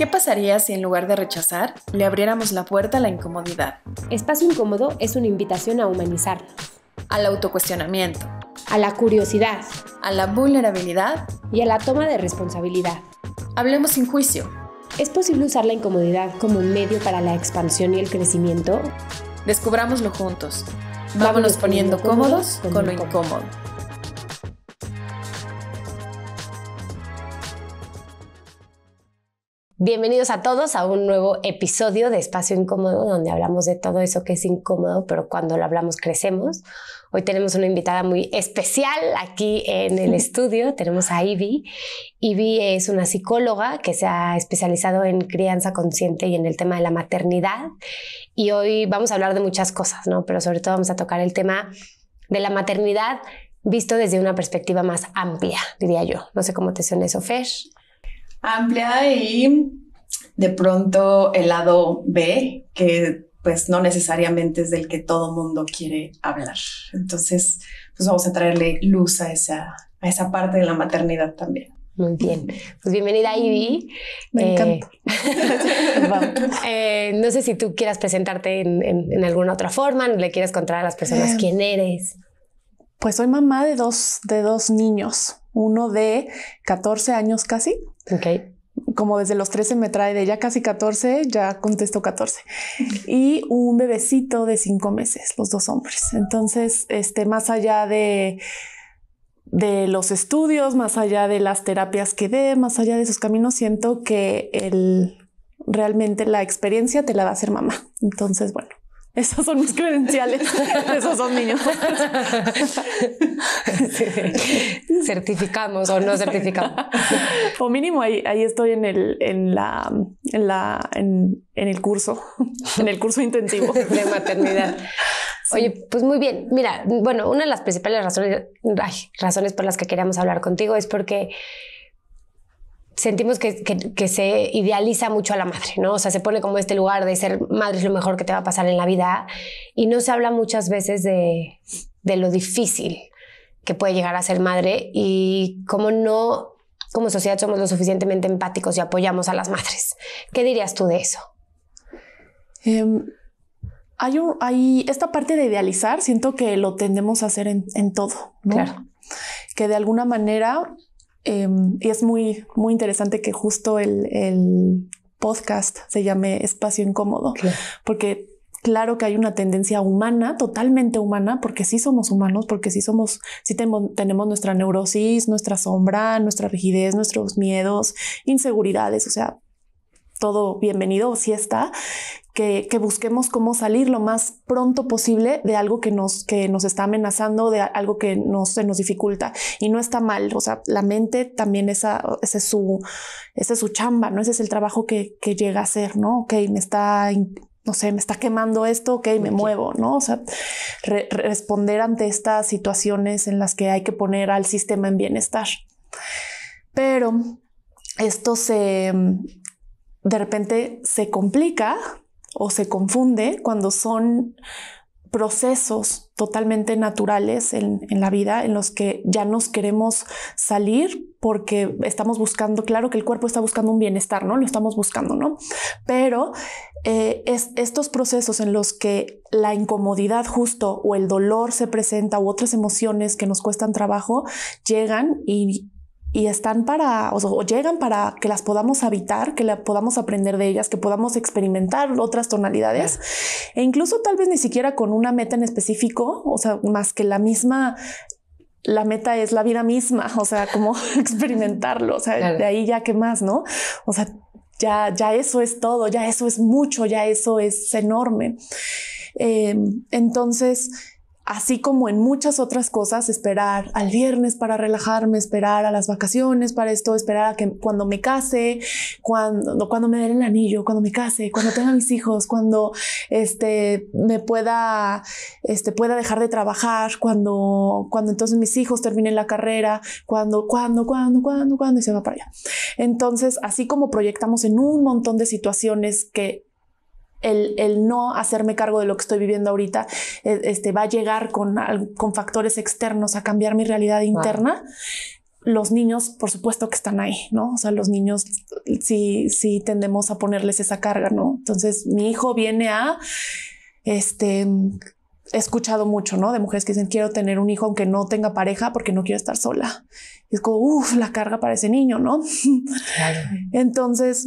¿Qué pasaría si en lugar de rechazar, le abriéramos la puerta a la incomodidad? Espacio incómodo es una invitación a humanizarnos. Al autocuestionamiento. A la curiosidad. A la vulnerabilidad. Y a la toma de responsabilidad. Hablemos sin juicio. ¿Es posible usar la incomodidad como un medio para la expansión y el crecimiento? Descubrámoslo juntos. Vámonos, poniendo, cómodos con, lo incómodo. Bienvenidos a todos a un nuevo episodio de Espacio Incómodo, donde hablamos de todo eso que es incómodo, pero cuando lo hablamos crecemos. Hoy tenemos una invitada muy especial aquí en el estudio. tenemos a Ivy. Ivy es una psicóloga que se ha especializado en crianza consciente y en el tema de la maternidad. Y hoy vamos a hablar de muchas cosas, ¿no? Pero sobre todo vamos a tocar el tema de la maternidad visto desde una perspectiva más amplia, diría yo. No sé cómo te suena eso, Fer amplia y de pronto el lado B, que pues no necesariamente es del que todo mundo quiere hablar. Entonces, pues vamos a traerle luz a esa, a esa parte de la maternidad también. Muy bien. Pues bienvenida, Ivy. Me eh, encanta. Eh, no sé si tú quieras presentarte en, alguna otra forma, le quieres contar a las personas eh, quién eres. Pues soy mamá de dos, de dos niños uno de 14 años casi. Como desde los 13 me trae de ya casi 14, ya contesto 14. Y un bebecito de 5 meses, los dos hombres. Entonces, este, más allá de, de los estudios, más allá de las terapias que dé, más allá de esos caminos, siento que el, realmente la experiencia te la a ser mamá. Entonces, bueno, esos son mis credenciales esos son niños. Certificamos o no certificamos. O mínimo ahí, estoy en el, en la, la, en, el curso, en el curso intensivo de maternidad. Oye, pues muy bien. Mira, bueno, una de las principales razones, razones por las que queríamos hablar contigo es porque sentimos que, se idealiza mucho a la madre, ¿no? O sea, se pone como este lugar de ser madre es lo mejor que te va a pasar en la vida y no se habla muchas veces de, lo difícil que puede llegar a ser madre y cómo no, como sociedad somos lo suficientemente empáticos y apoyamos a las madres. ¿Qué dirías tú de eso? Em, hay, esta parte de idealizar, siento que lo tendemos a hacer en, todo, ¿no? Claro. Que de alguna manera Em, y es muy, muy interesante que justo el, podcast se llame Espacio Incómodo, porque claro que hay una tendencia humana, totalmente humana, porque sí somos humanos, porque sí somos, sí tenemos nuestra neurosis, nuestra sombra, nuestra rigidez, nuestros miedos, inseguridades, o sea, todo bienvenido si está, que, que, busquemos cómo salir lo más pronto posible de algo que nos, que nos está amenazando, de algo que nos, se nos dificulta. Y no está mal, o sea, la mente también esa, es su, su chamba, ¿no? Ese es el trabajo que, llega a hacer, ¿no? Ok, me está no sé, me está quemando esto, ok, me muevo, ¿no? O sea, responder ante estas situaciones en las que hay que poner al sistema en bienestar. Pero esto se, de repente se complica o se confunde cuando son procesos totalmente naturales en, la vida en los que ya nos queremos salir porque estamos buscando, claro que el cuerpo está buscando un bienestar, ¿no? Lo estamos buscando, ¿no? Pero eh, es, estos procesos en los que la incomodidad justo o el dolor se presenta u otras emociones que nos cuestan trabajo llegan y y están para, o, llegan para que las podamos habitar, que la podamos aprender de ellas, que podamos experimentar otras tonalidades e incluso tal vez ni siquiera con una meta en específico, o sea, más que la misma la meta es la vida misma, o sea, como experimentarlo, o sea, de ahí ya qué más, ¿no? O sea, ya, ya eso es todo, ya eso es mucho, ya eso es enorme. Em, entonces, Así como en muchas otras cosas, esperar al viernes para relajarme, esperar a las vacaciones para esto, esperar a que cuando me case, cuando, cuando me den el anillo, cuando me case, cuando tenga mis hijos, cuando este, me pueda, este, pueda dejar de trabajar, cuando, cuando entonces mis hijos terminen la carrera, cuando, cuando, cuando, cuando, cuando, y se va para allá. Entonces, así como proyectamos en un montón de situaciones que el, no hacerme cargo de lo que estoy viviendo ahorita e, este, va a llegar con, con factores externos a cambiar mi realidad interna. Los niños, por supuesto que están ahí, ¿no? O sea, los niños si si tendemos a ponerles esa carga, ¿no? Entonces, mi hijo viene a, este, he escuchado mucho, ¿no? De mujeres que dicen, quiero tener un hijo aunque no tenga pareja porque no quiero estar sola. es como, uff, la carga para ese niño, ¿no? Entonces,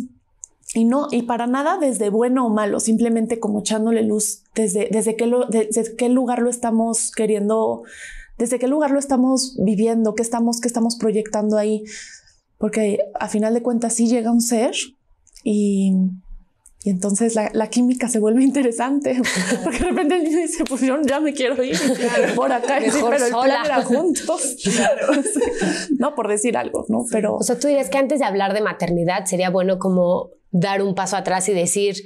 y no, y para nada desde bueno o malo, simplemente como echándole luz desde, desde, qué, desde qué lugar lo estamos queriendo, desde qué lugar lo estamos viviendo, qué estamos, qué estamos proyectando ahí. Porque a final de cuentas sí llega un ser y, y entonces la, química se vuelve interesante. Porque de repente el niño dice, pues yo ya me quiero ir por acá. pero el plan era juntos. No, por decir algo, ¿no? Pero... O sea, tú dirías que antes de hablar de maternidad sería bueno como dar un paso atrás y decir,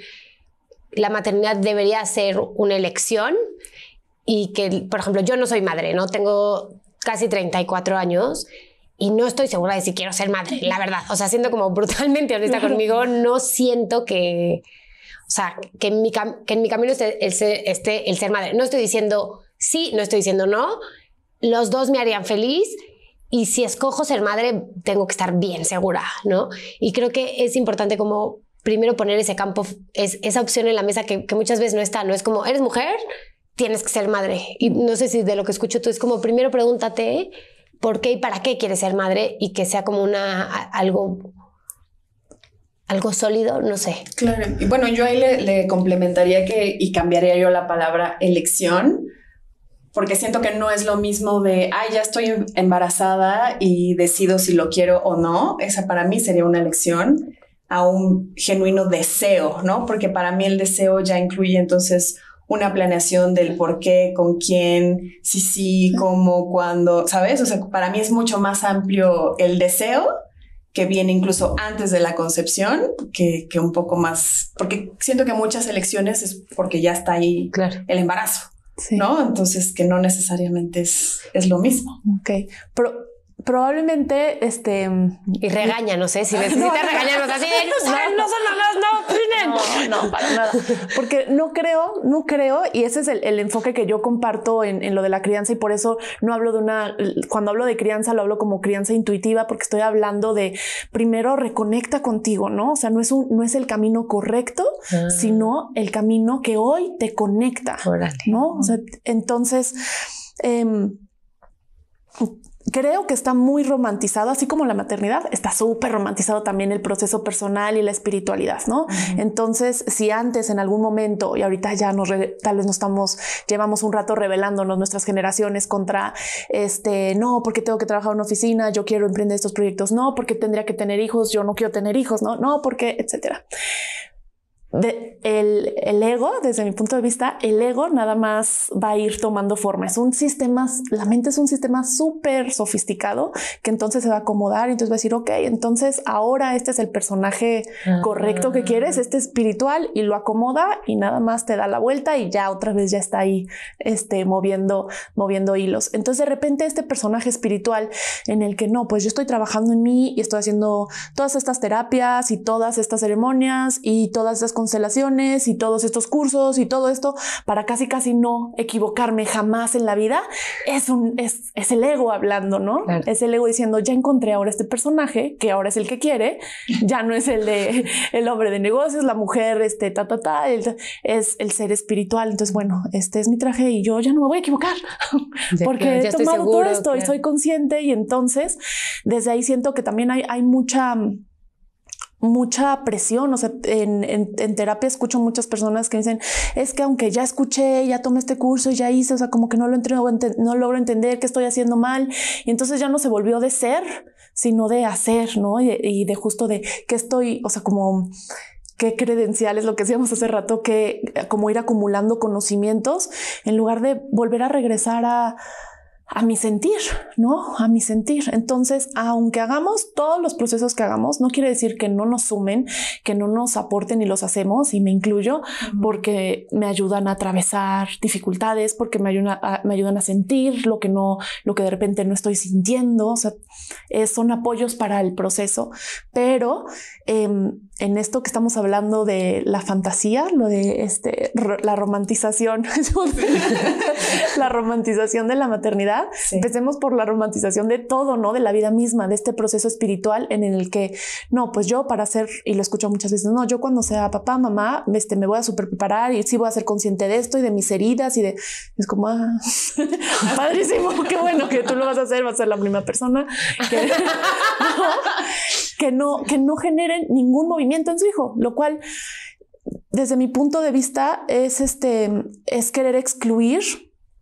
la maternidad debería ser una elección y que, por ejemplo, yo no soy madre, ¿no? Tengo casi 34 años y no estoy segura de si quiero ser madre, la verdad. O sea, siendo como brutalmente honesta conmigo, no siento que, o sea, que en mi, camino esté el, ser, esté el ser madre. No estoy diciendo sí, no estoy diciendo no. Los dos me harían feliz y si escojo ser madre, tengo que estar bien segura, ¿no? Y creo que es importante como primero poner ese campo, esa opción en la mesa que, muchas veces no está, ¿no? Es como, ¿eres mujer? Tienes que ser madre. Y no sé si de lo que escucho tú es como, primero pregúntate por qué y para qué quieres ser madre y que sea como una, algo algo sólido, no sé. Claro, y bueno, yo ahí le, le, complementaría que, y cambiaría yo la palabra elección porque siento que no es lo mismo de, ay, ya estoy embarazada y decido si lo quiero o no. Esa para mí sería una elección a un genuino deseo, ¿no? Porque para mí el deseo ya incluye entonces una planeación del por qué, con quién, si sí, cómo, cuándo, ¿sabes? O sea, para mí es mucho más amplio el deseo que viene incluso antes de la concepción, que, que un poco más, porque siento que muchas elecciones es porque ya está ahí el embarazo. ¿no? Entonces, que no necesariamente es, es lo mismo. Ok, pero probablemente, este... Y regaña, no sé, si necesitas regañarnos así, no, no, no son no, opinen. No, no, para nada. Porque no creo, no creo, y ese es el, el enfoque que yo comparto en, en, lo de la crianza y por eso no hablo de una, cuando hablo de crianza lo hablo como crianza intuitiva porque estoy hablando de primero reconecta contigo, ¿no? O sea, no es, un, no es el camino correcto, ah. sino el camino que hoy te conecta, ¿no? O sea, entonces... Eh, creo que está muy romantizado, así como la maternidad, está súper romantizado también el proceso personal y la espiritualidad, ¿no? Entonces, si antes en algún momento, y ahorita ya nos tal vez nos estamos, llevamos un rato revelándonos nuestras generaciones contra, este, no, porque tengo que trabajar en una oficina, yo quiero emprender estos proyectos, no, porque tendría que tener hijos, yo no quiero tener hijos, no, no, porque, etcétera el, ego, desde mi punto de vista, el ego nada más va a ir tomando forma. Es un sistema, la mente es un sistema súper sofisticado que entonces se va a acomodar y entonces va a decir, ok, entonces ahora este es el personaje correcto que quieres, este espiritual y lo acomoda y nada más te da la vuelta y ya otra vez ya está ahí este, moviendo, moviendo hilos. Entonces de repente este personaje espiritual en el que no, pues yo estoy trabajando en mí y estoy haciendo todas estas terapias y todas estas ceremonias y todas estas constelaciones y todos estos cursos y todo esto para casi casi no equivocarme jamás en la vida, es, un, es, el ego hablando, ¿no? Es el ego diciendo, ya encontré ahora este personaje, que ahora es el que quiere, ya no es el de el hombre de negocios, la mujer, este, ta, ta, ta, es el ser espiritual. Entonces, bueno, este es mi traje y yo ya no me voy a equivocar porque he tomado todo esto y soy consciente y entonces desde ahí siento que también hay, hay mucha mucha presión. O sea, en, terapia escucho muchas personas que dicen, es que aunque ya escuché, ya tomé este curso, ya hice, o sea, como que no lo entiendo no logro entender qué estoy haciendo mal. Y entonces ya no se volvió de ser, sino de hacer, ¿no? Y, y de justo de qué estoy, o sea, como qué credenciales, lo que decíamos hace rato, que como ir acumulando conocimientos en lugar de volver a regresar a a mi sentir, ¿no? A mi sentir. Entonces, aunque hagamos todos los procesos que hagamos, no quiere decir que no nos sumen, que no nos aporten y los hacemos, y me incluyo, porque me ayudan a atravesar dificultades, porque me, ayudan a, me ayudan a sentir lo que no, lo que de repente no estoy sintiendo. O sea, eh, son apoyos para el proceso, pero em, en esto que estamos hablando de la fantasía, lo de este, la romantización, la romantización de la maternidad, empecemos por la romantización de todo, ¿no? De la vida misma, de este proceso espiritual en el que, no, pues yo para ser, y lo escucho muchas veces, no, yo cuando sea papá, mamá, este, me voy a super preparar y sí voy a ser consciente de esto y de mis heridas y de, es como, ah, padrísimo, qué bueno que tú lo vas a hacer, vas a ser la primera persona. Que, que no, que no generen ningún movimiento en su hijo, lo cual desde mi punto de vista es este es querer excluir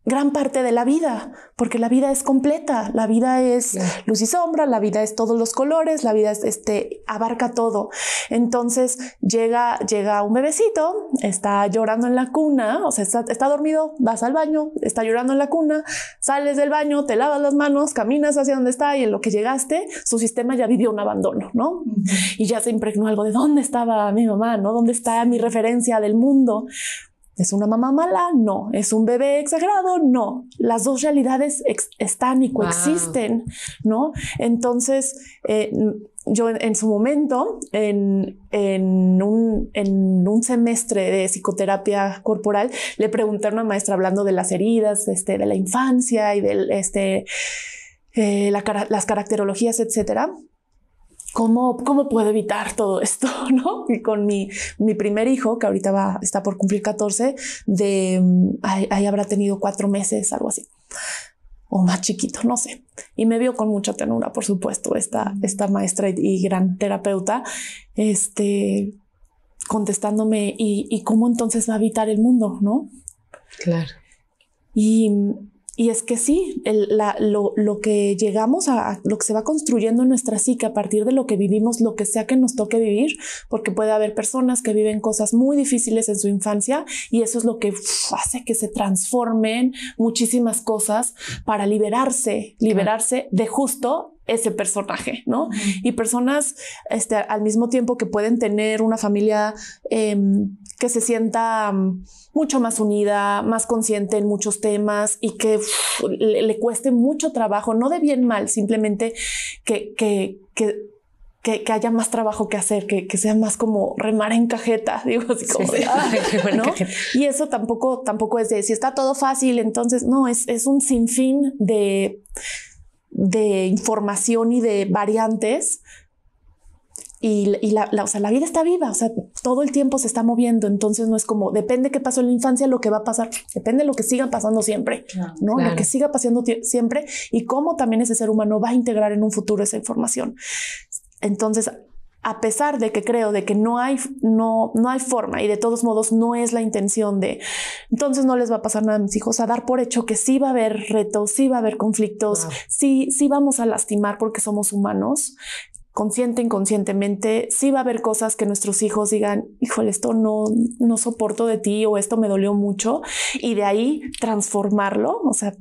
gran parte de la vida, porque la vida es completa, la vida es luz y sombra, la vida es todos los colores, la vida es, este, abarca todo. Entonces llega, llega un bebecito, está llorando en la cuna, o sea, está, está dormido, vas al baño, está llorando en la cuna, sales del baño, te lavas las manos, caminas hacia donde está y en lo que llegaste, su sistema ya vivió un abandono, ¿no? Y ya se impregnó algo de dónde estaba mi mamá, ¿no? ¿Dónde está mi referencia del mundo? ¿Es una mamá mala? No. ¿Es un bebé exagerado? No. Las dos realidades están y coexisten, ¿no? Entonces, eh, yo en, su momento, en, un, semestre de psicoterapia corporal, le pregunté a una maestra hablando de las heridas este, de la infancia y de este, eh, las caracterologías, etcétera. ¿Cómo, puedo evitar todo esto? ¿no? Y con mi, mi primer hijo, que ahorita va, está por cumplir 14, de, mm, ahí, habrá tenido cuatro meses, algo así o más chiquito, no sé. Y me vio con mucha ternura, por supuesto, esta, mm. esta maestra y, gran terapeuta, este, contestándome, y, y, cómo entonces va a habitar el mundo, no? Claro. Y y es que sí, lo, que llegamos a, lo que se va construyendo en nuestra psique a partir de lo que vivimos, lo que sea que nos toque vivir, porque puede haber personas que viven cosas muy difíciles en su infancia y eso es lo que hace que se transformen muchísimas cosas para liberarse, liberarse de justo ese personaje, ¿no? Y personas este, al mismo tiempo que pueden tener una familia em, que se sienta mm, mucho más unida, más consciente en muchos temas y que le, cueste mucho trabajo, no de bien mal, simplemente que, que, haya más trabajo que hacer, que, sea más como remar en cajeta, digo así como, Y eso tampoco, tampoco es de si está todo fácil, entonces no, es, es un sinfín de, de información y de variantes y, la, o sea, la vida está viva, o sea, todo el tiempo se está moviendo, entonces no es como, depende qué pasó en la infancia, lo que va a pasar, depende de lo que siga pasando siempre, ¿no? Lo que siga pasando siempre y cómo también ese ser humano va a integrar en un futuro esa información. Entonces, a pesar de que creo de que no hay, no, no hay forma y de todos modos no es la intención de, entonces no les va a pasar nada a mis hijos, a dar por hecho que sí va a haber retos, sí va a haber conflictos, sí, sí vamos a lastimar porque somos humanos, consciente, inconscientemente, sí va a haber cosas que nuestros hijos digan, híjole, esto no, no soporto de ti o esto me dolió mucho, y de ahí transformarlo, o sea,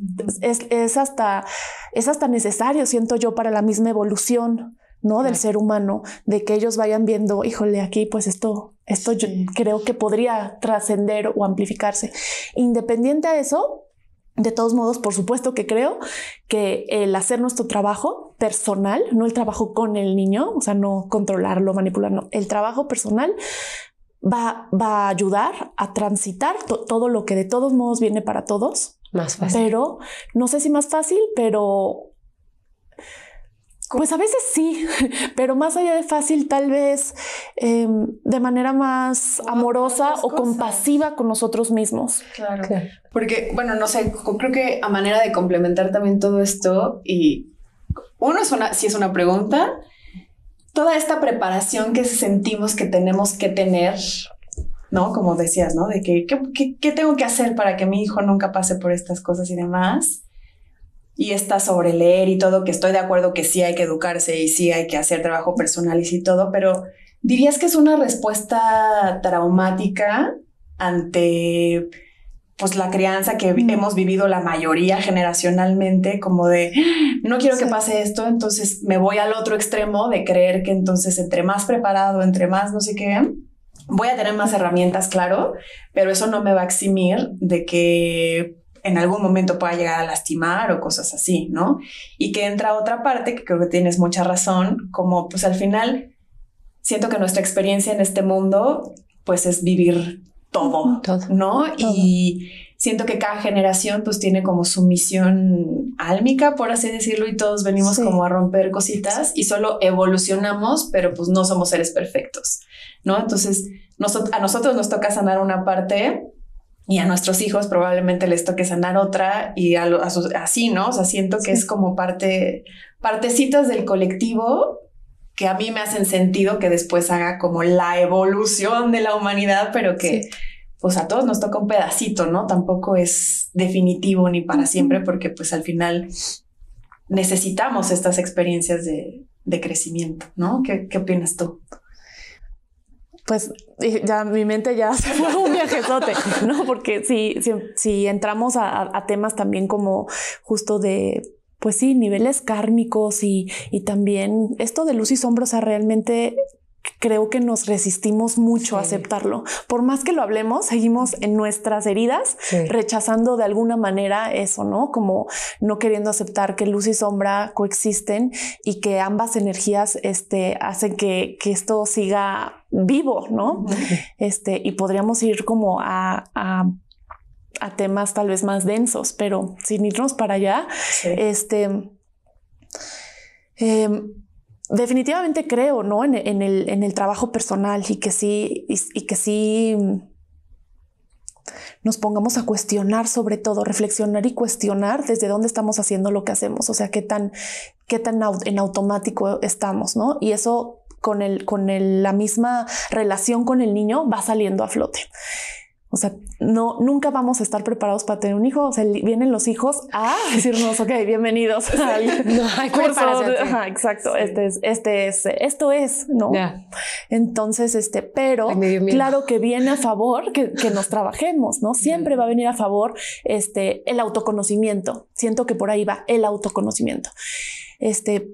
es, hasta, es hasta necesario, siento yo, para la misma evolución. ¿no? Del ser humano, de que ellos vayan viendo, híjole, aquí pues esto, esto yo creo que podría trascender o amplificarse. Independiente a eso, de todos modos, por supuesto que creo que el hacer nuestro trabajo personal, no el trabajo con el niño, o sea, no controlarlo, manipularlo, el trabajo personal va, va a ayudar a transitar todo lo que de todos modos viene para todos. Más fácil. Pero no sé si más fácil, pero pues a veces sí, pero más allá de fácil, tal vez em, de manera más amorosa o compasiva con nosotros mismos. Claro. Porque, bueno, no sé, creo que a manera de complementar también todo esto, y uno es una, si es una pregunta, toda esta preparación que sentimos que tenemos que tener ¿no? Como decías, ¿no? De que, ¿qué, tengo que hacer para que mi hijo nunca pase por estas cosas y demás? y está sobre leer y todo, que estoy de acuerdo que sí hay que educarse y sí hay que hacer trabajo personal y sí todo, pero dirías que es una respuesta traumática ante pues la crianza que mm. hemos vivido la mayoría generacionalmente, como de no quiero que pase esto, entonces me voy al otro extremo de creer que entonces entre más preparado, entre más no sé qué, voy a tener más herramientas, claro, pero eso no me va a eximir de que en algún momento pueda llegar a lastimar o cosas así, ¿no? Y que entra otra parte, que creo que tienes mucha razón, como pues al final siento que nuestra experiencia en este mundo pues es vivir todo, ¿no? Y siento que cada generación pues tiene como su misión álmica, por así decirlo, y todos venimos como a romper cositas y solo evolucionamos, pero pues no somos seres perfectos, ¿no? Entonces, a nosotros nos toca sanar una parte y a nuestros hijos probablemente les toque sanar otra y así, ¿no? O sea, siento que es como parte, partecitas del colectivo que a mí me hacen sentido que después haga como la evolución de la humanidad, pero que pues a todos nos toca un pedacito, ¿no? Tampoco es definitivo ni para siempre porque pues al final necesitamos estas experiencias de, crecimiento, ¿no? ¿Qué, ¿Qué opinas tú? pues eh, ya mi mente ya se fue un viajezote, ¿no? Porque si, si, entramos a, temas también como justo de, pues sí, niveles kármicos y, y también esto de luz y sombra, o sea, realmente creo que nos resistimos mucho a aceptarlo. Por más que lo hablemos, seguimos en nuestras heridas, rechazando de alguna manera eso, ¿no? Como no queriendo aceptar que luz y sombra coexisten y que ambas energías este, hacen que, que esto siga vivo, ¿no? Este, y podríamos ir como a, a, temas tal vez más densos, pero sin irnos para allá, este, em, definitivamente creo, ¿no? En, el, en, el, trabajo personal y que sí, y, y que sí nos pongamos a cuestionar sobre todo, reflexionar y cuestionar desde dónde estamos haciendo lo que hacemos, o sea, qué tan, qué tan en automático estamos, ¿no? Y eso con, el, con la misma relación con el niño va saliendo a flote. O sea, no, nunca vamos a estar preparados para tener un hijo. O sea, vienen los hijos a ah. decirnos, ok, bienvenidos exacto. Este es, este es, esto es, ¿no? Entonces, este, pero claro que viene a favor que, nos trabajemos, ¿no? Siempre va a venir a favor este, el autoconocimiento. Siento que por ahí va el autoconocimiento. Este,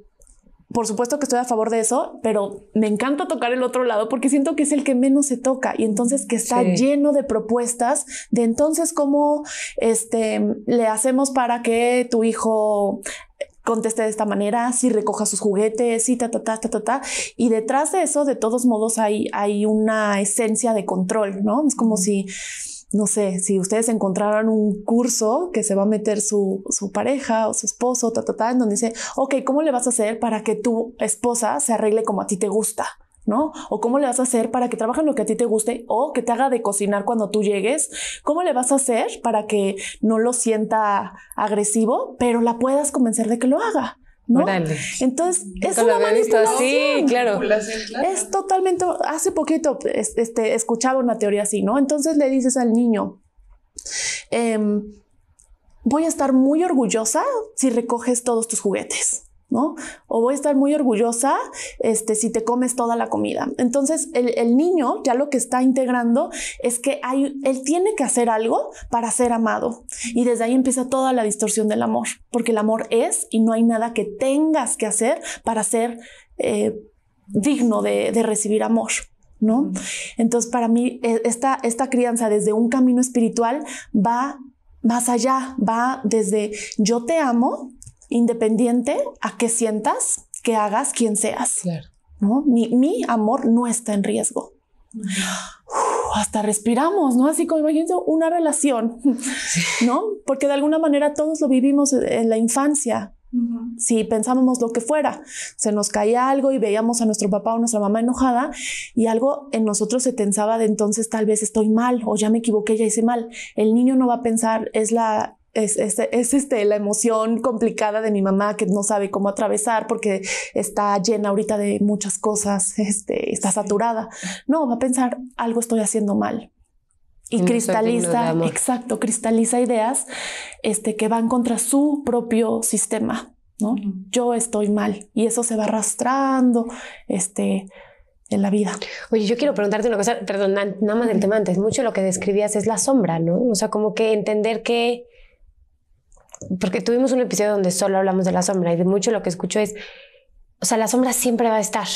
por supuesto que estoy a favor de eso, pero me encanta tocar el otro lado porque siento que es el que menos se toca y entonces que está lleno de propuestas de entonces cómo este, le hacemos para que tu hijo conteste de esta manera, si recoja sus juguetes, si ta, ta, ta, ta, ta, ta. Y detrás de eso, de todos modos, hay, hay una esencia de control, ¿no? Es como si no sé, si ustedes encontraran un curso que se va a meter su, su, pareja o su esposo, ta, ta, ta, en donde dice, ok, ¿cómo le vas a hacer para que tu esposa se arregle como a ti te gusta? ¿No? O cómo le vas a hacer para que trabaje en lo que a ti te guste o que te haga de cocinar cuando tú llegues. ¿Cómo le vas a hacer para que no lo sienta agresivo, pero la puedas convencer de que lo haga? Entonces, es una claro. Es totalmente, hace poquito este, escuchaba una teoría así, ¿no? Entonces le dices al niño, em, voy a estar muy orgullosa si recoges todos tus juguetes. ¿no? O voy a estar muy orgullosa este, si te comes toda la comida. Entonces, el, niño ya lo que está integrando es que hay, él tiene que hacer algo para ser amado. Y desde ahí empieza toda la distorsión del amor, porque el amor es y no hay nada que tengas que hacer para ser eh, digno de, recibir amor. ¿No? Entonces, para mí, e, esta, esta crianza desde un camino espiritual va más allá, va desde yo te amo, independiente a que sientas, que hagas, quien seas. ¿no? Mi, amor no está en riesgo. hasta respiramos, ¿no? Así como imagínense una relación, ¿no? Porque de alguna manera todos lo vivimos en la infancia. Si pensábamos lo que fuera, se nos caía algo y veíamos a nuestro papá o nuestra mamá enojada y algo en nosotros se tensaba de entonces tal vez estoy mal o ya me equivoqué, ya hice mal. El niño no va a pensar, es la es, este, la emoción complicada de mi mamá que no sabe cómo atravesar porque está llena ahorita de muchas cosas, este, está saturada. No, va a pensar, algo estoy haciendo mal. Y cristaliza, exacto, cristaliza ideas este, que van contra su propio sistema. ¿no? Yo estoy mal y eso se va arrastrando este, en la vida. Oye, yo quiero preguntarte una cosa, perdón, nada más del tema antes, mucho lo que describías es la sombra, ¿no? O sea, como que entender que porque tuvimos un episodio donde solo hablamos de la sombra y de mucho lo que escucho es, o sea, la sombra siempre va a estar.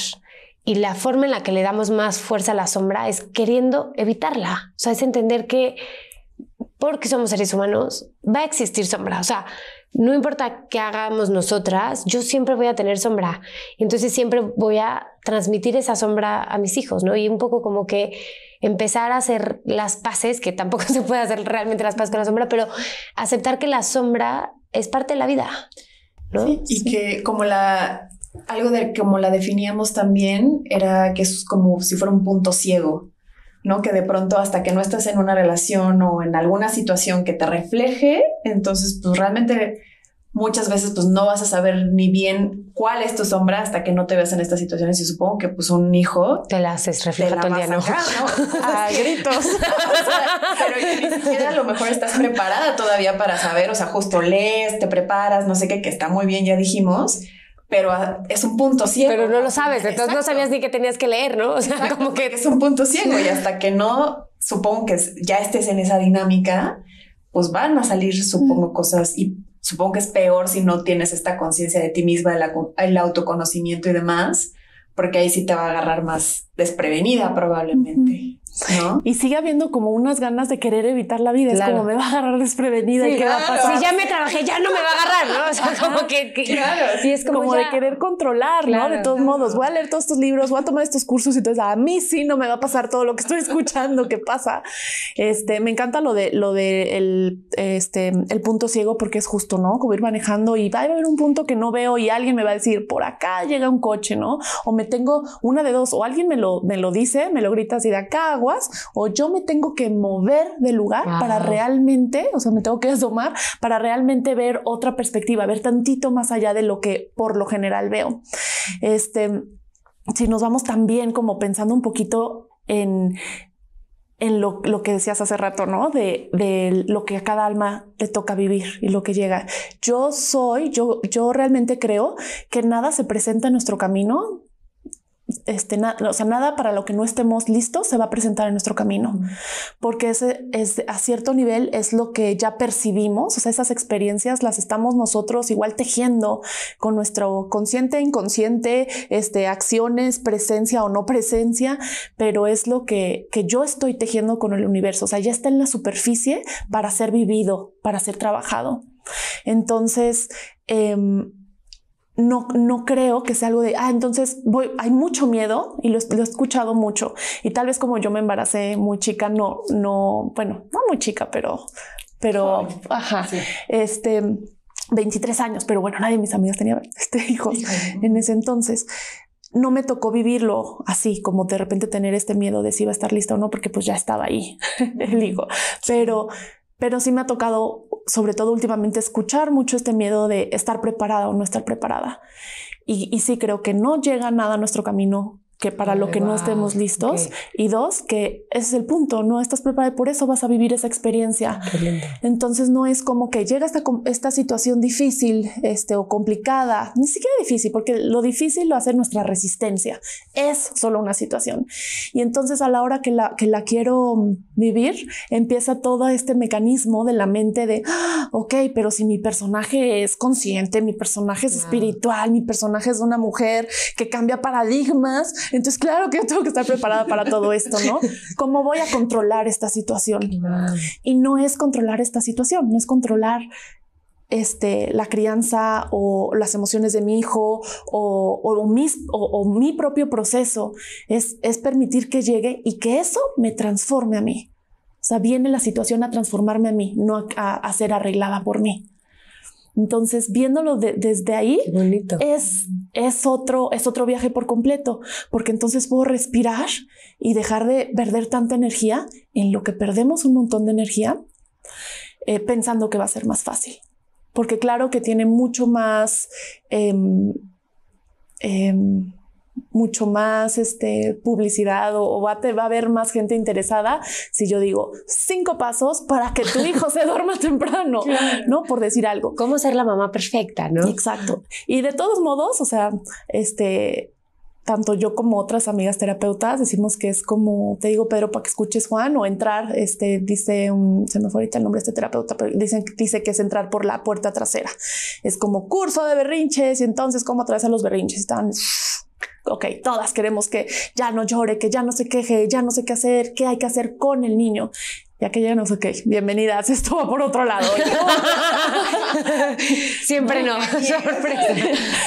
Y la forma en la que le damos más fuerza a la sombra es queriendo evitarla. O sea, es entender que porque somos seres humanos, va a existir sombra. O sea, no importa qué hagamos nosotras, yo siempre voy a tener sombra. Entonces siempre voy a transmitir esa sombra a mis hijos, ¿no? Y un poco como que empezar a hacer las paces, que tampoco se puede hacer realmente las paces con la sombra, pero aceptar que la sombra es parte de la vida. ¿no? Sí, y que como la algo de como la definíamos también era que es como si fuera un punto ciego, ¿no? Que de pronto hasta que no estás en una relación o en alguna situación que te refleje, entonces pues realmente muchas veces pues no vas a saber ni bien cuál es tu sombra hasta que no te veas en estas situaciones y supongo que pues un hijo te la haces reflejar todo el día, A gritos. pero a lo mejor estás preparada todavía para saber, o sea, justo lees, te preparas, no sé qué, que está muy bien, ya dijimos pero ah, es un punto ciego. Pero no lo sabes, entonces no sabías ni que tenías que leer, ¿no? O sea, como que es un punto ciego y hasta que no, supongo que ya estés en esa dinámica, pues van a salir, supongo, cosas y Supongo que es peor si no tienes esta conciencia de ti misma, el, autoconocimiento y demás, porque ahí sí te va a agarrar más desprevenida probablemente. Y sigue habiendo como unas ganas de querer evitar la vida. Es como me va a agarrar desprevenida y qué va Si ya me trabajé, ya no me va a agarrar, ¿no? O sea, como que. Sí, es como, de querer controlar, ¿no? De todos modos, voy a leer todos estos libros, voy a tomar estos cursos y entonces a mí sí no me va a pasar todo lo que estoy escuchando qué pasa. Este, me encanta lo de lo de el, este, el punto ciego porque es justo, ¿no? Como ir manejando y va a haber un punto que no veo y alguien me va a decir, por acá llega un coche, ¿no? O me tengo una de dos, o alguien me lo, me lo dice, me lo grita así de acá, o yo me tengo que mover de lugar para realmente, o sea, me tengo que asomar para realmente ver otra perspectiva, ver tantito más allá de lo que por lo general veo. Este, si nos vamos también como pensando un poquito en en lo, que decías hace rato, ¿no? De, lo que a cada alma le toca vivir y lo que llega. Yo soy, yo, yo realmente creo que nada se presenta en nuestro camino este, o sea, nada para lo que no estemos listos se va a presentar en nuestro camino, porque ese es a cierto nivel es lo que ya percibimos, o sea, esas experiencias las estamos nosotros igual tejiendo con nuestro consciente, inconsciente, este, acciones, presencia o no presencia, pero es lo que, que yo estoy tejiendo con el universo, o sea, ya está en la superficie para ser vivido, para ser trabajado. Entonces, em, no, no creo que sea algo de, ah, entonces voy, hay mucho miedo y lo, he escuchado mucho. Y tal vez como yo me embaracé muy chica, no, no, bueno, no muy chica, pero, pero, ajá, este, 23 años, pero bueno, nadie de mis amigos tenía este hijo en ese entonces. No me tocó vivirlo así, como de repente tener este miedo de si iba a estar lista o no, porque pues ya estaba ahí el hijo. Pero pero sí me ha tocado, sobre todo últimamente, escuchar mucho este miedo de estar preparada o no estar preparada. Y, sí creo que no llega nada a nuestro camino que para lo que no estemos listos. Y dos, que ese es el punto, no estás preparado y por eso vas a vivir esa experiencia. Ah, entonces no es como que llega esta, esta situación difícil este, o complicada, ni siquiera difícil, porque lo difícil lo hace nuestra resistencia. Es solo una situación. Y entonces a la hora que la, que la quiero mm, vivir, empieza todo este mecanismo de la mente de, ah, ok, pero si mi personaje es consciente, mi personaje es espiritual, mi personaje es una mujer que cambia paradigmas, entonces, claro que tengo que estar preparada para todo esto, ¿no? ¿Cómo voy a controlar esta situación? Y no es controlar esta situación, no es controlar este, la crianza o las emociones de mi hijo o, o, mis, o, mi propio proceso, es, es, permitir que llegue y que eso me transforme a mí. O sea, viene la situación a transformarme a mí, no a, ser arreglada por mí. Entonces, viéndolo desde ahí, es es otro, es otro viaje por completo, porque entonces puedo respirar y dejar de perder tanta energía en lo que perdemos un montón de energía, eh, pensando que va a ser más fácil. Porque claro que tiene mucho más... Em, em, mucho más este, publicidad o, va, a haber más gente interesada si yo digo cinco pasos para que tu hijo se duerma temprano, ¿no? Por decir algo. ¿Cómo ser la mamá perfecta, no? Exacto. Y de todos modos, o sea, este, tanto yo como otras amigas terapeutas decimos que es como, te digo Pedro, para que escuches Juan o entrar, este, dice, un, se me fue ahorita el nombre de este terapeuta, pero dicen, dice que es entrar por la puerta trasera. Es como curso de berrinches y entonces cómo atravesar los berrinches. Están ok, todas queremos que ya no llore, que ya no se queje, ya no sé qué hacer, qué hay que hacer con el niño. Ya que ya no sé qué, bienvenidas, esto va por otro lado. Siempre no,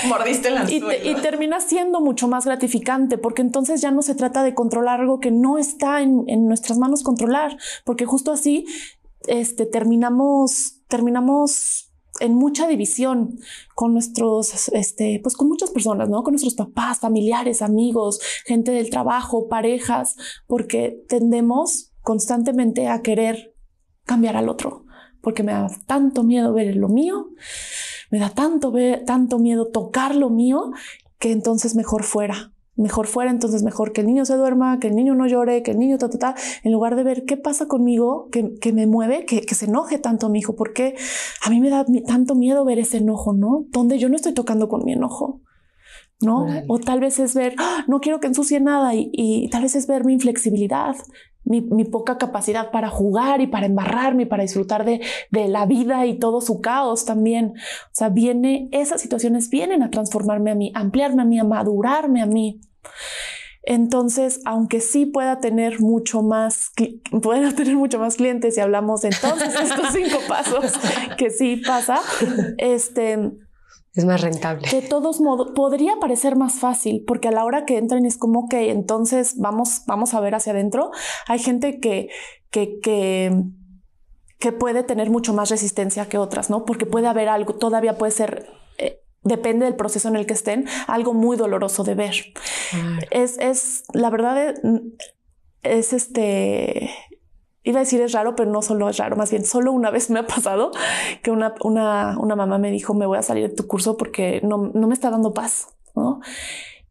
Mordiste la y, y termina siendo mucho más gratificante, porque entonces ya no se trata de controlar algo que no está en, en nuestras manos controlar, porque justo así este, terminamos, terminamos en mucha división con nuestros, este, pues con muchas personas, ¿no? Con nuestros papás, familiares, amigos, gente del trabajo, parejas, porque tendemos constantemente a querer cambiar al otro, porque me da tanto miedo ver lo mío, me da tanto, tanto miedo tocar lo mío, que entonces mejor fuera, mejor fuera, entonces mejor que el niño se duerma, que el niño no llore, que el niño ta, ta, en lugar de ver qué pasa conmigo, que, me mueve, que, se enoje tanto mi hijo, porque a mí me da tanto miedo ver ese enojo, ¿no? Donde yo no estoy tocando con mi enojo. ¿no? O tal vez es ver, ah, no quiero que ensucie nada y, y, tal vez es ver mi inflexibilidad mi, poca capacidad para jugar y para embarrarme y para disfrutar de, la vida y todo su caos también. O sea, viene, esas situaciones vienen a transformarme a mí, ampliarme a mí, a madurarme a mí. Entonces, aunque sí pueda tener mucho más, pueda tener mucho más clientes y hablamos entonces estos cinco pasos que sí pasa, este, es más rentable. De todos modos, podría parecer más fácil, porque a la hora que entren es como, que, entonces vamos, vamos a ver hacia adentro. Hay gente que, que, que, que puede tener mucho más resistencia que otras, ¿no? Porque puede haber algo, todavía puede ser eh, depende del proceso en el que estén, algo muy doloroso de ver. Es, es, la verdad, es este, iba a decir es raro, pero no solo es raro, más bien solo una vez me ha pasado que una, una, una mamá me dijo, me voy a salir de tu curso porque no, no me está dando paz, ¿no?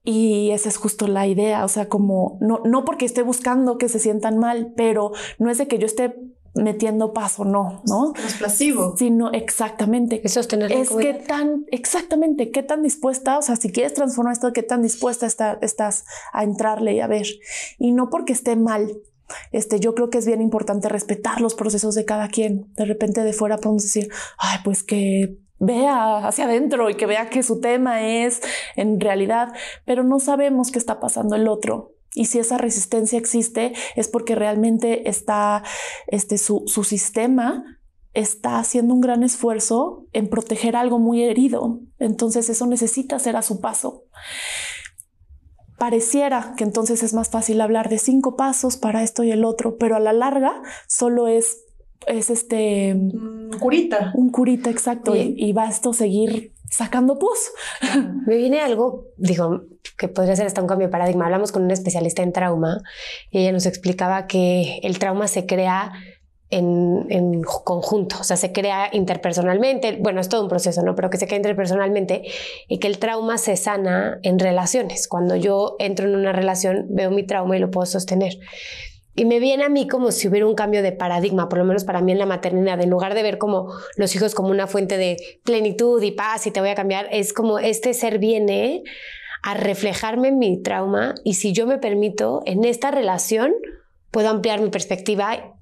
Y esa es justo la idea, o sea, como no, no porque esté buscando que se sientan mal, pero no es de que yo esté metiendo paso, o ¿no? No es Sino exactamente. Es sostener Es que tan, exactamente, qué tan dispuesta, o sea, si quieres transformar esto, qué tan dispuesta está, estás a entrarle y a ver. Y no porque esté mal, este, yo creo que es bien importante respetar los procesos de cada quien. De repente de fuera podemos decir, ay, pues que vea hacia adentro y que vea que su tema es en realidad, pero no sabemos qué está pasando el otro. Y si esa resistencia existe es porque realmente está, este, su, su sistema está haciendo un gran esfuerzo en proteger algo muy herido. Entonces eso necesita ser a su paso pareciera que entonces es más fácil hablar de cinco pasos para esto y el otro, pero a la larga solo es es este un curita. Un curita, exacto. Y, y, va esto seguir sacando pus. Me viene algo, digo, que podría ser hasta un cambio de paradigma. Hablamos con una especialista en trauma y ella nos explicaba que el trauma se crea en, conjunto, o sea, se crea interpersonalmente, bueno, es todo un proceso, ¿no? Pero que se crea interpersonalmente y que el trauma se sana en relaciones. Cuando yo entro en una relación, veo mi trauma y lo puedo sostener. Y me viene a mí como si hubiera un cambio de paradigma, por lo menos para mí en la maternidad, en lugar de ver como los hijos como una fuente de plenitud y paz y te voy a cambiar, es como este ser viene a reflejarme en mi trauma y si yo me permito en esta relación, puedo ampliar mi perspectiva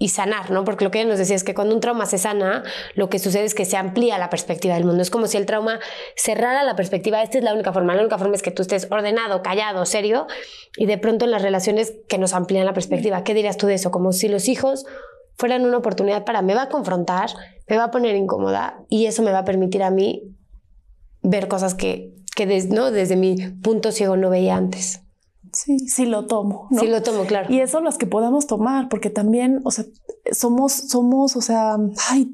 y sanar, ¿no? Porque lo que ella nos decía es que cuando un trauma se sana, lo que sucede es que se amplía la perspectiva del mundo. Es como si el trauma cerrara la perspectiva. Esta es la única forma. La única forma es que tú estés ordenado, callado, serio y de pronto en las relaciones que nos amplían la perspectiva. ¿Qué dirías tú de eso? Como si los hijos fueran una oportunidad para me va a confrontar, me va a poner incómoda y eso me va a permitir a mí ver cosas que, ¿no? desde mi punto ciego no veía antes. Sí. sí lo tomo. Sí lo tomo, claro. Y eso las que podamos tomar, porque también, o sea, somos, somos, o sea, ay,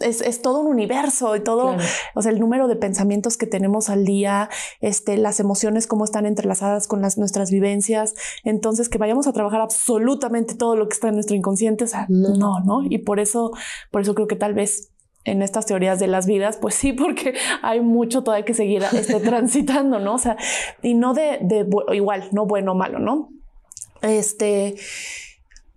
es, es, todo un universo y todo, o sea, el número de pensamientos que tenemos al día, este, las emociones, cómo están entrelazadas con las, nuestras vivencias. Entonces, que vayamos a trabajar absolutamente todo lo que está en nuestro inconsciente, o sea, no, no. Y por eso, por eso creo que tal vez en estas teorías de las vidas, pues sí, porque hay mucho todavía que seguir este, transitando, ¿no? O sea, y no de, igual, no bueno o malo, ¿no? Este,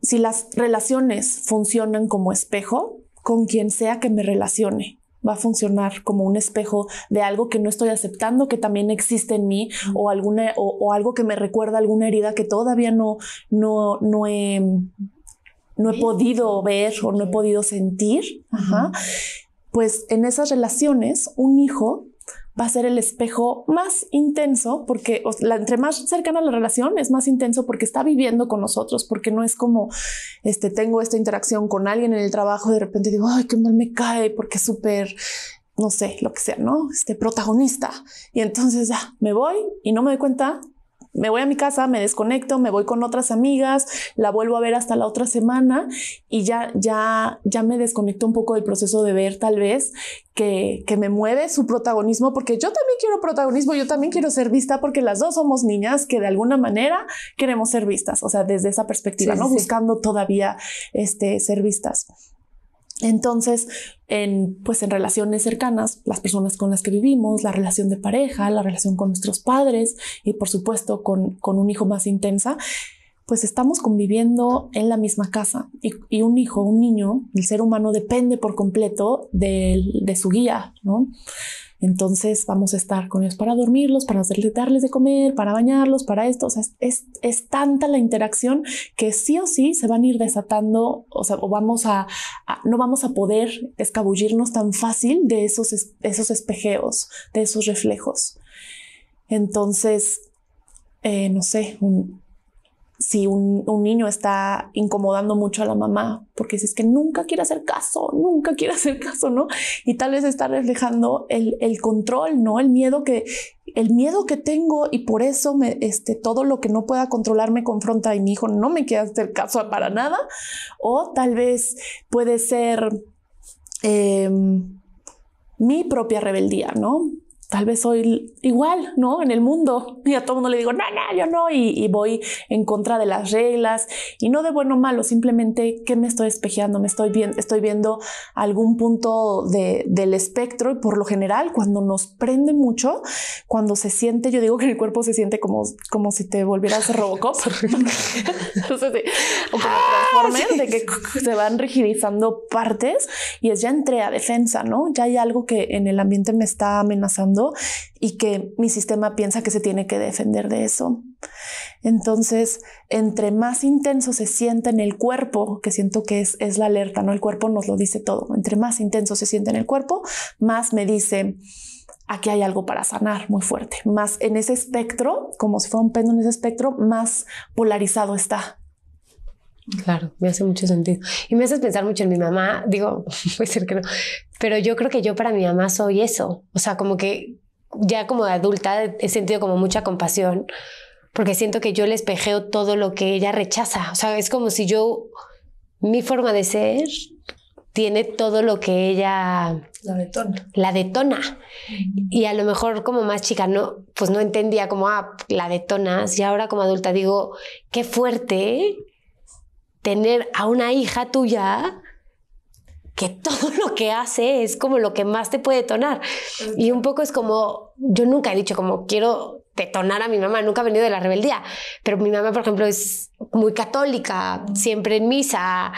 si las relaciones funcionan como espejo, con quien sea que me relacione, va a funcionar como un espejo de algo que no estoy aceptando que también existe en mí o alguna o, algo que me recuerda alguna herida que todavía no no no he no he podido ver o no he podido sentir, pues en esas relaciones un hijo va a ser el espejo más intenso, porque entre más cercana la relación es más intenso porque está viviendo con nosotros, porque no es como, este, tengo esta interacción con alguien en el trabajo y de repente digo, ay, qué mal me cae, porque es súper, no sé, lo que sea, ¿no? Este protagonista. Y entonces ya me voy y no me doy cuenta me voy a mi casa, me desconecto, me voy con otras amigas, la vuelvo a ver hasta la otra semana y ya, ya, ya me desconecto un poco del proceso de ver tal vez que, me mueve su protagonismo, porque yo también quiero protagonismo, yo también quiero ser vista, porque las dos somos niñas que de alguna manera queremos ser vistas, o sea, desde esa perspectiva, ¿no? Buscando todavía este, ser vistas. Entonces, en, pues en relaciones cercanas, las personas con las que vivimos, la relación de pareja, la relación con nuestros padres y por supuesto con, con un hijo más intensa, pues estamos conviviendo en la misma casa y, un hijo, un niño, el ser humano depende por completo de, de su guía, ¿no? Entonces vamos a estar con ellos para dormirlos, para hacerles, darles de comer, para bañarlos, para esto. O sea, es, tanta la interacción que sí o sí se van a ir desatando, o sea, vamos a, no vamos a poder escabullirnos tan fácil de esos, esos espejeos, de esos reflejos. Entonces, eh, no sé, un, si un, niño está incomodando mucho a la mamá, porque si es que nunca quiere hacer caso, nunca quiere hacer caso, ¿no? Y tal vez está reflejando el, control, ¿no? El miedo que, el miedo que tengo y por eso este, todo lo que no pueda controlar me confronta y mi hijo no me quiere hacer caso para nada. O tal vez puede ser em, mi propia rebeldía, ¿no? tal vez soy igual, ¿no? En el mundo. Y a todo mundo le digo, no, no, yo no. Y, voy en contra de las reglas. Y no de bueno o malo, simplemente que me estoy espejeando, me estoy, viendo, algún punto de, del espectro. Y por lo general, cuando nos prende mucho, cuando se siente, yo digo que el cuerpo se siente como, como si te volvieras Robocop. no sé o ah, de que se van rigidizando partes. Y es ya entre a defensa, ¿no? Ya hay algo que en el ambiente me está amenazando y que mi sistema piensa que se tiene que defender de eso. Entonces, entre más intenso se siente en el cuerpo, que siento que es, es la alerta, ¿no? El cuerpo nos lo dice todo. Entre más intenso se siente en el cuerpo, más me dice, aquí hay algo para sanar muy fuerte. Más en ese espectro, como si fuera un péndulo en ese espectro, más polarizado está Claro, me hace mucho sentido. Y me haces pensar mucho en mi mamá, digo, puede ser que no, pero yo creo que yo para mi mamá soy eso. O sea, como que ya como adulta he sentido como mucha compasión, porque siento que yo le espejeo todo lo que ella rechaza. O sea, es como si yo, mi forma de ser tiene todo lo que ella la detona. La detona. Y a lo mejor como más chica no, pues no entendía como ah, la detonas y ahora como adulta digo, qué fuerte tener a una hija tuya que todo lo que hace es como lo que más te puede detonar. Y un poco es como, yo nunca he dicho como quiero detonar a mi mamá, nunca he venido de la rebeldía, pero mi mamá, por ejemplo, es muy católica, siempre en misa,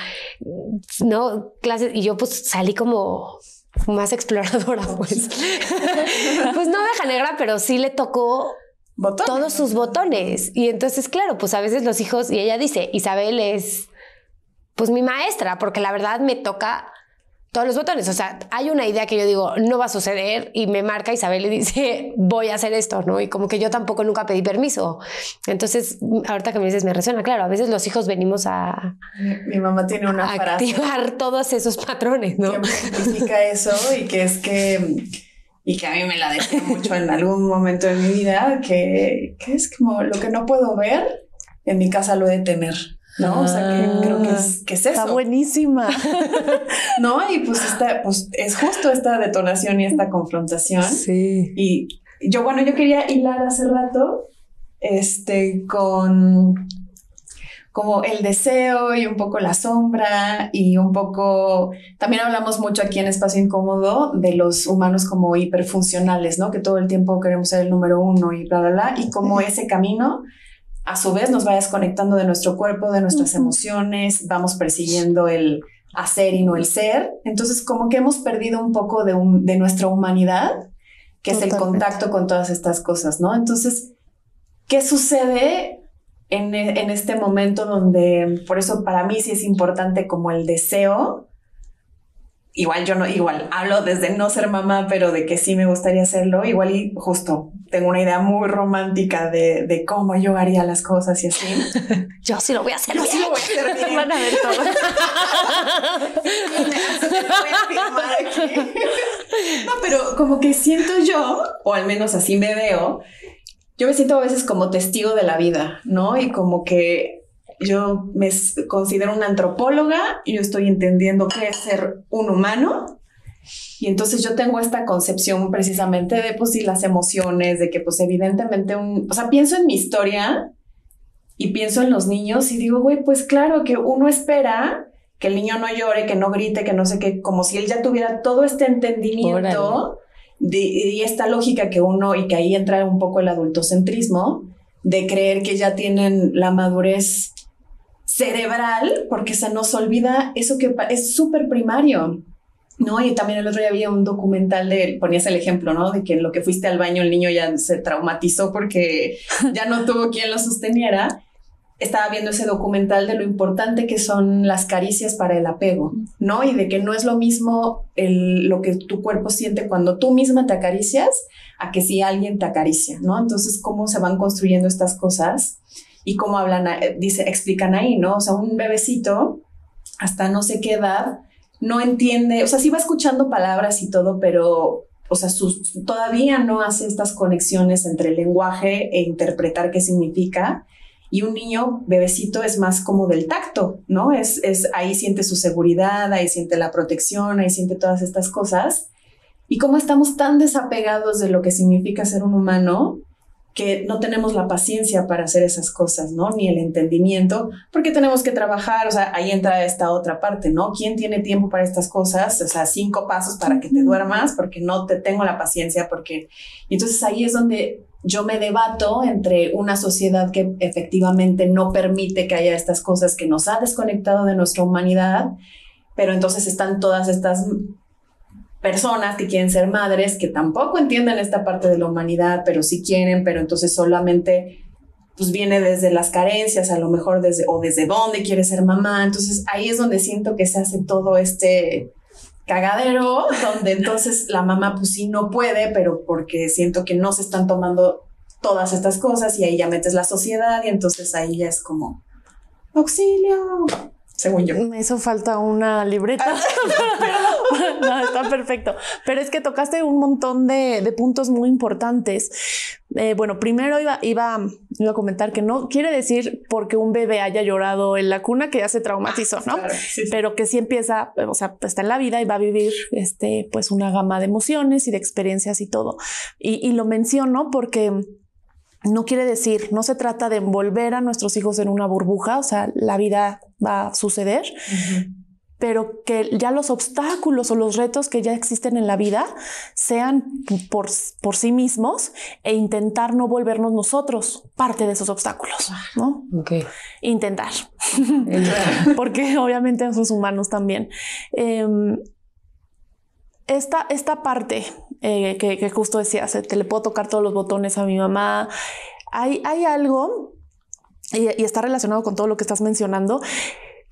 ¿no? Clases, y yo pues salí como más exploradora, pues. pues no deja negra, pero sí le tocó todos sus botones. Y entonces, claro, pues a veces los hijos, y ella dice, Isabel es pues mi maestra, porque la verdad me toca todos los botones. O sea, hay una idea que yo digo, no va a suceder y me marca Isabel y dice, voy a hacer esto, ¿no? Y como que yo tampoco nunca pedí permiso. Entonces, ahorita que me dices, me resuena, claro, a veces los hijos venimos a... Mi mamá tiene una frase. Activar todos esos patrones, ¿no? Que significa eso y que es que... Y que a mí me la dejó mucho en algún momento de mi vida, que, es como lo que no puedo ver, en mi casa lo he de tener. ¿no? o sea, que creo que es, ah, eso. Está buenísima. ¿No? Y pues, está, pues es justo esta detonación y esta confrontación. Sí. Y yo, bueno, yo quería hilar hace rato este, con como el deseo y un poco la sombra y un poco, también hablamos mucho aquí en Espacio Incómodo de los humanos como hiperfuncionales, ¿no? Que todo el tiempo queremos ser el número uno y bla, bla, bla, y como ese camino a su vez nos va desconectando de nuestro cuerpo, de nuestras emociones, vamos persiguiendo el hacer y no el ser. Entonces, como que hemos perdido un poco de, de nuestra humanidad, que es el contacto con todas estas cosas, ¿no? Entonces, ¿qué sucede en, e, en, este momento donde, por eso para mí sí es importante como el deseo igual yo no, igual hablo desde no ser mamá, pero de que sí me gustaría hacerlo, igual y justo tengo una idea muy romántica de, cómo yo haría las cosas y así. yo sí lo voy a hacer. Yo sí lo voy a hacer. no, pero como que siento yo, o al menos así me veo, yo me siento a veces como testigo de la vida, ¿no? Y como que yo me considero una antropóloga y yo estoy entendiendo qué es ser un humano. Y entonces yo tengo esta concepción precisamente de, pues, y las emociones, de que, pues, evidentemente, un, o sea, pienso en mi historia y pienso en los niños y digo, güey, pues claro que uno espera que el niño no llore, que no grite, que no sé qué, como si él ya tuviera todo este entendimiento de, y esta lógica que uno, y que ahí entra un poco el adultocentrismo, de creer que ya tienen la madurez cerebral, porque se nos olvida eso que es súper primario. No, y también el otro día había un documental de, ponías el ejemplo, ¿no? De que en lo que fuiste al baño el niño ya se traumatizó porque ya no tuvo quien lo sosteniera. Estaba viendo ese documental de lo importante que son las caricias para el apego, ¿no? Y de que no es lo mismo lo que tu cuerpo siente cuando tú misma te acaricias a que si alguien te acaricia, ¿no? Entonces, ¿cómo se van construyendo estas cosas? y cómo hablan, eh, dice, explican ahí, ¿no? O sea, un bebecito hasta no sé qué edad no entiende, o sea, sí va escuchando palabras y todo, pero, o sea, todavía no hace estas conexiones entre el lenguaje e interpretar qué significa. Y un niño bebecito es más como del tacto, ¿no? Es, es ahí siente su seguridad, ahí siente la protección, ahí siente todas estas cosas. Y cómo estamos tan desapegados de lo que significa ser un humano, que no tenemos la paciencia para hacer esas cosas, ¿no? Ni el entendimiento, porque tenemos que trabajar, o sea, ahí entra esta otra parte, ¿no? ¿Quién tiene tiempo para estas cosas? O sea, cinco pasos para que te duermas, porque no te tengo la paciencia, porque... entonces ahí es donde yo me debato entre una sociedad que efectivamente no permite que haya estas cosas que nos ha desconectado de nuestra humanidad, pero entonces están todas estas personas que quieren ser madres, que tampoco entienden esta parte de la humanidad, pero sí quieren, pero entonces solamente pues viene desde las carencias, a lo mejor desde o desde dónde quiere ser mamá. Entonces ahí es donde siento que se hace todo este cagadero, donde entonces la mamá pues sí no puede, pero porque siento que no se están tomando todas estas cosas y ahí ya metes la sociedad y entonces ahí ya es como auxilio según yo. Me mm, hizo falta una libreta. Ah, no, está perfecto. Pero es que tocaste un montón de, puntos muy importantes. Eh, bueno, primero iba, iba, a comentar que no quiere decir porque un bebé haya llorado en la cuna que ya se traumatizó, ah, ¿no? Pero que sí empieza, o sea, pues, está en la vida y va a vivir este, pues una gama de emociones y de experiencias y todo. Y, y lo menciono porque no quiere decir, no se trata de envolver a nuestros hijos en una burbuja, o sea, la vida va a suceder, pero que ya los obstáculos o los retos que ya existen en la vida sean por, por sí mismos e intentar no volvernos nosotros parte de esos obstáculos, ¿no? Intentar, porque obviamente somos humanos también. Em, esta, esta parte eh, que, justo decía, te le puedo tocar todos los botones a mi mamá. Hay, hay algo, y, está relacionado con todo lo que estás mencionando,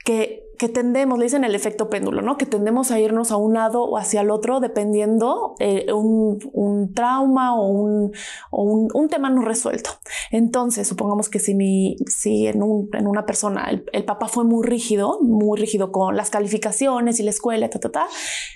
que que tendemos, le dicen el efecto péndulo, ¿no? Que tendemos a irnos a un lado o hacia el otro dependiendo eh, un, trauma o, un, tema no resuelto. Entonces, supongamos que si, mi, si en, en una persona el, papá fue muy rígido, muy rígido con las calificaciones y la escuela,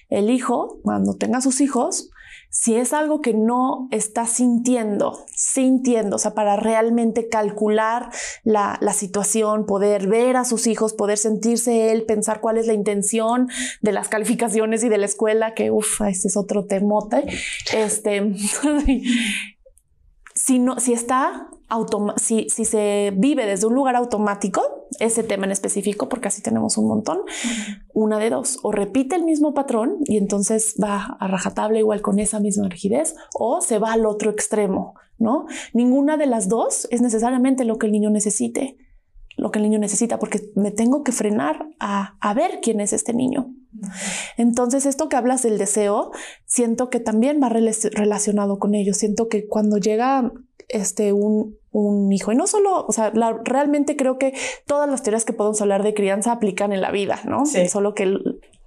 el hijo, cuando tenga sus hijos, si es algo que no está sintiendo, sintiendo, o sea, para realmente calcular la, situación, poder ver a sus hijos, poder sentirse él, pensar cuál es la intención de las calificaciones y de la escuela, que uff, este es otro temote. Este, si, no, si está si, se vive desde un lugar automático, ese tema en específico, porque así tenemos un montón, una de dos, o repite el mismo patrón y entonces va a rajatable igual con esa misma rigidez, o se va al otro extremo, ¿no? Ninguna de las dos es necesariamente lo que el niño necesite, lo que el niño necesita, porque me tengo que frenar a, a ver quién es este niño. Entonces, esto que hablas del deseo, siento que también va relacionado con ello. Siento que cuando llega este, un, un hijo. Y no solo, o sea, realmente creo que todas las teorías que podemos hablar de crianza aplican en la vida, ¿no? Solo que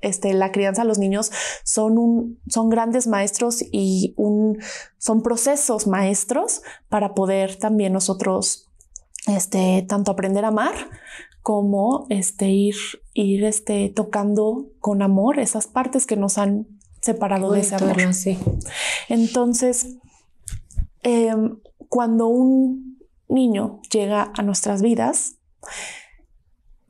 este, la crianza, los niños son, un, son grandes maestros y un, son procesos maestros para poder también nosotros este, tanto aprender a amar como este, ir, ir este, tocando con amor esas partes que nos han separado de ese amor. Entonces, em, cuando un niño llega a nuestras vidas,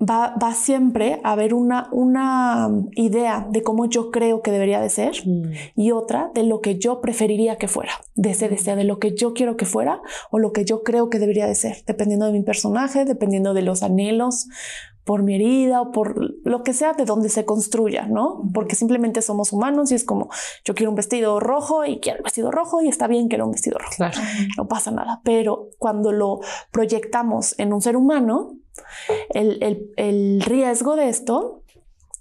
va, siempre a haber una, um, idea de cómo yo creo que debería de ser mm. y otra de lo que yo preferiría que fuera, de ese mm. deseo, de lo que yo quiero que fuera o lo que yo creo que debería de ser, dependiendo de mi personaje, dependiendo de los anhelos por mi herida o por lo que sea de donde se construya, ¿no? Porque simplemente somos humanos y es como, yo quiero un vestido rojo y quiero el vestido rojo y está bien que un vestido rojo. No pasa nada. Pero cuando lo proyectamos en un ser humano, el, el riesgo de esto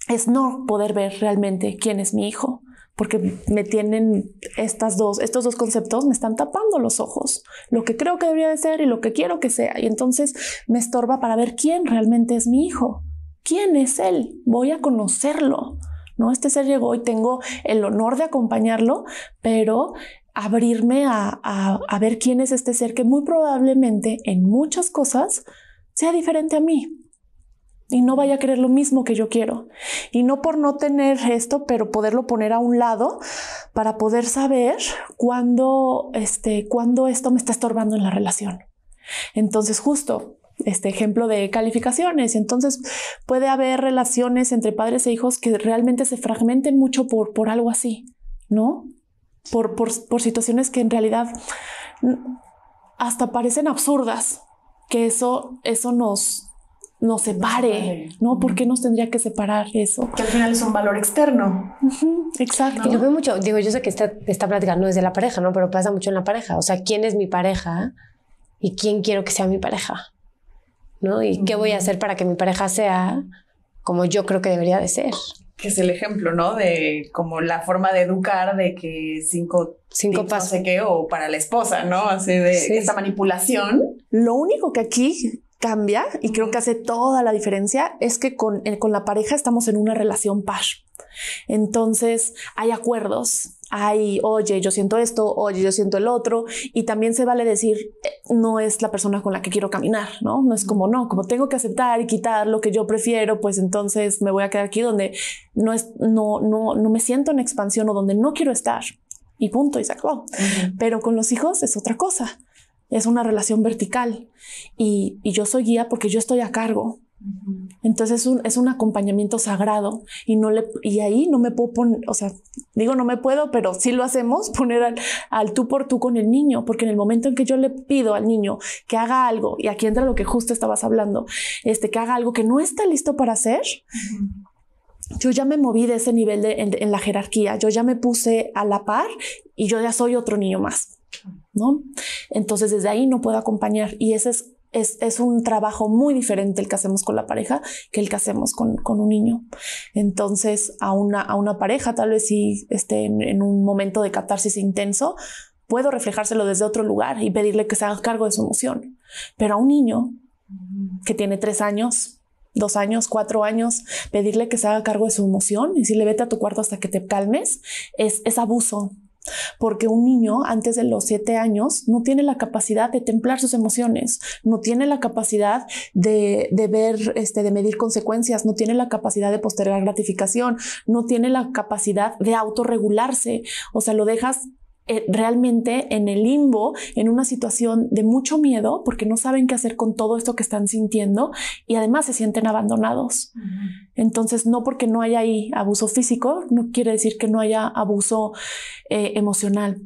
es no poder ver realmente quién es mi hijo porque me tienen estas dos, estos dos conceptos me están tapando los ojos, lo que creo que debería de ser y lo que quiero que sea. Y entonces me estorba para ver quién realmente es mi hijo, quién es él, voy a conocerlo. No, este ser llegó y tengo el honor de acompañarlo, pero abrirme a, a ver quién es este ser que muy probablemente en muchas cosas sea diferente a mí, y no vaya a querer lo mismo que yo quiero. Y no por no tener esto, pero poderlo poner a un lado para poder saber cuándo, este, esto me está estorbando en la relación. Entonces, justo este ejemplo de calificaciones. Entonces puede haber relaciones entre padres e hijos que realmente se fragmenten mucho por, por algo así, ¿no? Por, por, por situaciones que en realidad hasta parecen absurdas, que eso, eso nos, nos separe, ¿no? porque qué nos tendría que separar eso? Que al final es un valor externo. exacto. Y lo veo mucho, digo, yo sé que está, no es de la pareja, ¿no? Pero pasa mucho en la pareja, o sea, ¿quién es mi pareja y quién quiero que sea mi pareja? ¿No? ¿Y qué voy a hacer para que mi pareja sea como yo creo que debería de ser? Que es el ejemplo, ¿no? De como la forma de educar de que cinco cinco pasos. No qué, o para la esposa, ¿no? Así de Esa manipulación. Lo único que aquí cambia y creo que hace toda la diferencia es que eh, con, la pareja estamos en una relación par. Entonces hay acuerdos, hay, oye, yo siento esto, oye, yo siento el otro, y también se vale decir, eh, no es la persona con la que quiero caminar, ¿no? No es como, no, como tengo que aceptar y quitar lo que yo prefiero, pues entonces me voy a quedar aquí donde no, es, no, no, no me siento en expansión o donde no quiero estar. Y punto, y se acabó. Pero con los hijos es otra cosa es una relación vertical y, yo soy guía porque yo estoy a cargo. Entonces es un, acompañamiento sagrado y, ahí no me puedo poner, o sea, digo no me puedo, pero sí lo hacemos, poner al, tú por tú con el niño, porque en el momento en que yo le pido al niño que haga algo, y aquí entra lo que justo estabas hablando, este, que haga algo que no está listo para hacer, yo ya me moví de ese nivel en, la jerarquía, yo ya me puse a la par y yo ya soy otro niño más. ¿no? Entonces desde ahí no puedo acompañar y ese es, es, un trabajo muy diferente el que hacemos con la pareja que el que hacemos con, un niño. Entonces a una, a una pareja tal vez si esté en, un momento de catarsis intenso, puedo reflejárselo desde otro lugar y pedirle que se haga cargo de su emoción. Pero a un niño que tiene tres años, dos años, cuatro años, pedirle que se haga cargo de su emoción y si le vete a tu cuarto hasta que te calmes, es, es abuso, porque un niño antes de los siete años no tiene la capacidad de templar sus emociones, no tiene la capacidad de, ver, este, de medir consecuencias, no tiene la capacidad de postergar gratificación, no tiene la capacidad de autorregularse, o sea, lo dejas eh, realmente en el limbo, en una situación de mucho miedo, porque no saben qué hacer con todo esto que están sintiendo y además se sienten abandonados. Entonces, no porque no haya ahí abuso físico, no quiere decir que no haya abuso eh, emocional.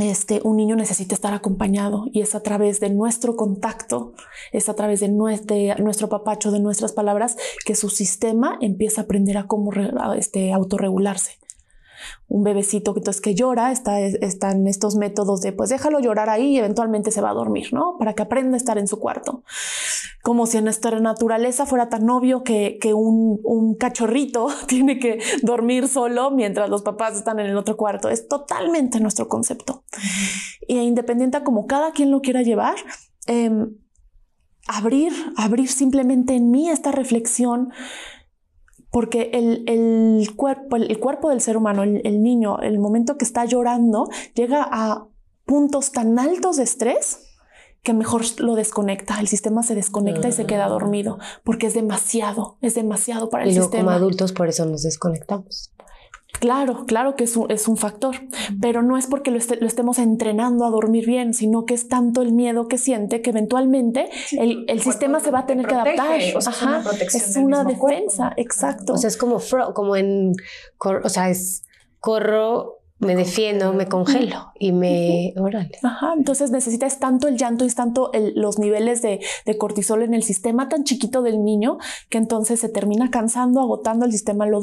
Este, un niño necesita estar acompañado y es a través de nuestro contacto, es a través de, nuestro papacho, de nuestras palabras, que su sistema empieza a aprender a cómo este, autorregularse un bebecito que, entonces, que llora, está, están estos métodos de pues déjalo llorar ahí y eventualmente se va a dormir, ¿no? Para que aprenda a estar en su cuarto. Como si en nuestra naturaleza fuera tan obvio que, un, cachorrito tiene que dormir solo mientras los papás están en el otro cuarto. Es totalmente nuestro concepto. Y e independiente como cada quien lo quiera llevar, em, abrir, abrir simplemente en mí esta reflexión porque el, cuerpo, el, cuerpo del ser humano, el, niño, el momento que está llorando, llega a puntos tan altos de estrés que mejor lo desconecta, el sistema se desconecta y se queda ah. dormido, porque es demasiado, es demasiado para el y sistema. Como adultos por eso nos desconectamos. Claro, claro que es un, factor, pero no es porque este, lo, estemos entrenando a dormir bien, sino que es tanto el miedo que siente que eventualmente el, sistema se va a tener que adaptar. es una, es una defensa, exacto. O sea, es como, como en, o sea, es corro me defiendo, me congelo y me... Órale. Ajá, entonces necesitas tanto el llanto y tanto los niveles de, cortisol en el sistema tan chiquito del niño que entonces se termina cansando, agotando el sistema, lo,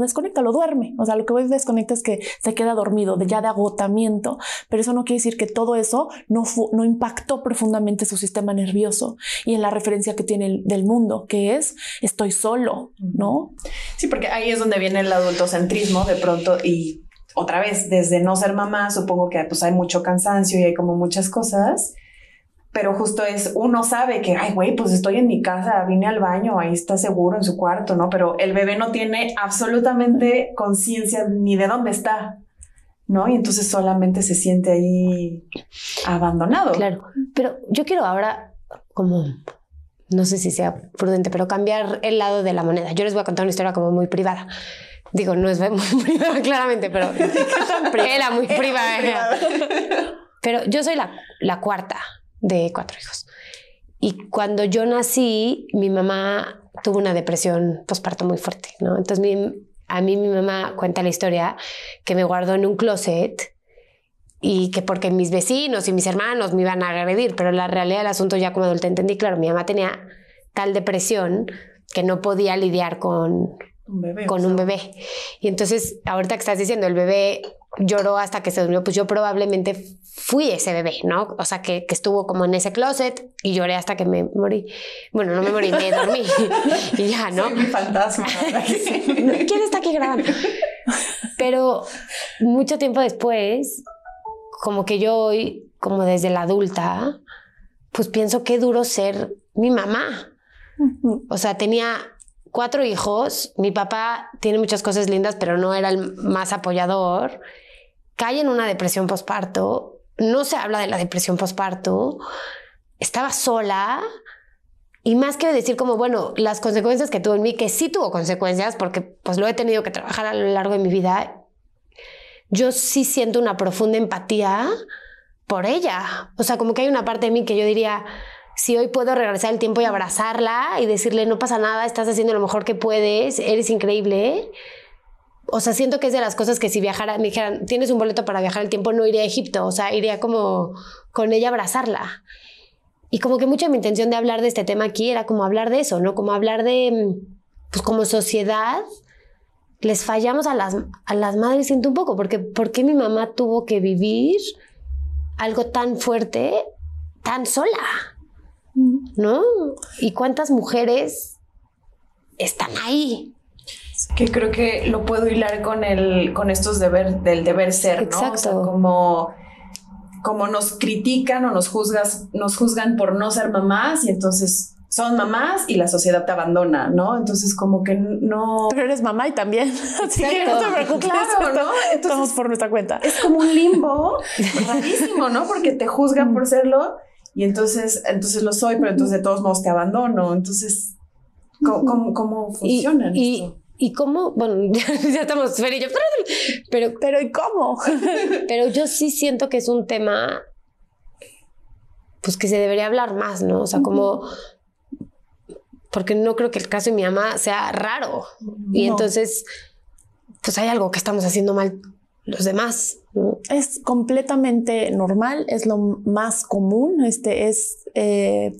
desconecta, lo duerme. O sea, lo que voy a desconecta es que se queda dormido, de, ya de agotamiento, pero eso no quiere decir que todo eso no, no impactó profundamente su sistema nervioso y en la referencia que tiene del mundo, que es estoy solo, ¿no? Sí, porque ahí es donde viene el adultocentrismo de pronto y otra vez, desde no ser mamá, supongo que pues hay mucho cansancio y hay como muchas cosas, pero justo es, uno sabe que, ay, güey, pues estoy en mi casa, vine al baño, ahí está seguro en su cuarto, ¿no? Pero el bebé no tiene absolutamente conciencia ni de dónde está. ¿no? Y entonces solamente se siente ahí abandonado. Claro, pero yo quiero ahora como, no sé si sea prudente, pero cambiar el lado de la moneda. Yo les voy a contar una historia como muy privada. Digo, no es muy privada, claramente, pero era muy privada. Pero yo soy la, la cuarta de cuatro hijos. Y cuando yo nací, mi mamá tuvo una depresión posparto muy fuerte, ¿no? Entonces a mí mi mamá cuenta la historia que me guardó en un closet y que porque mis vecinos y mis hermanos me iban a agredir, pero la realidad del asunto ya como adulta entendí, claro, mi mamá tenía tal depresión que no podía lidiar con, con un bebé. Y entonces, ahorita que estás diciendo, el bebé lloró hasta que se durmió, pues yo probablemente fui ese bebé, ¿no? O sea, que, estuvo como en ese closet y lloré hasta que me morí. Bueno, no me morí, me dormí y ya, ¿no? mi fantasma. ¿Quién está aquí grabando? Pero mucho tiempo después, como que yo hoy, como desde la adulta, pues pienso qué duro ser mi mamá. O sea, tenía cuatro hijos, mi papá tiene muchas cosas lindas, pero no era el más apoyador, cae en una depresión posparto, no se habla de la depresión posparto, estaba sola. Y más que decir como, bueno, las consecuencias que tuvo en mí, que sí tuvo consecuencias, porque pues lo he tenido que trabajar a lo largo de mi vida, yo sí siento una profunda empatía por ella. O sea, como que hay una parte de mí que yo diría, si hoy puedo regresar el tiempo y abrazarla y decirle, no pasa nada, estás haciendo lo mejor que puedes, eres increíble. O sea, siento que es de las cosas que si viajara, me dijeran, tienes un boleto para viajar el tiempo, no iría a Egipto, o sea, iría como con ella abrazarla. Y como que mucha mi intención de hablar de este tema aquí era como hablar de eso, ¿no? Como hablar de, mm, pues como sociedad, les fallamos a las, a las madres, siento un poco, porque ¿por qué mi mamá tuvo que vivir algo tan fuerte, tan sola? ¿no? ¿Y cuántas mujeres están ahí? Que creo que lo puedo hilar con el, con estos deber, del deber ser, ¿no? Exacto. como, como nos critican o nos juzgas, nos juzgan por no ser mamás, y entonces son mamás y la sociedad te abandona, ¿no? Entonces como que no... Pero eres mamá y también. Claro, ¿no? estamos por nuestra cuenta. Es como un limbo rarísimo, ¿no? Porque te juzgan por mm. serlo y entonces, entonces lo soy, pero entonces de todos modos te abandono. Entonces, ¿cómo, funciona y, cómo, bueno, ya, estamos pero, pero ¿y cómo? pero yo sí siento que es un tema, pues que se debería hablar más, ¿no? O sea, como porque no creo que el caso de mi mamá sea raro. Y entonces, pues hay algo que estamos haciendo mal los demás. Es completamente normal, es lo más común, este es... Eh,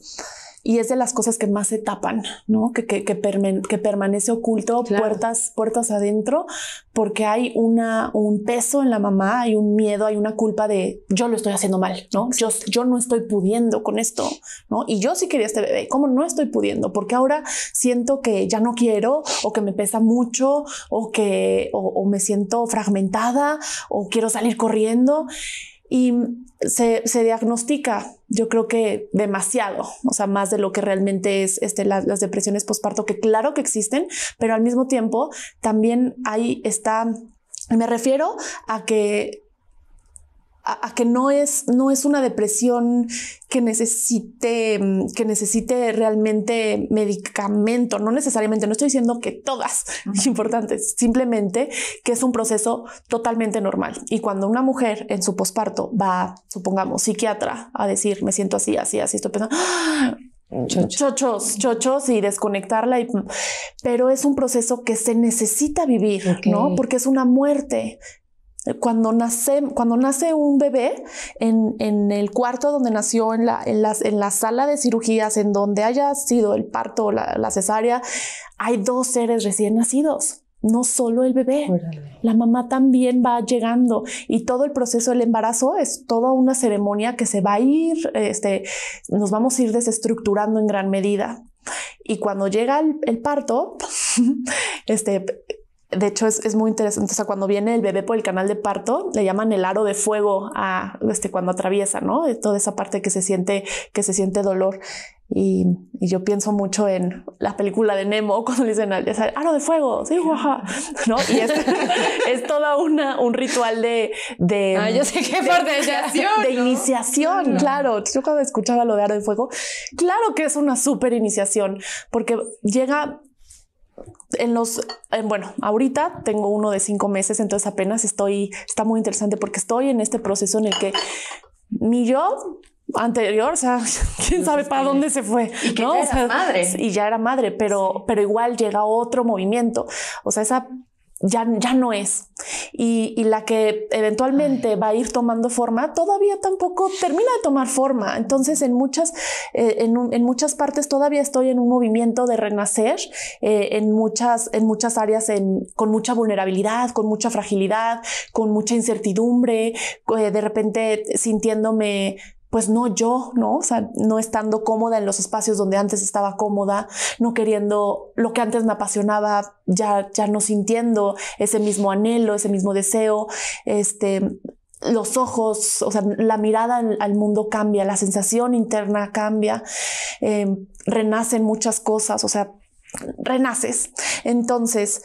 y es de las cosas que más se tapan, ¿no? Que, que, que, permanece oculto puertas, puertas adentro, porque hay una, un peso en la mamá, hay un miedo, hay una culpa de yo lo estoy haciendo mal, ¿no? Yo, yo no estoy pudiendo con esto, ¿no? Y yo sí quería este bebé, ¿cómo no estoy pudiendo? Porque ahora siento que ya no quiero o que me pesa mucho o que o me siento fragmentada o quiero salir corriendo y se, se, diagnostica, yo creo que demasiado, o sea, más de lo que realmente es este, las depresiones postparto, que claro que existen, pero al mismo tiempo también ahí está, me refiero a que a, que no es, no es una depresión que necesite, mm, que necesite realmente medicamento, no necesariamente, no estoy diciendo que todas es importantes, simplemente que es un proceso totalmente normal. Y cuando una mujer en su posparto va, supongamos, psiquiatra a decir, me siento así, así, así, estoy pensando, ah, chochos, chochos y desconectarla. pero es un proceso que se necesita vivir, ¿no? Porque es una muerte, cuando nace, cuando nace un bebé en, el cuarto donde nació, en la, en, las, en la, sala de cirugías, en donde haya sido el parto o la, cesárea, hay dos seres recién nacidos. No solo el bebé, la mamá también va llegando y todo el proceso del embarazo es toda una ceremonia que se va a ir, este, nos vamos a ir desestructurando en gran medida. Y cuando llega el parto, este, de hecho, es, muy interesante. O sea, cuando viene el bebé por el canal de parto, le llaman el aro de fuego a este cuando atraviesa, ¿no? toda esa parte que se siente, que se siente dolor. Y, yo pienso mucho en la película de Nemo cuando le dicen aro de fuego, sí, guaja, ¿no? Y es, es toda una, un ritual de. de ah, yo sé de, iniciación. De iniciación, claro. Yo cuando escuchaba lo de aro de fuego, claro que es una súper iniciación, porque llega en los, en, bueno, ahorita tengo uno de cinco meses, entonces apenas estoy, está muy interesante porque estoy en este proceso en el que mi yo anterior, o sea, quién sabe para dónde se fue, y ¿no? ya era madre. Y ya era madre, pero, pero igual llega otro movimiento, o sea, esa ya, no es. Y, la que eventualmente va a ir tomando forma, todavía tampoco termina de tomar forma. Entonces, en muchas, eh, en, muchas partes todavía estoy en un movimiento de renacer, eh, en, muchas, en muchas áreas con mucha vulnerabilidad, con mucha fragilidad, con mucha incertidumbre, eh, de repente sintiéndome pues no yo, ¿no? O sea, no estando cómoda en los espacios donde antes estaba cómoda, no queriendo lo que antes me apasionaba, ya, ya no sintiendo ese mismo anhelo, ese mismo deseo, este, los ojos, o sea, la mirada al, mundo cambia, la sensación interna cambia, eh, renacen muchas cosas, o sea, renaces. Entonces,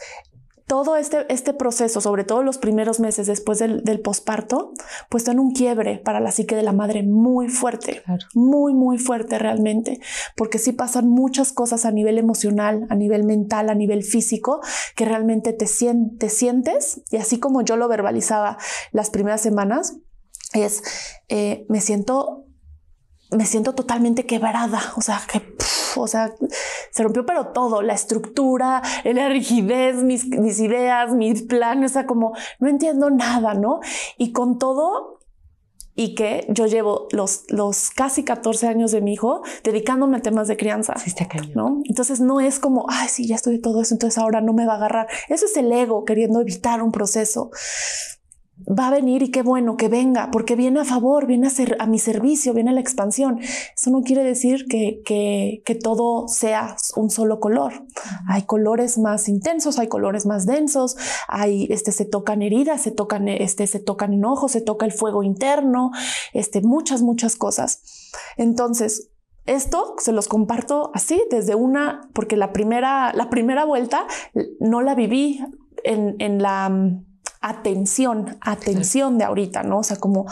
todo este, este proceso, sobre todo los primeros meses después del, del posparto, puesto en un quiebre para la psique de la madre muy fuerte, muy, muy fuerte realmente, porque sí pasan muchas cosas a nivel emocional, a nivel mental, a nivel físico, que realmente te, sientes, y así como yo lo verbalizaba las primeras semanas, es, eh, me siento me siento totalmente quebrada, o sea, que, o sea, se rompió pero todo, la estructura, eh, la rigidez, mis, mis ideas, mis planes, o sea, como no entiendo nada, ¿no? Y con todo, y que yo llevo los, los casi 14 años de mi hijo dedicándome a temas de crianza, sí ¿no? Entonces no es como, ay, sí, ya estoy todo eso, entonces ahora no me va a agarrar. Eso es el ego queriendo evitar un proceso va a venir y qué bueno que venga, porque viene a favor, viene a, ser, a mi servicio, viene a la expansión. Eso no quiere decir que, que, que todo sea un solo color. Hay colores más intensos, hay colores más densos, hay, este, se tocan heridas, se tocan, este, se tocan enojos, se toca el fuego interno, este, muchas, muchas cosas. Entonces, esto se los comparto así desde una, porque la primera, la primera vuelta no la viví en, en la mm, atención, atención de ahorita, ¿no? O sea, como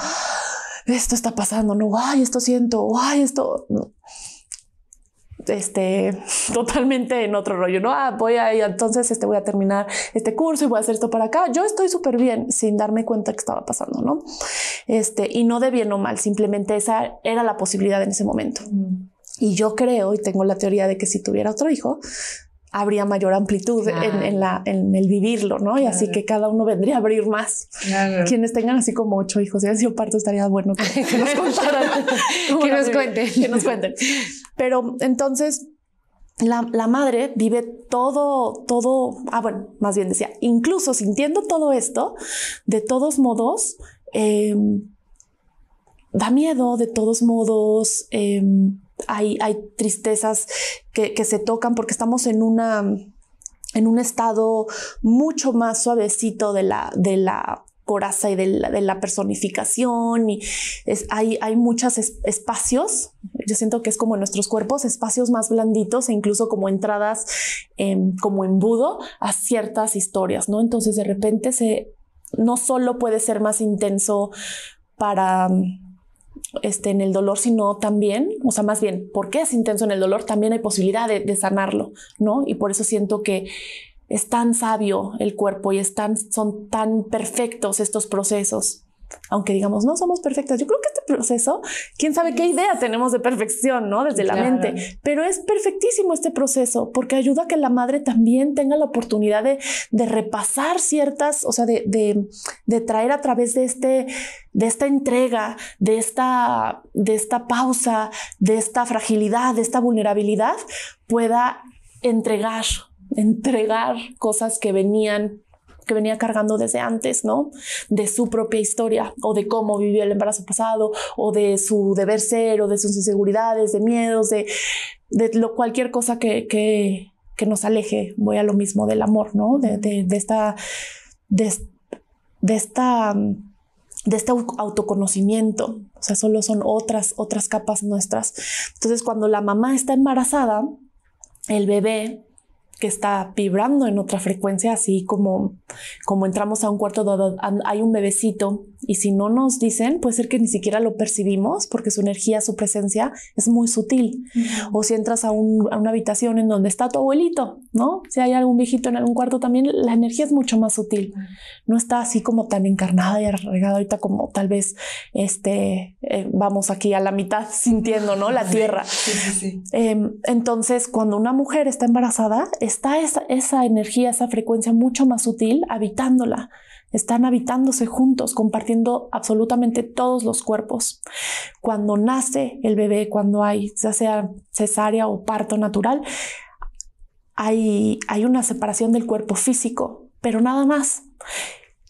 esto está pasando, no, ay, esto siento, ay, esto este, totalmente en otro rollo, ¿no? Ah, voy a, entonces este, voy a terminar este curso y voy a hacer esto para acá. Yo estoy súper bien sin darme cuenta que estaba pasando, ¿no? Este, y no de bien o mal, simplemente esa era la posibilidad en ese momento. Mm. Y yo creo y tengo la teoría de que si tuviera otro hijo, habría mayor amplitud en, el vivirlo, ¿no? Y así que cada uno vendría a abrir más. Quienes tengan así como ocho hijos y han sido parto, estaría bueno que, nos contaran. que nos cuenten. Pero entonces... La, madre vive todo, todo, ah, bueno, más bien decía, incluso sintiendo todo esto, de todos modos, em, da miedo, de todos modos, em, hay, tristezas que, se tocan porque estamos en una en un estado mucho más suavecito de la, de la coraza y de la, personificación y hay, muchos espacios, yo siento que es como en nuestros cuerpos, espacios más blanditos e incluso como entradas em, como embudo a ciertas historias, ¿no? Entonces de repente se, no solo puede ser más intenso para este, en el dolor, sino también, o sea, más bien, porque es intenso en el dolor? También hay posibilidad de, sanarlo, ¿no? Y por eso siento que es tan sabio el cuerpo y son tan perfectos estos procesos aunque digamos no somos perfectas, yo creo que este proceso, quién sabe qué idea tenemos de perfección, ¿no? Desde la mente, pero es perfectísimo este proceso porque ayuda a que la madre también tenga la oportunidad de, repasar ciertas, o sea, de, de, traer a través de, este, de esta entrega, de esta, de esta pausa, de esta fragilidad, de esta vulnerabilidad, pueda entregar entregar cosas que venían que venía cargando desde antes, ¿no? De su propia historia o de cómo vivió el embarazo pasado o de su deber ser o de sus inseguridades, de miedos, de, de cualquier cosa que, que, nos aleje. Voy a lo mismo del amor, ¿no? De, esta... De, esta de este autoconocimiento, o sea, solo son otras, otras capas nuestras. Entonces, cuando la mamá está embarazada, el bebé que está vibrando en otra frecuencia, así como, como entramos a un cuarto donde hay un bebecito y si no nos dicen, puede ser que ni siquiera lo percibimos porque su energía, su presencia es muy sutil. O si entras a, una habitación en donde está tu abuelito, ¿no? Si hay algún viejito en algún cuarto también, la energía es mucho más sutil. No está así como tan encarnada y arraigada ahorita como tal vez este, eh, vamos aquí a la mitad sintiendo, ¿no? La tierra. Em, entonces, cuando una mujer está embarazada, está esa, energía, esa frecuencia mucho más sutil habitándola. Están habitándose juntos, compartiendo absolutamente todos los cuerpos. Cuando nace el bebé, cuando hay, ya sea cesárea o parto natural, hay, hay una separación del cuerpo físico, pero nada más.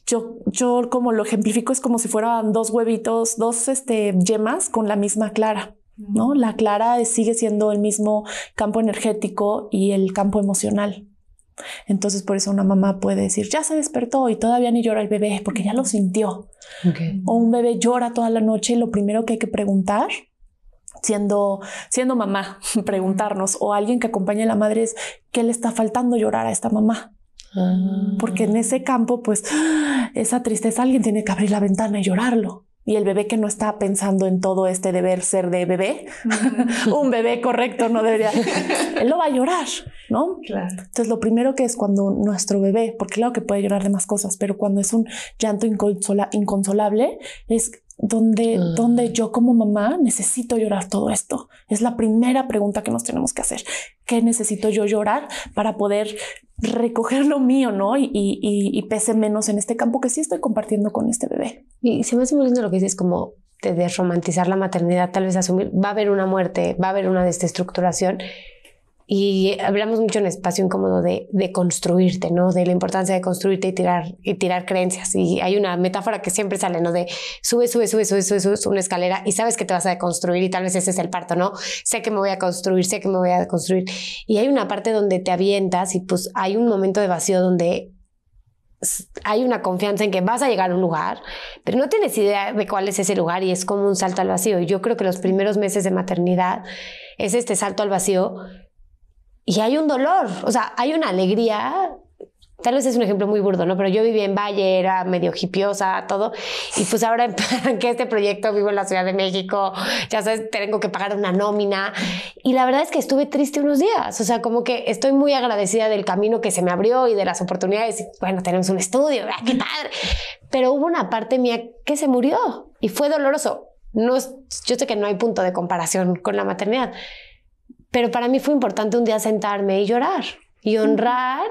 Yo, yo, como lo ejemplifico es como si fueran dos huevitos, dos este, yemas con la misma clara. ¿no? La clara sigue siendo el mismo campo energético y el campo emocional. Entonces, por eso una mamá puede decir, ya se despertó y todavía ni llora el bebé porque ya lo sintió. O un bebé llora toda la noche y lo primero que hay que preguntar, siendo, siendo mamá, preguntarnos, o alguien que acompañe a la madre es, ¿qué le está faltando llorar a esta mamá? Ah. Porque en ese campo, pues, ¡ah! esa tristeza alguien tiene que abrir la ventana y llorarlo y el bebé que no está pensando en todo este deber ser de bebé, un bebé correcto no debería, él no va a llorar, ¿no? Entonces lo primero que es cuando nuestro bebé, porque claro que puede llorar de más cosas, pero cuando es un llanto inconsolable, es donde, ah. donde yo como mamá necesito llorar todo esto. Es la primera pregunta que nos tenemos que hacer. ¿Qué necesito yo llorar para poder recoger lo mío, no? Y, pese menos en este campo que sí estoy compartiendo con este bebé. Y si me hace muy lo que dices, como de desromantizar la maternidad, tal vez asumir, va a haber una muerte, va a haber una desestructuración y hablamos mucho en espacio incómodo de, de, construirte, ¿no? De la importancia de construirte y tirar, y tirar creencias. Y hay una metáfora que siempre sale, ¿no? De sube, sube, sube, sube, sube, sube una escalera y sabes que te vas a deconstruir y tal vez ese es el parto, ¿no? Sé que me voy a construir, sé que me voy a deconstruir. Y hay una parte donde te avientas y pues hay un momento de vacío donde hay una confianza en que vas a llegar a un lugar, pero no tienes idea de cuál es ese lugar y es como un salto al vacío. Y yo creo que los primeros meses de maternidad es este salto al vacío y hay un dolor, o sea, hay una alegría. Tal vez es un ejemplo muy burdo, ¿no? Pero yo vivía en Valle, era medio hipiosa, todo. Y pues ahora que este proyecto vivo en la Ciudad de México, ya sabes, tengo que pagar una nómina. Y la verdad es que estuve triste unos días. O sea, como que estoy muy agradecida del camino que se me abrió y de las oportunidades. Bueno, tenemos un estudio, ah, ¡Qué padre! Pero hubo una parte mía que se murió y fue doloroso. No, yo sé que no hay punto de comparación con la maternidad, pero para mí fue importante un día sentarme y llorar y honrar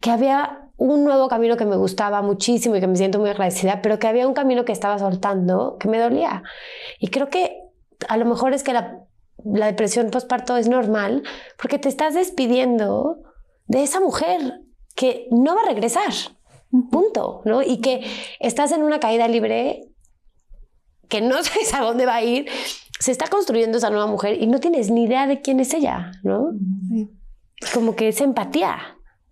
que había un nuevo camino que me gustaba muchísimo y que me siento muy agradecida, pero que había un camino que estaba soltando que me dolía. Y creo que a lo mejor es que la, depresión postparto es normal porque te estás despidiendo de esa mujer que no va a regresar, Un punto, ¿no? Y que estás en una caída libre que no sabes a dónde va a ir se está construyendo esa nueva mujer y no tienes ni idea de quién es ella, ¿no? Como que es empatía.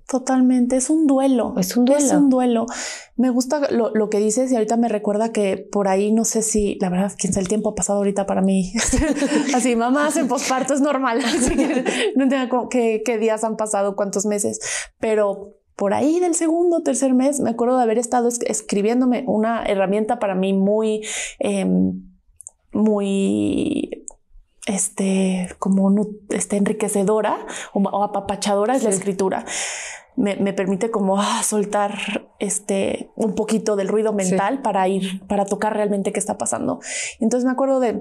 Totalmente, es un duelo. Es un duelo. Es un duelo. Me gusta lo, que dices y ahorita me recuerda que por ahí, no sé si, la verdad, quién sabe, el tiempo ha pasado ahorita para mí. Así, mamás en posparto es normal. no entiendo qué, días han pasado, cuántos meses, pero por ahí del segundo o tercer mes, me acuerdo de haber estado escribiéndome una herramienta para mí muy... Em, muy este, como este, enriquecedora o, apapachadora es la escritura. Me, permite como ah, soltar este, un poquito del ruido mental para ir, para tocar realmente qué está pasando. Entonces me acuerdo de,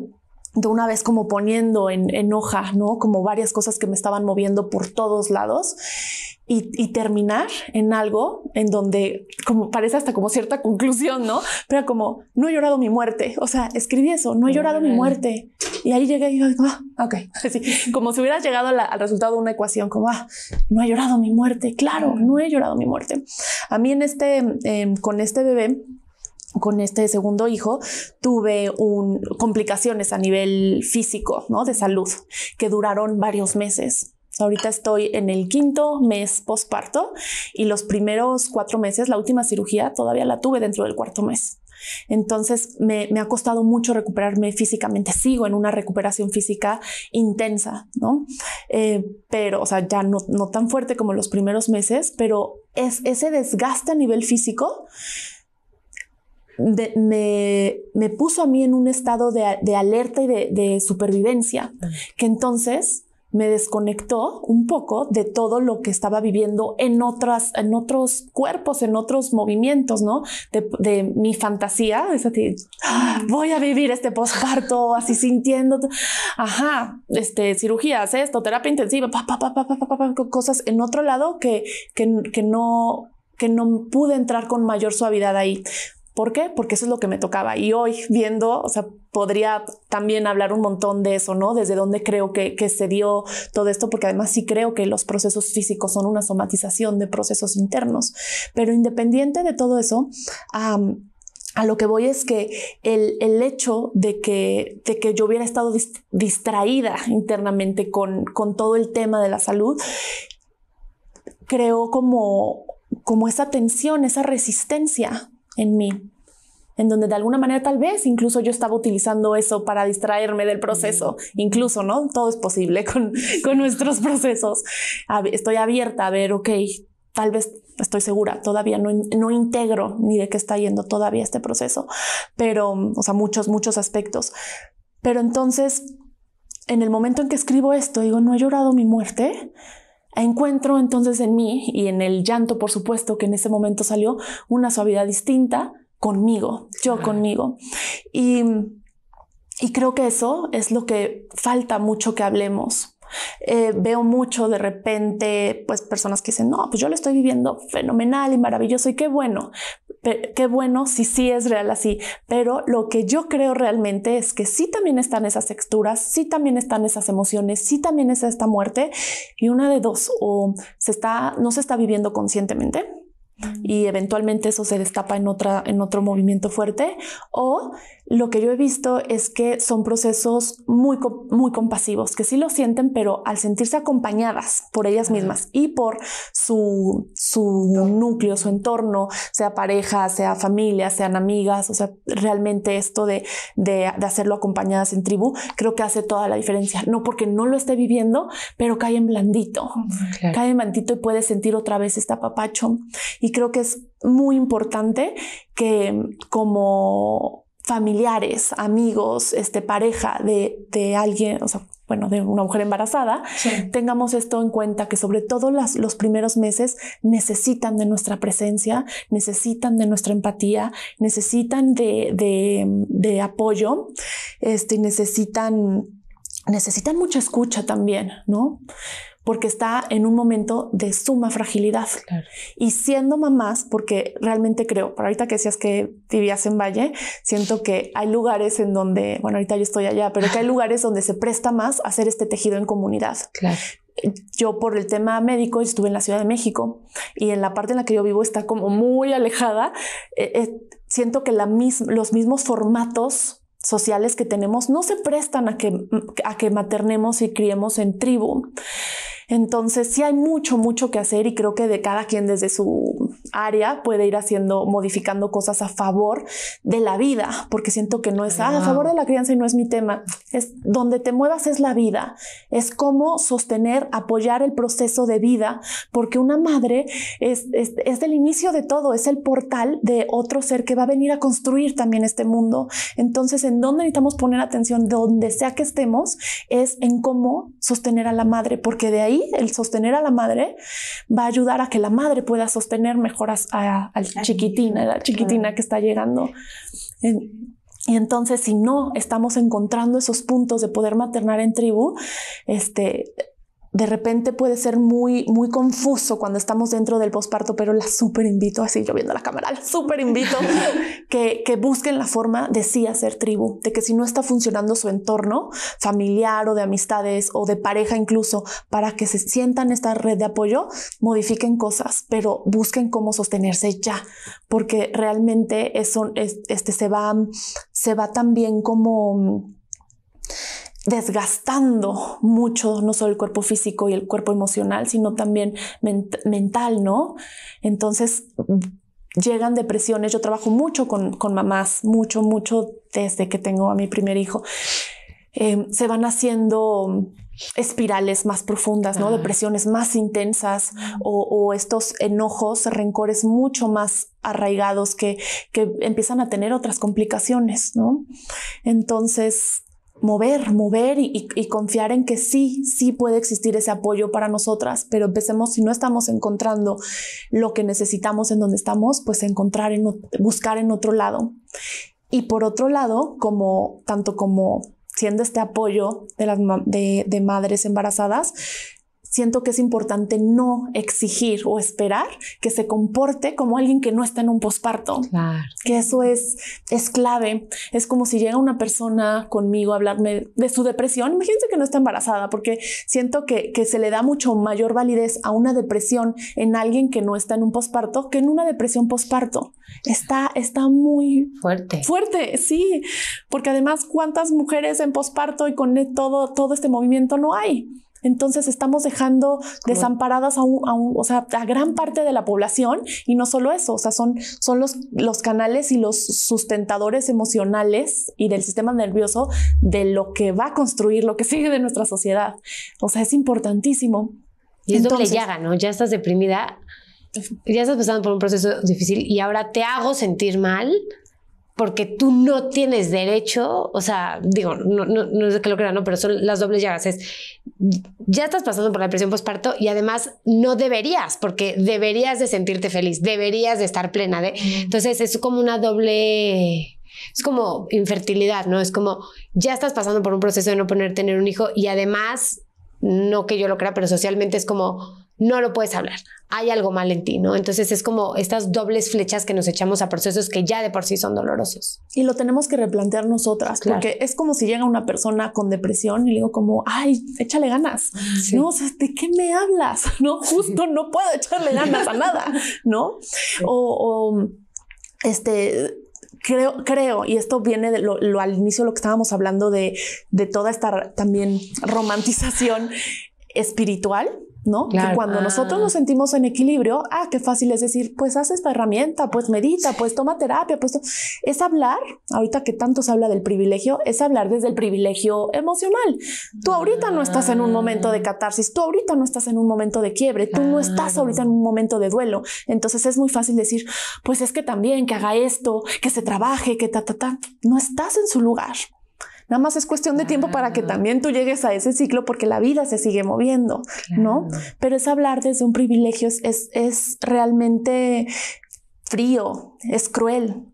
de una vez como poniendo en, en, hoja, ¿no? Como varias cosas que me estaban moviendo por todos lados y, terminar en algo en donde como parece hasta como cierta conclusión, ¿no? Pero como, no he llorado mi muerte. O sea, escribí eso, no he llorado mi muerte. Y ahí llegué y digo, ah, ok, así, como si hubieras llegado al resultado de una ecuación, como, ah, no he llorado mi muerte. Claro, no he llorado mi muerte. A mí en este, em, con este bebé, con este segundo hijo tuve un, complicaciones a nivel físico, ¿no? De salud, que duraron varios meses. Ahorita estoy en el quinto mes posparto y los primeros cuatro meses, la última cirugía todavía la tuve dentro del cuarto mes. Entonces me, ha costado mucho recuperarme físicamente, sigo en una recuperación física intensa, ¿no? Eh, pero, o sea, ya no, no, tan fuerte como los primeros meses, pero es, ese desgaste a nivel físico me, puso a mí en un estado de, alerta y de supervivencia, que entonces me desconectó un poco de todo lo que estaba viviendo en otras, en otros cuerpos, en otros movimientos, ¿no? De, mi fantasía, es decir, voy a vivir este posparto así sintiendo, ajá, este, cirugías, esto, terapia intensiva, pa, pa, cosas en otro lado que, que, no que no pude entrar con mayor suavidad ahí. ¿Por qué? Porque eso es lo que me tocaba. Y hoy viendo, o sea, podría también hablar un montón de eso, ¿no? Desde dónde creo que, se dio todo esto, porque además sí creo que los procesos físicos son una somatización de procesos internos. Pero independiente de todo eso, a lo que voy es que el, hecho de que, de que, yo hubiera estado distraída internamente con, con todo el tema de la salud, creó como como esa tensión, esa resistencia en mí, en donde de alguna manera tal vez incluso yo estaba utilizando eso para distraerme del proceso, mm. incluso, ¿no? Todo es posible con, con nuestros procesos. Estoy abierta a ver, ok, tal vez estoy segura, todavía no, no, integro ni de qué está yendo todavía este proceso, pero, o sea, muchos, muchos aspectos. Pero entonces, en el momento en que escribo esto, digo, no he llorado mi muerte, Encuentro entonces en mí y en el llanto, por supuesto, que en ese momento salió una suavidad distinta conmigo, yo conmigo. Y, creo que eso es lo que falta mucho que hablemos, eh, veo mucho de repente, pues personas que dicen, no, pues yo lo estoy viviendo fenomenal y maravilloso y qué bueno, qué bueno si sí es real así, pero lo que yo creo realmente es que sí también están esas texturas, sí también están esas emociones, sí también es esta muerte y una de dos, o se está, no se está viviendo conscientemente y eventualmente eso se destapa en, otra, en otro movimiento fuerte. O lo que yo he visto es que son procesos muy, muy compasivos, que sí lo sienten, pero al sentirse acompañadas por ellas mismas y por su, su núcleo, su entorno, sea pareja, sea familia, sean amigas, o sea, realmente esto de, hacerlo acompañadas en tribu, creo que hace toda la diferencia. No porque no lo esté viviendo, pero cae en blandito, cae en blandito y puede sentir otra vez esta apapacho. Y y creo que es muy importante que mm, como familiares, amigos, este, pareja de, alguien, o sea, bueno, de una mujer embarazada, tengamos esto en cuenta, que sobre todo las, los primeros meses necesitan de nuestra presencia, necesitan de nuestra empatía, necesitan de, mm, apoyo, este, necesitan, necesitan mucha escucha también, ¿no? porque está en un momento de suma fragilidad. Y siendo mamás, porque realmente creo, para ahorita que decías que vivías en Valle, siento que hay lugares en donde, bueno, ahorita yo estoy allá, pero que hay lugares donde se presta más a hacer este tejido en comunidad. Claro. Yo por el tema médico estuve en la Ciudad de México y en la parte en la que yo vivo está como muy alejada. Eh, eh, siento que la los mismos formatos sociales que tenemos no se prestan a que, a que maternemos y criemos en tribu. Entonces sí hay mucho, mucho que hacer y creo que de cada quien desde su área puede ir haciendo, modificando cosas a favor de la vida, porque siento que no es ah, a favor de la crianza y no es mi tema. Es donde te muevas es la vida, es cómo sostener, apoyar el proceso de vida, porque una madre es, es, es del inicio de todo, es el portal de otro ser que va a venir a construir también este mundo. Entonces, en donde necesitamos poner atención, donde sea que estemos, es en cómo sostener a la madre, porque de ahí el sostener a la madre va a ayudar a que la madre pueda sostener mejor a, la al chiquitín, a la chiquitina que está llegando. y entonces, si no estamos encontrando esos puntos de poder maternar en tribu, este, de repente puede ser muy, muy confuso cuando estamos dentro del posparto, pero la súper invito, así yo viendo la cámara, la súper invito que, busquen la forma de sí hacer tribu, de que si no está funcionando su entorno familiar o de amistades o de pareja incluso, para que se sientan esta red de apoyo, modifiquen cosas, pero busquen cómo sostenerse ya, porque realmente eso este, se, va, se va también como desgastando mucho, no solo el cuerpo físico y el cuerpo emocional, sino también mental, ¿no? Entonces llegan depresiones, yo trabajo mucho con, con, mamás, mucho, mucho desde que tengo a mi primer hijo, em, se van haciendo espirales más profundas, ¿no? Depresiones más intensas o, o, estos enojos, rencores mucho más arraigados que, que empiezan a tener otras complicaciones, ¿no? Entonces, mover, mover y, confiar en que sí, sí puede existir ese apoyo para nosotras, pero empecemos, si no estamos encontrando lo que necesitamos en donde estamos, pues encontrar, en, buscar en otro lado. Y por otro lado, como tanto como siendo este apoyo de, las, de, de madres embarazadas, siento que es importante no exigir o esperar que se comporte como alguien que no está en un posparto. Claro. Que eso es, es clave. Es como si llega una persona conmigo a hablarme de su depresión. Imagínense que no está embarazada, porque siento que, se le da mucho mayor validez a una depresión en alguien que no está en un posparto que en una depresión posparto. Está, está muy fuerte. Fuerte, sí. Porque además, ¿cuántas mujeres en posparto y con e, todo, todo este movimiento no hay? Entonces estamos dejando desamparadas a, a, o sea, a gran parte de la población y no solo eso, o sea, son, son los, los canales y los sustentadores emocionales y del sistema nervioso de lo que va a construir lo que sigue de nuestra sociedad. O sea, es importantísimo. Y es doble llaga, ¿no? Ya estás deprimida, ya estás pasando por un proceso difícil y ahora te hago sentir mal porque tú no tienes derecho, o sea, digo, no, no, es que lo crean, no, pero son las dobles llagas, es, ya estás pasando por la depresión postparto y además no deberías, porque deberías de sentirte feliz, deberías de estar plena de, entonces es como una doble, es como infertilidad, ¿no? Es como, ya estás pasando por un proceso de no poder tener un hijo y además, no que yo lo crea, pero socialmente es como, no lo puedes hablar, hay algo mal en ti, ¿no? Entonces es como estas dobles flechas que nos echamos a procesos que ya de por sí son dolorosos. Y lo tenemos que replantear nosotras, porque es como si llega una persona con depresión y le digo como, ay, échale ganas, ¿no? ¿de qué me hablas? No, justo no puedo echarle ganas a nada, ¿no? O, este, creo, creo, y esto viene de lo, al inicio de lo que estábamos hablando de, de toda esta también romantización espiritual, ¿no? Que cuando nosotros nos ah. sentimos en equilibrio, ah, qué fácil es decir, pues haces esta herramienta, pues medita, pues toma terapia, pues es hablar, ahorita que tanto se habla del privilegio, es hablar desde el privilegio emocional. Tú ahorita no estás en un momento de ah. catarsis, tú ahorita no estás en un momento de quiebre, tú no estás ahorita en un momento de duelo. Entonces es muy fácil decir, pues es que también que haga esto, que se trabaje, que ta ta ta, no estás en su lugar. Nada más es cuestión de tiempo para que también tú llegues a ese ciclo porque la vida se sigue moviendo, ¿no? Pero es hablar desde un privilegio, es, realmente frío, es cruel,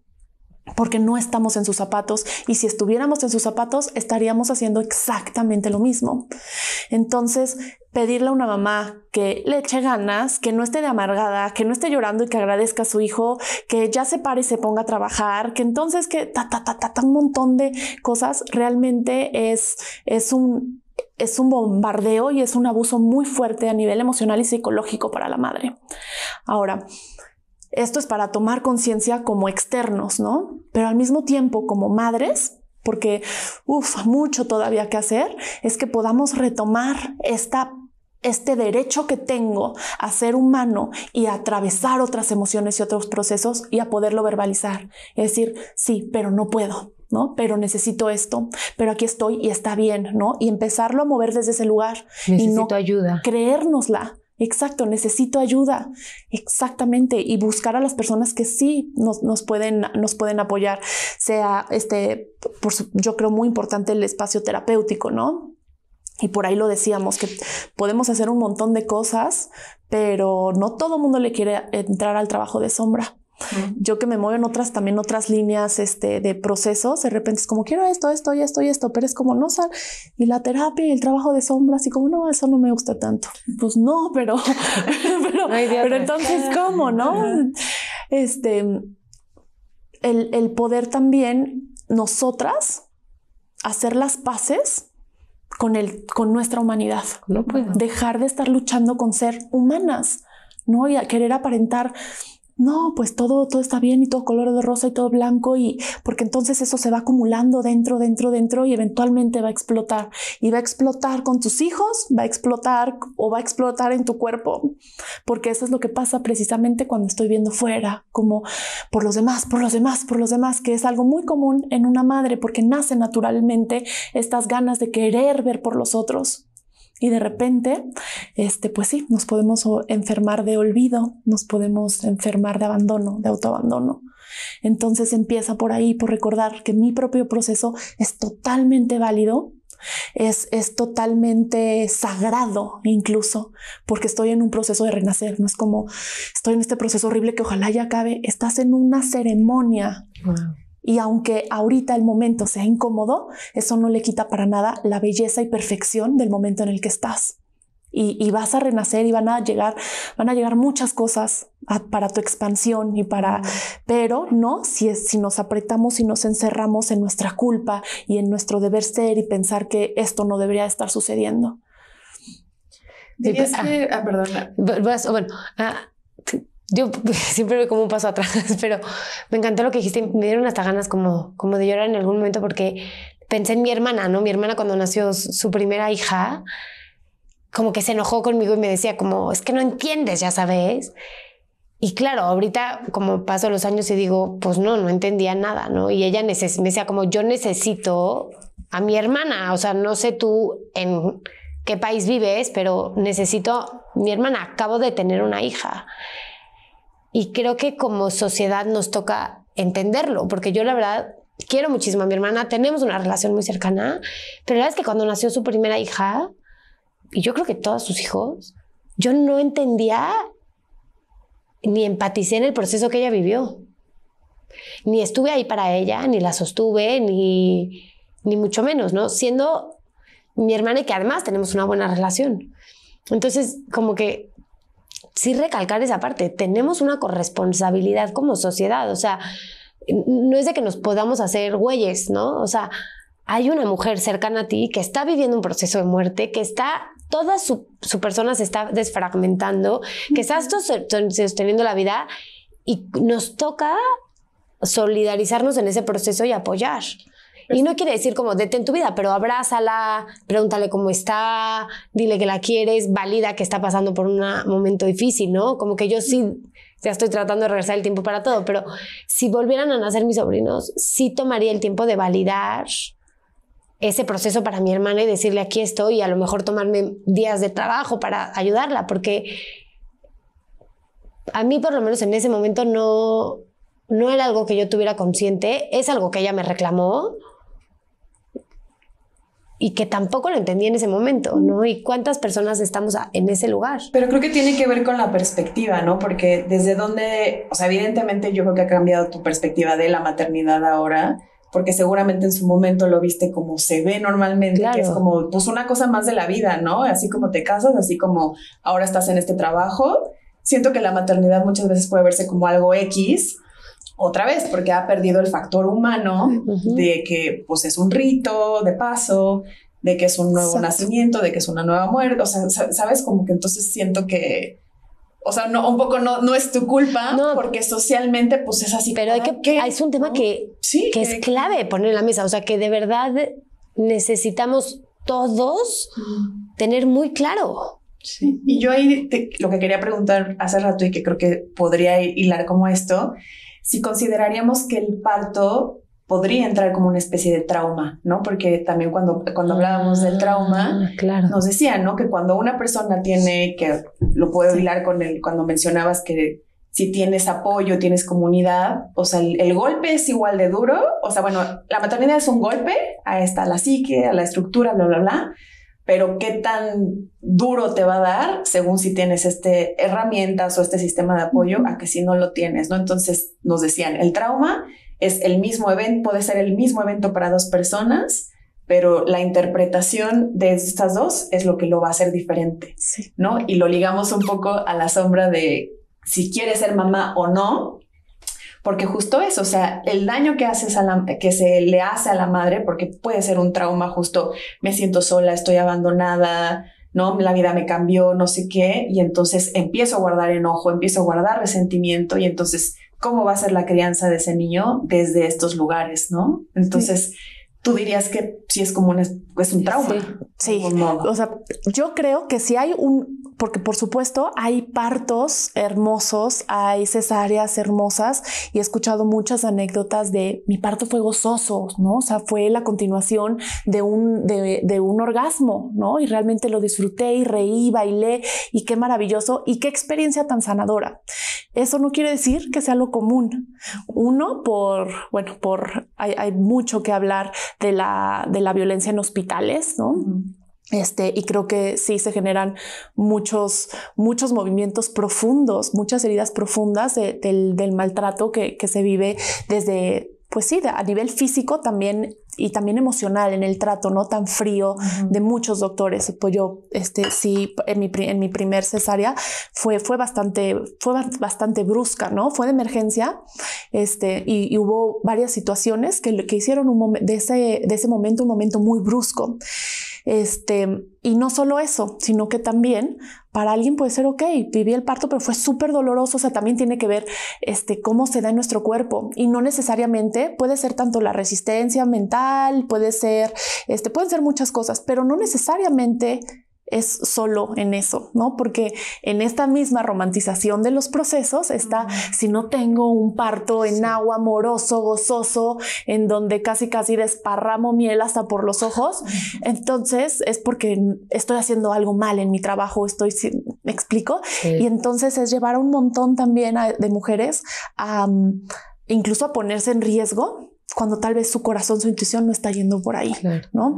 porque no estamos en sus zapatos y si estuviéramos en sus zapatos estaríamos haciendo exactamente lo mismo. Entonces, pedirle a una mamá que le eche ganas, que no esté de amargada, que no esté llorando y que agradezca a su hijo, que ya se pare y se ponga a trabajar, que entonces que ta ta ta ta, un montón de cosas realmente es un bombardeo y es un abuso muy fuerte a nivel emocional y psicológico para la madre. Ahora, esto es para tomar conciencia como externos, ¿no? Pero al mismo tiempo como madres, porque, uff, mucho todavía que hacer, es que podamos retomar esta este derecho que tengo a ser humano y a atravesar otras emociones y otros procesos y a poderlo verbalizar. Es decir, sí, pero no puedo, ¿no? Pero necesito esto, pero aquí estoy y está bien, ¿no? Y empezarlo a mover desde ese lugar. y no ayuda. Creérnosla, Exacto, necesito ayuda, exactamente, y buscar a las personas que sí nos, pueden, nos pueden apoyar, sea este, por yo creo muy importante el espacio terapéutico, ¿no? Y por ahí lo decíamos, que podemos hacer un montón de cosas, pero no todo el mundo le quiere entrar al trabajo de sombra. Yo que me muevo en otras, también otras líneas este, de procesos, de repente es como, quiero esto, esto y esto y esto, pero es como, no, sal. Y la terapia y el trabajo de sombras y como, no, eso no me gusta tanto. Pues no, pero, pero, entonces, ¿cómo, no? Este, el, poder también nosotras hacer las paces con, el, con nuestra humanidad. No puedo. Dejar de estar luchando con ser humanas, ¿no? Y a querer aparentar no, pues todo, todo está bien y todo color de rosa y todo blanco y porque entonces eso se va acumulando dentro, dentro, dentro y eventualmente va a explotar y va a explotar con tus hijos, va a explotar o va a explotar en tu cuerpo, porque eso es lo que pasa precisamente cuando estoy viendo fuera, como por los demás, por los demás, por los demás, que es algo muy común en una madre porque nace naturalmente estas ganas de querer ver por los otros. Y de repente, este, pues sí, nos podemos enfermar de olvido, nos podemos enfermar de abandono, de autoabandono. Entonces empieza por ahí, por recordar que mi propio proceso es totalmente válido, es, es totalmente sagrado incluso, porque estoy en un proceso de renacer, no es como estoy en este proceso horrible que ojalá ya acabe, estás en una ceremonia. Y aunque ahorita el momento sea incómodo, eso no le quita para nada la belleza y perfección del momento en el que estás. Y, vas a renacer y van a llegar, van a llegar muchas cosas para tu expansión y para, pero no si, nos apretamos y nos encerramos en nuestra culpa y en nuestro deber ser y pensar que esto no debería estar sucediendo. Ah. Ah, pues, pues, bueno, ah, yo siempre voy como un paso atrás, pero me encantó lo que dijiste, me dieron hasta ganas como, como de llorar en algún momento porque pensé en mi hermana, ¿no? Mi hermana cuando nació su primera hija, como que se enojó conmigo y me decía como, es que no entiendes, ya sabes. Y claro, ahorita como paso los años y digo, pues no, no entendía nada, ¿no? Y ella me decía como, yo necesito a mi hermana, o sea, no sé tú en qué país vives, pero necesito a mi hermana, acabo de tener una hija. Y creo que como sociedad nos toca entenderlo, porque yo la verdad quiero muchísimo a mi hermana, tenemos una relación muy cercana, pero la verdad es que cuando nació su primera hija, y yo creo que todos sus hijos, yo no entendía ni empaticé en el proceso que ella vivió. Ni estuve ahí para ella, ni la sostuve, ni, ni mucho menos, ¿no? Siendo mi hermana y que además tenemos una buena relación. Entonces, como que sí recalcar esa parte, tenemos una corresponsabilidad como sociedad, o sea, no es de que nos podamos hacer güeyes, ¿no? O sea, hay una mujer cercana a ti que está viviendo un proceso de muerte, que está, toda su, persona se está desfragmentando, que está sosteniendo la vida y nos toca solidarizarnos en ese proceso y apoyar. Y no quiere decir como detén tu vida, pero abrázala, pregúntale cómo está, dile que la quieres, valida que está pasando por un momento difícil, ¿no? Como que yo sí, ya estoy tratando de regresar el tiempo para todo, pero si volvieran a nacer mis sobrinos, sí tomaría el tiempo de validar ese proceso para mi hermana y decirle aquí estoy y a lo mejor tomarme días de trabajo para ayudarla, porque a mí por lo menos en ese momento no, no era algo que yo tuviera consciente, es algo que ella me reclamó, y que tampoco lo entendí en ese momento, ¿no? Y cuántas personas estamos en ese lugar. Pero creo que tiene que ver con la perspectiva, ¿no? Porque desde donde, o sea, evidentemente yo creo que ha cambiado tu perspectiva de la maternidad ahora, porque seguramente en su momento lo viste como se ve normalmente, que es como, pues una cosa más de la vida, ¿no? Así como te casas, así como ahora estás en este trabajo. Siento que la maternidad muchas veces puede verse como algo X otra vez, porque ha perdido el factor humano de que pues es un rito de paso, de que es un nuevo nacimiento, de que es una nueva muerte, o sea, sabes como que entonces siento que o sea, no, un poco no, es tu culpa, porque socialmente pues es así. Pero hay que, hay es un tema que, que, es clave poner en la mesa, o sea, que de verdad necesitamos todos tener muy claro. Sí. Y yo ahí lo que quería preguntar hace rato y que creo que podría hilar como esto si consideraríamos que el parto podría entrar como una especie de trauma, ¿no? Porque también cuando, cuando hablábamos del trauma, ah, claro. nos decían, ¿no? Que cuando una persona tiene, que lo puedo hilar con el, cuando mencionabas que si tienes apoyo, tienes comunidad, o sea, el, golpe es igual de duro, o sea, bueno, la maternidad es un golpe, a está la psique, a la estructura, bla, bla, bla, pero qué tan duro te va a dar según si tienes este herramientas o este sistema de apoyo a que si no lo tienes, ¿no? Entonces nos decían, el trauma es el mismo evento, puede ser el mismo evento para dos personas, pero la interpretación de estas dos es lo que lo va a hacer diferente, ¿no? Y lo ligamos un poco a la sombra de si quieres ser mamá o no, porque justo eso, o sea, el daño que, haces a la, que se le hace a la madre, porque puede ser un trauma justo, me siento sola, estoy abandonada, ¿no? La vida me cambió, no sé qué, y entonces empiezo a guardar enojo, empiezo a guardar resentimiento, y entonces, ¿cómo va a ser la crianza de ese niño desde estos lugares, ¿no? Entonces tú dirías que si es como un, es un trauma. Sí, o sea, yo creo que si hay un, porque por supuesto hay partos hermosos, hay cesáreas hermosas y he escuchado muchas anécdotas de mi parto fue gozoso, ¿no? O sea, fue la continuación de un, de, un orgasmo, ¿no? Y realmente lo disfruté y reí, bailé y qué maravilloso y qué experiencia tan sanadora. Eso no quiere decir que sea lo común. Uno, por, bueno, por, hay mucho que hablar de la, de la violencia en hospitales, ¿no? Este, y creo que sí se generan muchos, muchos movimientos profundos, muchas heridas profundas del, del, maltrato que, que se vive desde, pues sí, a nivel físico también y también emocional en el trato, no tan frío de muchos doctores. Pues yo, este, sí, en mi, primer cesárea fue, fue, bastante, bastante brusca, ¿no? Fue de emergencia este, y, hubo varias situaciones que, hicieron un de, ese, de ese momento un momento muy brusco. Este, y no solo eso, sino que también para alguien puede ser, ok, viví el parto, pero fue súper doloroso, o sea, también tiene que ver este, cómo se da en nuestro cuerpo y no necesariamente puede ser tanto la resistencia mental, puede ser, este, pueden ser muchas cosas, pero no necesariamente es solo en eso, ¿no? Porque en esta misma romantización de los procesos está, si no tengo un parto en agua amoroso, gozoso, en donde casi casi desparramo miel hasta por los ojos, entonces es porque estoy haciendo algo mal en mi trabajo, estoy, ¿me explico? Y entonces es llevar a un montón también de mujeres a... Mm, incluso a ponerse en riesgo cuando tal vez su corazón, su intuición no está yendo por ahí, ¿no?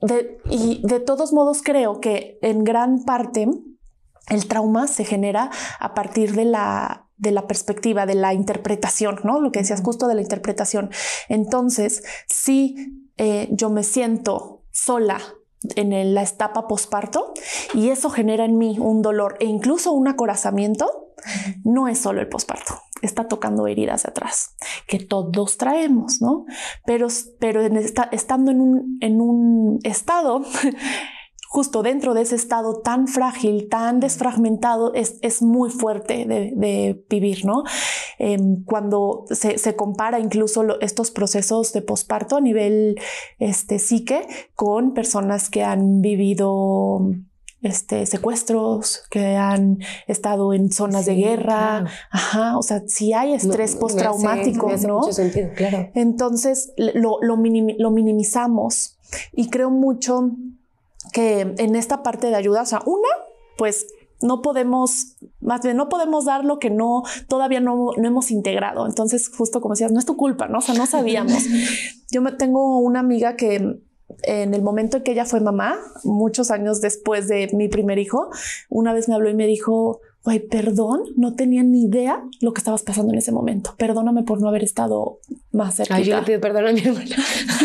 de, y de todos modos creo que en gran parte el trauma se genera a partir de la, de la perspectiva, de la interpretación, ¿no? Lo que decías justo de la interpretación. Entonces, si eh, yo me siento sola en la etapa posparto y eso genera en mí un dolor e incluso un acorazamiento, no es solo el posparto está tocando heridas atrás, que todos traemos, ¿no? Pero, pero estando en un, en un estado, justo dentro de ese estado tan frágil, tan desfragmentado, es, muy fuerte de, vivir, ¿no? Em, cuando se, compara incluso estos procesos de posparto a nivel este, psique con personas que han vivido este, secuestros, que han estado en zonas de guerra, ajá, o sea, si hay estrés postraumático, ¿no? claro. Entonces lo, minimizamos y creo mucho que en esta parte de ayuda, o sea, una, pues no podemos, más bien, no podemos dar lo que no, todavía no, no, hemos integrado. Entonces, justo como decías, no es tu culpa, ¿no? O sea, no sabíamos. Yo me, tengo una amiga que en el momento en que ella fue mamá, muchos años después de mi primer hijo, una vez me habló y me dijo, güey, perdón, no tenía ni idea lo que estabas pasando en ese momento. Perdóname por no haber estado más cerca. Ay, yo mi hermana.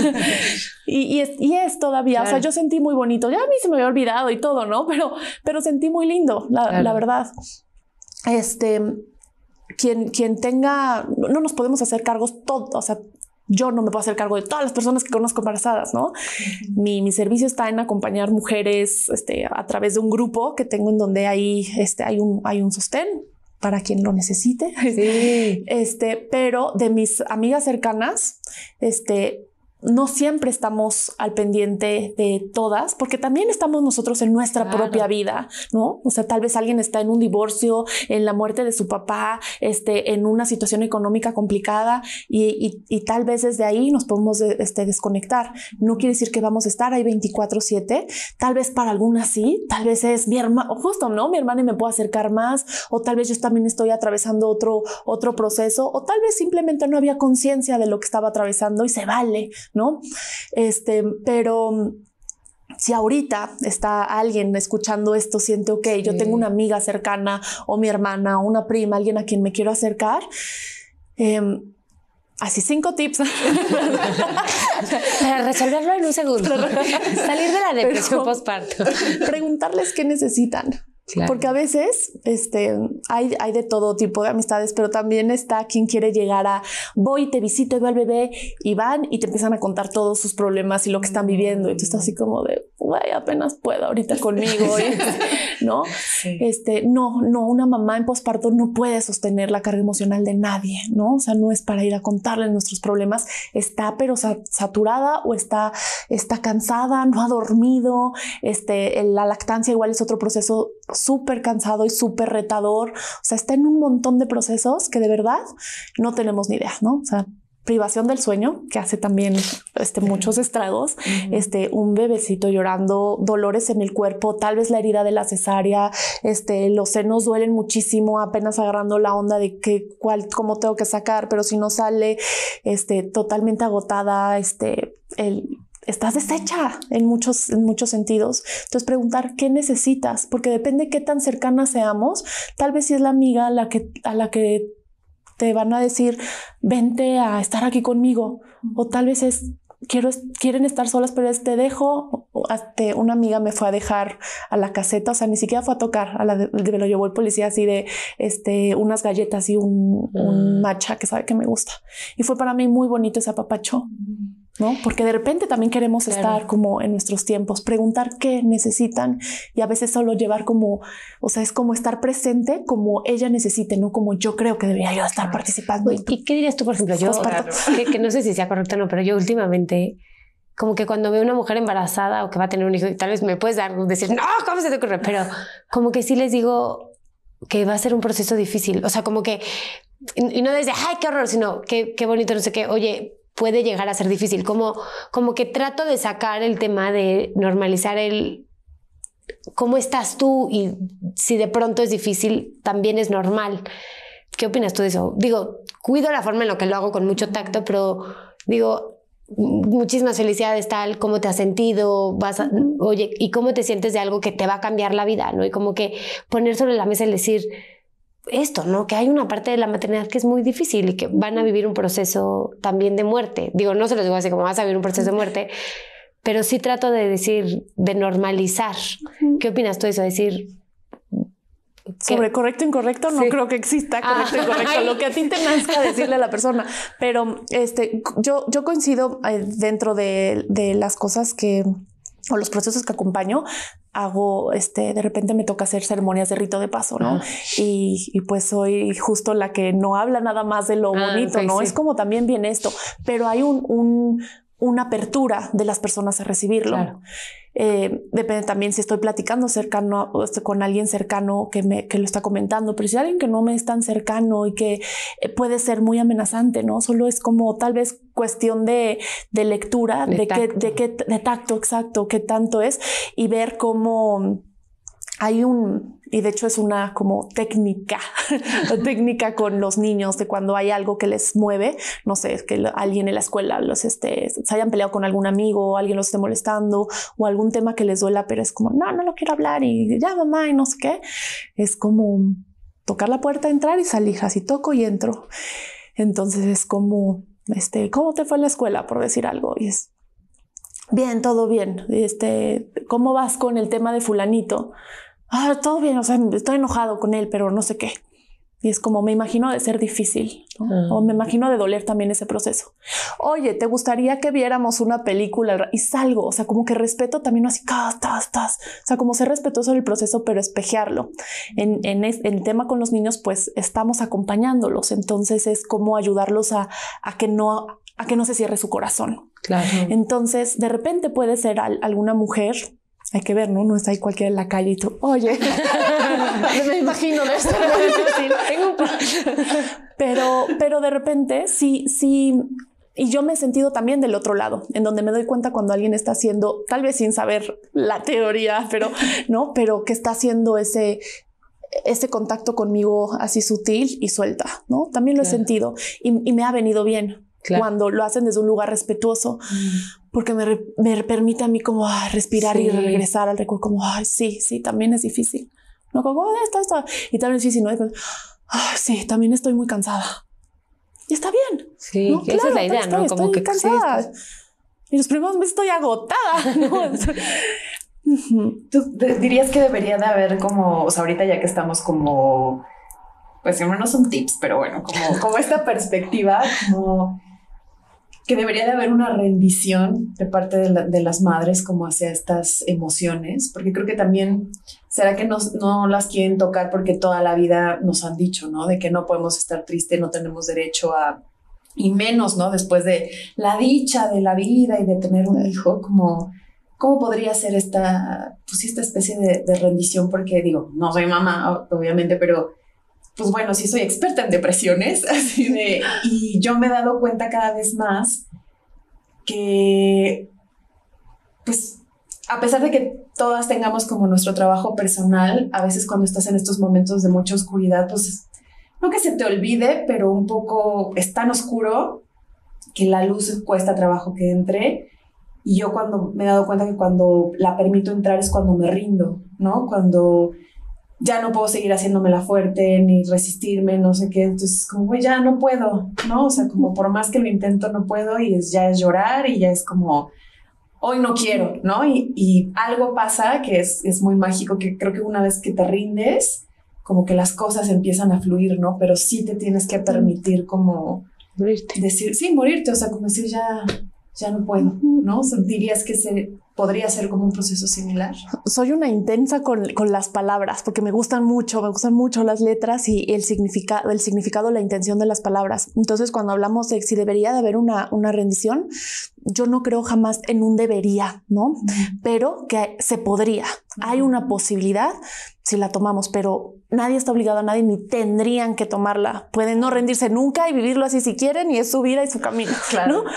y, es, todavía, o sea, yo sentí muy bonito. Ya a mí se me había olvidado y todo, ¿no? Pero, pero sentí muy lindo, la, la verdad. Este, quien, quien tenga, no nos podemos hacer cargos todos, o sea, yo no me puedo hacer cargo de todas las personas que conozco embarazadas, ¿no? Mi, servicio está en acompañar mujeres este, a través de un grupo que tengo en donde hay, este, hay, un, hay un sostén para quien lo necesite. Sí. Este, pero de mis amigas cercanas, este, no siempre estamos al pendiente de todas, porque también estamos nosotros en nuestra propia vida, ¿no? O sea, tal vez alguien está en un divorcio, en la muerte de su papá, este, en una situación económica complicada y, tal vez desde ahí nos podemos eh, este, desconectar. No quiere decir que vamos a estar ahí 24/7, tal vez para algunas sí, tal vez es mi hermano, justo, ¿no? Mi hermana y me puedo acercar más, o tal vez yo también estoy atravesando otro, otro proceso, o tal vez simplemente no había conciencia de lo que estaba atravesando y se vale, ¿no? Este, pero mm, si ahorita está alguien escuchando esto, siente, ok, yo tengo una amiga cercana o mi hermana o una prima, alguien a quien me quiero acercar, em, Así cinco tips. Para resolverlo en un segundo. Salir de la depresión postparto. Preguntarles qué necesitan. Porque a veces este, hay, hay de todo tipo de amistades, pero también está quien quiere llegar a voy, te visito, al bebé y van y te empiezan a contar todos sus problemas y lo que están mm. viviendo. Y tú estás así como de, uy, apenas puedo ahorita conmigo, ¿no? Este, no, no, una mamá en posparto no puede sostener la carga emocional de nadie, ¿no? O sea, no es para ir a contarle nuestros problemas. Está, pero saturada o está, está cansada, no ha dormido. Este, la lactancia igual es otro proceso súper cansado y súper retador. O sea, está en un montón de procesos que de verdad no tenemos ni idea, ¿no? O sea, privación del sueño, que hace también este, muchos estragos, este, un bebecito llorando, dolores en el cuerpo, tal vez la herida de la cesárea, este, los senos duelen muchísimo, apenas agarrando la onda de que, cuál, cómo tengo que sacar, pero si no sale, este, totalmente agotada, este, el estás deshecha en muchos, en muchos sentidos. Entonces preguntar qué necesitas, porque depende qué tan cercana seamos, tal vez si es la amiga a la que, a la que te van a decir, vente a estar aquí conmigo, o tal vez es, quiero, quieren estar solas, pero es, te dejo, una amiga me fue a dejar a la caseta, o sea, ni siquiera fue a tocar, a la de, lo llevó el policía así de este, unas galletas y un, macha mm. que sabe que me gusta. Y fue para mí muy bonito ese apapacho. Mm. Porque de repente también queremos estar como en nuestros tiempos, preguntar qué necesitan y a veces solo llevar como, o sea, es como estar presente como ella necesite, no como yo creo que debería yo estar participando. ¿Y, qué dirías tú, por ejemplo? Yo, pues, que, no sé si sea correcto o no, pero yo últimamente como que cuando veo una mujer embarazada o que va a tener un hijo, y tal vez me puedes dar, decir, no, ¿cómo se te ocurre? Pero como que sí les digo que va a ser un proceso difícil. O sea, como que, y no desde, ay, qué horror, sino, que qué bonito, no sé qué, oye, puede llegar a ser difícil. Como, como que trato de sacar el tema de normalizar el cómo estás tú y si de pronto es difícil, también es normal. ¿Qué opinas tú de eso? Digo, cuido la forma en la que lo hago con mucho tacto, pero digo, muchísimas felicidades tal, cómo te has sentido, vas oye, y cómo te sientes de algo que te va a cambiar la vida, ¿no? Y como que poner sobre la mesa el decir, esto, ¿no? Que hay una parte de la maternidad que es muy difícil y que van a vivir un proceso también de muerte. Digo, no se los digo así como vas a vivir un proceso de muerte, pero sí trato de decir, de normalizar. ¿Qué opinas tú de eso? Decir... Sobre correcto, incorrecto, no creo que exista ah, correcto, e incorrecto, lo que a ti te nazca decirle a la persona. Pero este, yo, yo coincido eh, dentro de, de las cosas que, o los procesos que acompaño, hago, este, de repente me toca hacer ceremonias de rito de paso, ¿no? Ah. Y, y, pues soy justo la que no habla nada más de lo ah, bonito, ¿no? Es como también bien esto, pero hay un, un, una apertura de las personas a recibirlo. Eh, depende también si estoy platicando cercano este, con alguien cercano que, me, que lo está comentando, pero si alguien que no me es tan cercano y que eh, puede ser muy amenazante, ¿no? Solo es como tal vez cuestión de, de lectura, de, Qué, de, qué, de tacto exacto, qué tanto es y ver cómo hay un, y de hecho es una como técnica, técnica con los niños de cuando hay algo que les mueve, no sé, que alguien en la escuela los este, se hayan peleado con algún amigo, o alguien los esté molestando o algún tema que les duela, pero es como, no, no lo quiero hablar y ya mamá y no sé qué. Es como tocar la puerta, entrar y salir, así toco y entro. Entonces es como, este, ¿cómo te fue en la escuela? Por decir algo. Y es, bien, todo bien. Este, ¿cómo vas con el tema de fulanito? ah, todo bien, o sea, estoy enojado con él, pero no sé qué. Y es como, me imagino de ser difícil, ah. o me imagino de doler también ese proceso. Oye, ¿te gustaría que viéramos una película? Y salgo, o sea, como que respeto también así, tas, tas, O sea, como ser respetuoso del proceso, pero espejearlo. En, en, el tema con los niños, pues estamos acompañándolos, entonces es como ayudarlos a, que no a que no se cierre su corazón. Claro. Entonces, de repente puede ser alguna mujer hay que ver, ¿no? No está ahí cualquiera en la calle y tú, oye, me imagino de esto. pero, pero de repente sí, sí, y yo me he sentido también del otro lado, en donde me doy cuenta cuando alguien está haciendo, tal vez sin saber la teoría, pero no, pero que está haciendo ese ese contacto conmigo así sutil y suelta, ¿no? También lo he sentido y, me ha venido bien cuando lo hacen desde un lugar respetuoso porque me, me permite a mí como a ah, respirar y regresar al recuerdo, como, ay, sí, sí, también es difícil. No, como, ah, esto, esto, y también es difícil, ¿no? Pues, ah, sí, también estoy muy cansada. Y está bien. Sí, esa es la idea, ¿no? Como estoy que cansada. Y los primeros meses estoy agotada, ¿no? ¿Tú dirías que debería de haber como, o sea, ahorita ya que estamos como, pues siempre no son tips, pero bueno, como, como esta perspectiva, como que debería de haber una rendición de parte de, las madres como hacia estas emociones, porque creo que también, ¿será que no las quieren tocar porque toda la vida nos han dicho, ¿no? De que no podemos estar tristes, no tenemos derecho a, y menos, ¿no? Después de la dicha de la vida y de tener un hijo, como... ¿Cómo podría ser esta, pues, esta especie de rendición? Porque digo, no soy mamá, obviamente, pero pues bueno, sí soy experta en depresiones, así de, y yo me he dado cuenta cada vez más que, pues, a pesar de que todas tengamos como nuestro trabajo personal, a veces cuando estás en estos momentos de mucha oscuridad, pues, no que se te olvide, pero un poco es tan oscuro que la luz cuesta trabajo que entre. Y yo cuando me he dado cuenta que cuando la permito entrar es cuando me rindo, ¿no? Cuando ya no puedo seguir haciéndome la fuerte ni resistirme, no sé qué. Entonces, como, güey, ya no puedo, ¿no? O sea, como por más que lo intento, no puedo y ya es llorar y ya es como, hoy no quiero, ¿no? Y, y algo pasa que es, es, muy mágico, que creo que una vez que te rindes, como que las cosas empiezan a fluir, ¿no? Pero sí te tienes que permitir como... Morirte. Decir, sí, morirte, o sea, como decir, ya, ya no puedo, ¿no? O que se podría ser como un proceso similar. Soy una intensa con, con, las palabras porque me gustan mucho, me gustan mucho las letras y, el, significado, el significado, la intención de las palabras. Entonces, cuando hablamos de si debería de haber una, una rendición, yo no creo jamás en un debería, ¿no? Pero que se podría. Hay una posibilidad si la tomamos, pero nadie está obligado a nadie ni tendrían que tomarla. Pueden no rendirse nunca y vivirlo así si quieren y es su vida y su camino, claro. ¿no?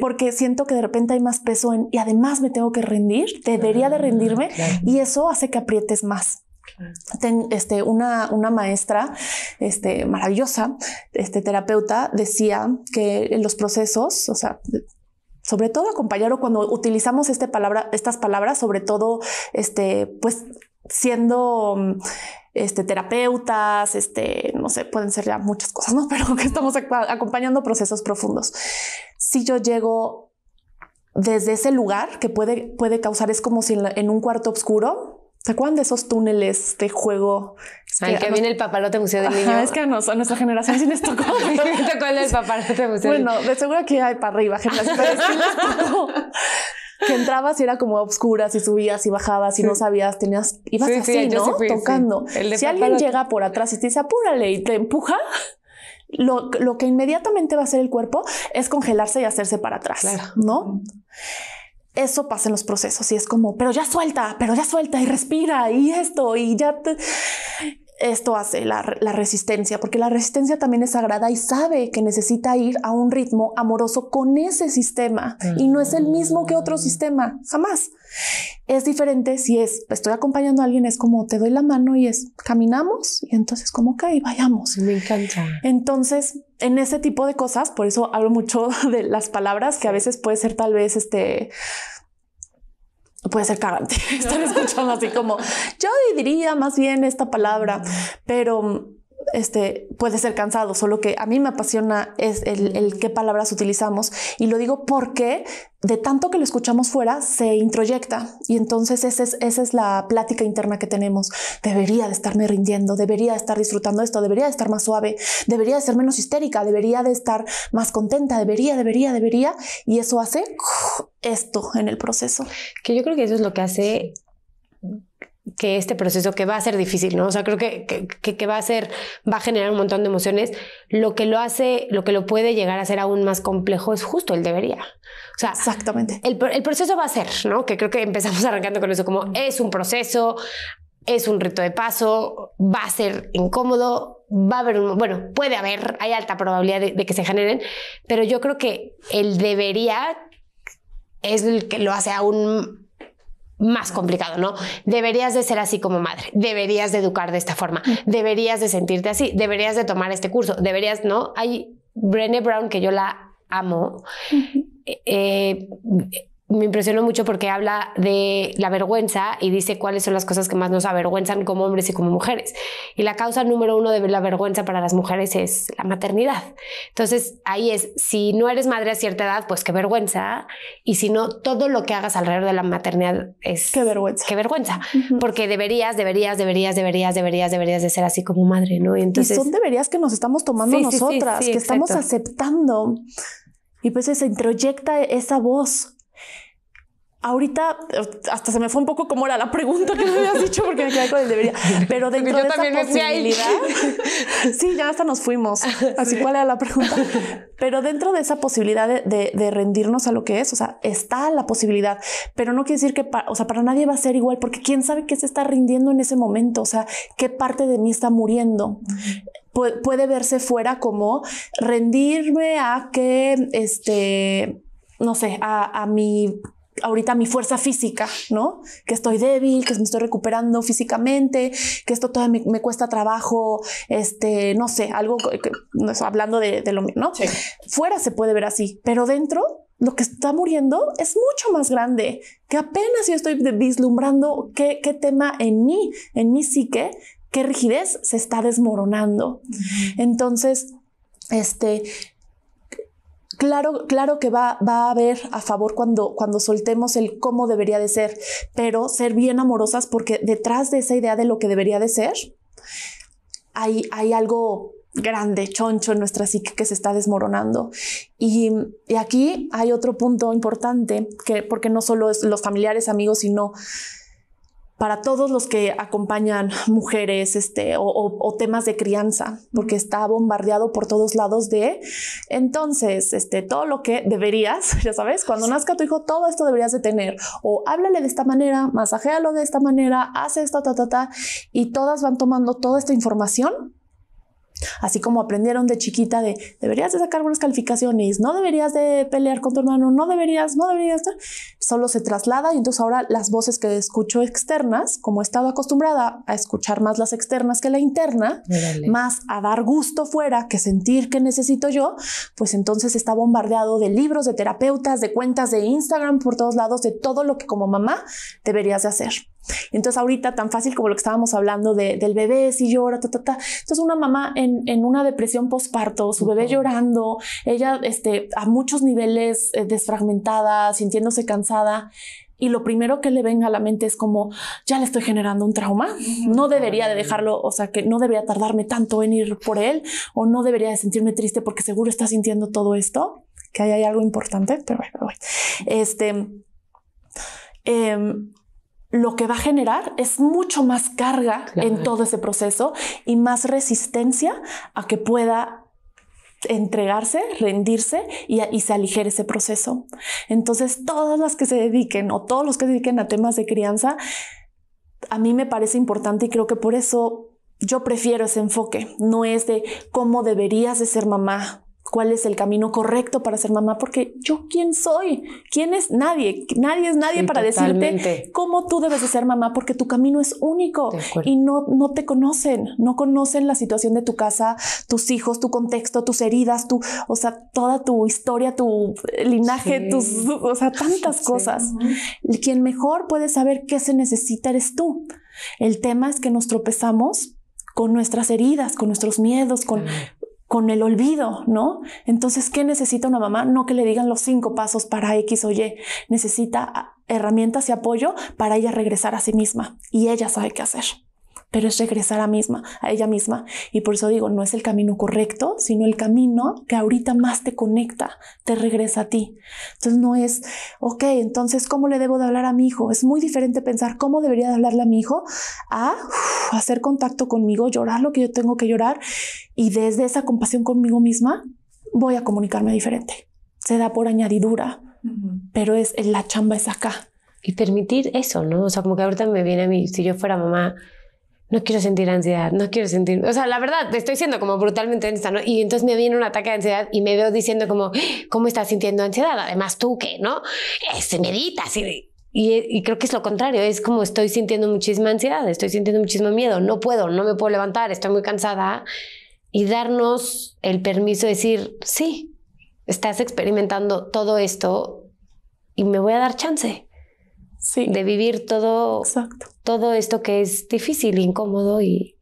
Porque siento que de repente hay más peso en y además me tengo que rendir, debería de rendirme y eso hace que aprietes más. este, una, una, maestra este, maravillosa, este, terapeuta, decía que en los procesos, o sea, sobre todo o cuando utilizamos este palabra, estas palabras, sobre todo, este, pues siendo mm, este, terapeutas, este, no sé, pueden ser ya muchas cosas, ¿no? Pero que estamos acompañando procesos profundos. Si yo llego desde ese lugar que puede, puede causar, es como si en un cuarto oscuro ¿Se acuerdan de esos túneles de juego? Ay, que viene el papalote museo del Ajá, niño. es que a, nuestra generación sí les tocó. me el del paparote museo. Bueno, de seguro que hay para arriba, pero sí que entrabas y era como a oscuras y subías y bajabas y no sabías, tenías, ibas así, ¿no? Tocando. si alguien llega por atrás y te dice apúrale y te empuja, lo, lo, que inmediatamente va a hacer el cuerpo es congelarse y hacerse para atrás, claro. ¿no? eso pasa en los procesos y es como, pero ya suelta, pero ya suelta y respira y esto y ya Esto hace la, la, resistencia, porque la resistencia también es sagrada y sabe que necesita ir a un ritmo amoroso con ese sistema y no es el mismo que otro sistema, jamás. Es diferente si es, estoy acompañando a alguien, es como te doy la mano y es, caminamos y entonces como, que vayamos. Me encanta. Entonces, en ese tipo de cosas, por eso hablo mucho de las palabras, que a veces puede ser tal vez este, puede ser cagante. Están escuchando así como, yo diría más bien esta palabra, pero este, puede ser cansado, solo que a mí me apasiona es el, qué palabras utilizamos y lo digo porque de tanto que lo escuchamos fuera se introyecta y entonces esa es, esa es la plática interna que tenemos. Debería de estarme rindiendo, debería de estar disfrutando esto, debería de estar más suave, debería de ser menos histérica, debería de estar más contenta, debería, debería, debería y eso hace esto en el proceso. Que yo creo que eso es lo que hace que este proceso que va a ser difícil, ¿no? O sea, creo que, que, va a ser, va a generar un montón de emociones. Lo que lo hace, lo que lo puede llegar a ser aún más complejo es justo el debería. O sea, exactamente. El, proceso va a ser, ¿no? Que creo que empezamos arrancando con eso, como es un proceso, es un reto de paso, va a ser incómodo, va a haber un, bueno, puede haber, hay alta probabilidad de, de que se generen, pero yo creo que el debería es el que lo hace aún más complicado, ¿no? Deberías de ser así como madre, deberías de educar de esta forma, mm. deberías de sentirte así, deberías de tomar este curso, deberías, ¿no? Hay Brené Brown, que yo la amo, eh, eh me impresionó mucho porque habla de la vergüenza y dice cuáles son las cosas que más nos avergüenzan como hombres y como mujeres. Y la causa número uno de la vergüenza para las mujeres es la maternidad. Entonces ahí es, si no eres madre a cierta edad, pues qué vergüenza. Y si no, todo lo que hagas alrededor de la maternidad es... Qué vergüenza. Qué vergüenza. Porque deberías, deberías, deberías, deberías, deberías, deberías de ser así como madre, ¿no? Y entonces... son deberías que nos estamos tomando nosotras, que estamos aceptando. Y pues se introyecta esa voz Ahorita eh, hasta se me fue un poco como era la pregunta que me habías dicho porque me quedé con el debería. Pero dentro de esa posibilidad. sí, ya hasta nos fuimos. Así cuál era la pregunta. Pero dentro de esa posibilidad de, rendirnos a lo que es, o sea, está la posibilidad. Pero no quiere decir que, para, o sea, para nadie va a ser igual, porque quién sabe qué se está rindiendo en ese momento. O sea, qué parte de mí está muriendo. puede verse fuera como rendirme a que este no sé, a, a mi ahorita mi fuerza física, ¿no? Que estoy débil, que me estoy recuperando físicamente, que esto todavía me, cuesta trabajo, este, no sé, algo que, hablando de, lo mismo, ¿no? Fuera se puede ver así, pero dentro lo que está muriendo es mucho más grande, que apenas yo estoy vislumbrando qué, qué tema en mí, en mi psique, qué rigidez se está desmoronando. Entonces, este, Claro, claro que va, va a haber a favor cuando, cuando soltemos el cómo debería de ser, pero ser bien amorosas porque detrás de esa idea de lo que debería de ser, hay, hay algo grande, choncho en nuestra psique que se está desmoronando. Y, y aquí hay otro punto importante, que, porque no solo es los familiares, amigos, sino para todos los que acompañan mujeres este, o, temas de crianza, porque está bombardeado por todos lados de, entonces, este, todo lo que deberías, ya sabes, cuando nazca tu hijo, todo esto deberías de tener, o háblale de esta manera, masajéalo de esta manera, haz esto, ta, ta, ta, y todas van tomando toda esta información Así como aprendieron de chiquita de deberías de sacar buenas calificaciones, no deberías de pelear con tu hermano, no deberías, no deberías, solo se traslada y entonces ahora las voces que escucho externas, como he estado acostumbrada a escuchar más las externas que la interna, más a dar gusto fuera que sentir que necesito yo, pues entonces está bombardeado de libros, de terapeutas, de cuentas de Instagram por todos lados, de todo lo que como mamá deberías de hacer. Entonces ahorita tan fácil como lo que estábamos hablando del bebé, si llora, ta, ta, ta. Entonces una mamá en, una depresión postparto, su bebé llorando, ella este, a muchos niveles eh, desfragmentada, sintiéndose cansada. Y lo primero que le venga a la mente es como, ya le estoy generando un trauma, no debería de dejarlo, o sea, que no debería tardarme tanto en ir por él, o no debería de sentirme triste porque seguro está sintiendo todo esto, que ahí hay algo importante, pero bueno, este... Em, lo que va a generar es mucho más carga en todo ese proceso y más resistencia a que pueda entregarse, rendirse y, y, se aligere ese proceso. Entonces, todas las que se dediquen o todos los que se dediquen a temas de crianza, a mí me parece importante y creo que por eso yo prefiero ese enfoque. No es de cómo deberías de ser mamá cuál es el camino correcto para ser mamá, porque yo quién soy, quién es nadie, nadie es nadie para decirte cómo tú debes de ser mamá, porque tu camino es único y no, no te conocen, no conocen la situación de tu casa, tus hijos, tu contexto, tus heridas, tu, o sea, toda tu historia, tu eh, linaje, tus, o sea, tantas cosas. Quien mejor puede saber qué se necesita eres tú. El tema es que nos tropezamos con nuestras heridas, con nuestros miedos, con, con el olvido, ¿no? Entonces, ¿qué necesita una mamá? No que le digan los cinco pasos para X o Y, necesita ah, herramientas y apoyo para ella regresar a sí misma y ella sabe qué hacer pero es regresar a, misma, a ella misma. Y por eso digo, no es el camino correcto, sino el camino que ahorita más te conecta, te regresa a ti. Entonces no es, ok, entonces, ¿cómo le debo de hablar a mi hijo? Es muy diferente pensar cómo debería de hablarle a mi hijo a hacer contacto conmigo, llorar lo que yo tengo que llorar y desde esa compasión conmigo misma voy a comunicarme diferente. Se da por añadidura, pero es la chamba es acá. Y permitir eso, ¿no? O sea, como que ahorita me viene a mí, si yo fuera mamá, no quiero sentir ansiedad, no quiero sentir, o sea, la verdad, estoy siendo como brutalmente honesta, ¿no? Y entonces me viene un ataque de ansiedad y me veo diciendo como, ah, ¿cómo estás sintiendo ansiedad? Además tú que, ¿no? Eh, se medita, así. Y, y, creo que es lo contrario, es como estoy sintiendo muchísima ansiedad, estoy sintiendo muchísimo miedo, no puedo, no me puedo levantar, estoy muy cansada. Y darnos el permiso de decir, sí, estás experimentando todo esto y me voy a dar chance sí. de vivir todo, todo esto que es difícil, incómodo y...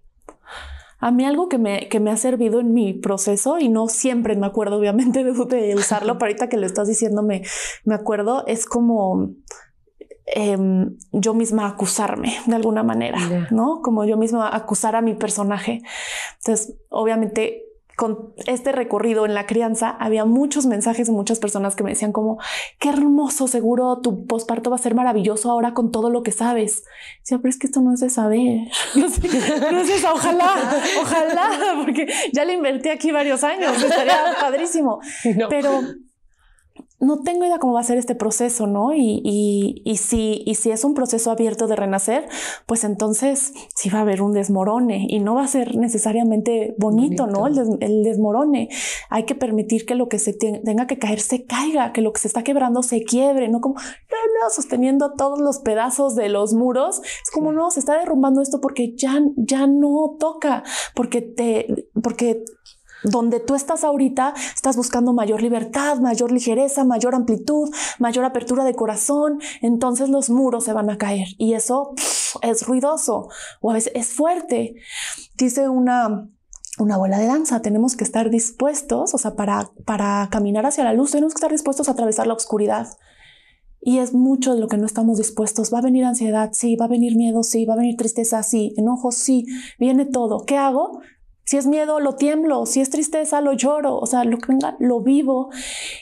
A mí algo que me, que me ha servido en mi proceso, y no siempre me acuerdo obviamente de, de usarlo, pero ahorita que lo estás diciéndome me, acuerdo, es como... Em, yo misma acusarme de alguna manera, ¿no? Como yo misma acusar a mi personaje. Entonces, obviamente con este recorrido en la crianza, había muchos mensajes de muchas personas que me decían como, qué hermoso, seguro tu posparto va a ser maravilloso ahora con todo lo que sabes. sí pero es que esto no es de saber. no es ojalá, ojalá, porque ya le invertí aquí varios años, estaría padrísimo. Pero no tengo idea cómo va a ser este proceso, ¿no? Y, y, y, si, y si es un proceso abierto de renacer, pues entonces sí va a haber un desmorone y no va a ser necesariamente bonito, ¿no? El, desmorone. Hay que permitir que lo que se tenga que caer se caiga, que lo que se está quebrando se quiebre, ¿no? Como, no, no, sosteniendo todos los pedazos de los muros. Es como, no, se está derrumbando esto porque ya, ya no toca, porque te, porque donde tú estás ahorita, estás buscando mayor libertad, mayor ligereza, mayor amplitud, mayor apertura de corazón, entonces los muros se van a caer y eso es ruidoso o a veces es fuerte. Dice una una bola de danza, tenemos que estar dispuestos, o sea, para, para caminar hacia la luz, tenemos que estar dispuestos a atravesar la oscuridad. Y es mucho de lo que no estamos dispuestos. Va a venir ansiedad, sí, va a venir miedo, sí, va a venir tristeza, sí, enojo, sí, viene todo. ¿Qué hago? Si es miedo, lo tiemblo. Si es tristeza, lo lloro. O sea, lo que venga, lo vivo.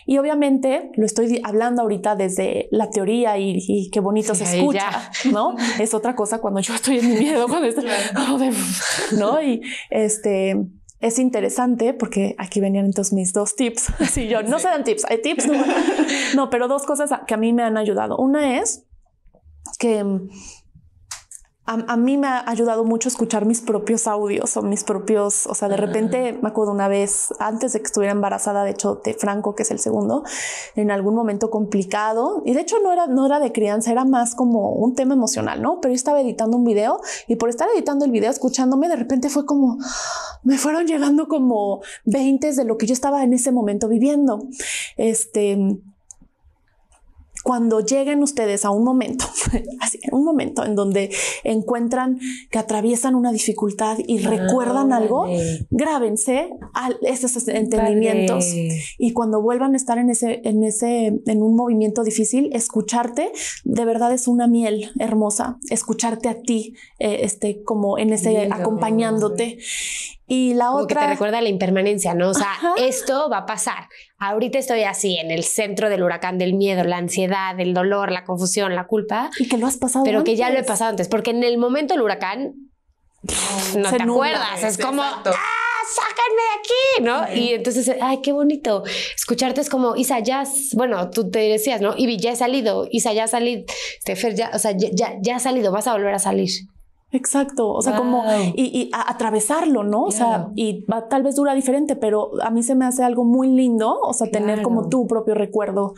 Y obviamente lo estoy hablando ahorita desde la teoría y, qué bonito se escucha, ¿no? es otra cosa cuando yo estoy en mi miedo, ¿no? Y este, es interesante porque aquí venían entonces mis dos tips. si yo, no se dan tips, hay tips. No, no, pero dos cosas que a mí me han ayudado. Una es que a, mí me ha ayudado mucho escuchar mis propios audios o mis propios, o sea, de repente me acuerdo una vez, antes de que estuviera embarazada, de hecho, de Franco, que es el segundo, en algún momento complicado, y de hecho no era, no era de crianza, era más como un tema emocional, ¿no? Pero yo estaba editando un video y por estar editando el video, escuchándome, de repente fue como, me fueron llegando como 20 de lo que yo estaba en ese momento viviendo. Este, cuando lleguen ustedes a un momento, así, un momento en donde encuentran que atraviesan una dificultad y recuerdan ah, algo, grábense a esos entendimientos y cuando vuelvan a estar en ese, en ese, en un movimiento difícil, escucharte de verdad es una miel hermosa, escucharte a ti, eh, este, como en ese acompañándote. Y la otra. Que te recuerda la impermanencia, ¿no? O sea, esto va a pasar. Ahorita estoy así, en el centro del huracán del miedo, la ansiedad, el dolor, la confusión, la culpa. Y que lo has pasado Pero que ya lo he pasado antes. Porque en el momento del huracán, no te acuerdas. Es, como. Ah, sáquenme de aquí, ¿no? Y entonces, ay, qué bonito. Escucharte es como, Isa, ya, bueno, tú te decías, ¿no? Ibi, ya he salido, Isa, ya ha salido, ya, o sea, ya, ya, ha salido, vas a volver a salir. Exacto, o sea, como y, atravesarlo, ¿no? O sea, y tal vez dura diferente, pero a mí se me hace algo muy lindo, o sea, tener como tu propio recuerdo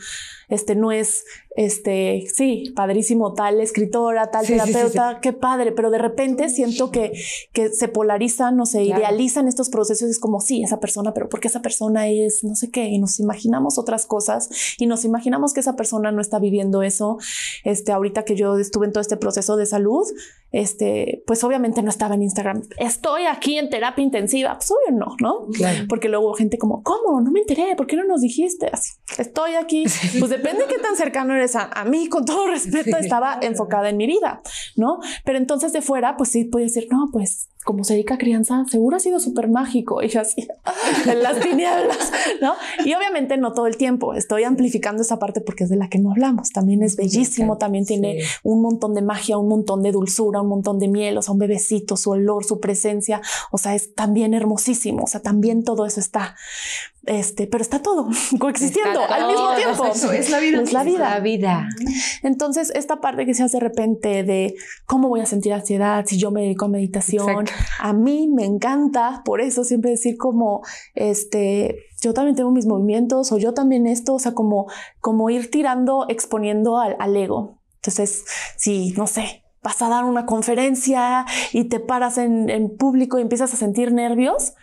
este, no es, este, sí, padrísimo tal escritora, tal terapeuta, qué padre, pero de repente siento que, que se polarizan o se idealizan estos procesos, es como, sí, esa persona, pero porque esa persona es no sé qué, y nos imaginamos otras cosas y nos imaginamos que esa persona no está viviendo eso. Este, ahorita que yo estuve en todo este proceso de salud, este, pues obviamente no estaba en Instagram. Estoy aquí en terapia intensiva. Pues obvio no, ¿no? Porque luego gente como, ¿cómo? No me enteré. ¿Por qué no nos dijiste? Así, estoy aquí. Pues de depende de qué tan cercano eres a, mí, con todo respeto, estaba enfocada en mi vida, ¿no? Pero entonces de fuera, pues sí, podía decir, no, pues como se dedica a crianza, seguro ha sido súper mágico. Y yo así, en las tinieblas, ¿no? Y obviamente no todo el tiempo. Estoy amplificando esa parte porque es de la que no hablamos. También es bellísimo, también tiene un montón de magia, un montón de dulzura, un montón de miel, o sea, un bebecito, su olor, su presencia. O sea, es también hermosísimo. O sea, también todo eso está. Este, pero está todo coexistiendo al mismo tiempo. Eso, es la vida. es la vida. Entonces, esta parte que se hace de repente de cómo voy a sentir ansiedad si yo me dedico a meditación, a mí me encanta, por eso siempre decir como, este, yo también tengo mis movimientos o yo también esto, o sea, como, como ir tirando, exponiendo al, ego. Entonces, si, no sé, vas a dar una conferencia y te paras en, en, público y empiezas a sentir nervios,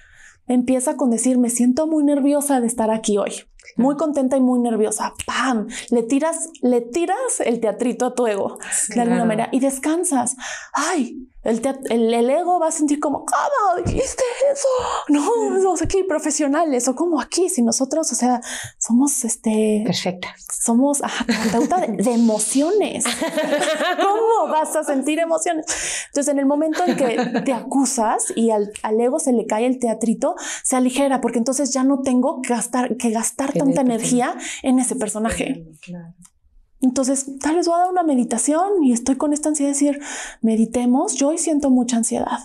empieza con decir, me siento muy nerviosa de estar aquí hoy muy contenta y muy nerviosa, ¡pam! Le tiras, le tiras el teatrito a tu ego, de alguna manera, y descansas. ¡Ay! El, el, ego va a sentir como, ¿cómo dijiste eso? No, no aquí profesionales o como aquí, si nosotros, o sea, somos este. Perfecta. Somos ajá, de, de emociones. ¿Cómo vas a sentir emociones? Entonces, en el momento en que te acusas y al, al ego se le cae el teatrito, se aligera, porque entonces ya no tengo que gastar, que gastar tanta energía en ese personaje. Claro. Entonces, tal vez voy a dar una meditación y estoy con esta ansiedad de decir, meditemos, yo hoy siento mucha ansiedad.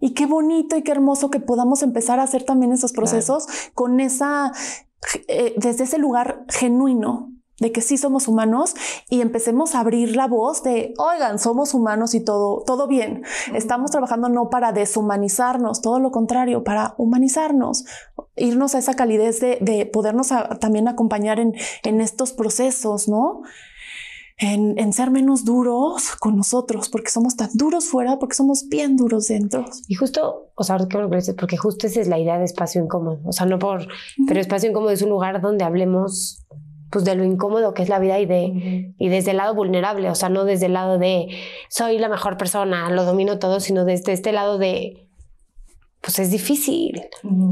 Y qué bonito y qué hermoso que podamos empezar a hacer también esos procesos con esa, eh, desde ese lugar genuino de que sí somos humanos y empecemos a abrir la voz de, oigan, somos humanos y todo, todo bien. Estamos trabajando no para deshumanizarnos, todo lo contrario, para humanizarnos, irnos a esa calidez de, podernos también acompañar en, en estos procesos, ¿no? en, ser menos duros con nosotros, porque somos tan duros fuera, porque somos bien duros dentro. Y justo, o sea, porque justo esa es la idea de espacio incómodo, o sea, no por, pero espacio incómodo es un lugar donde hablemos pues de lo incómodo que es la vida y de y desde el lado vulnerable, o sea, no desde el lado de soy la mejor persona, lo domino todo, sino desde este lado de pues es difícil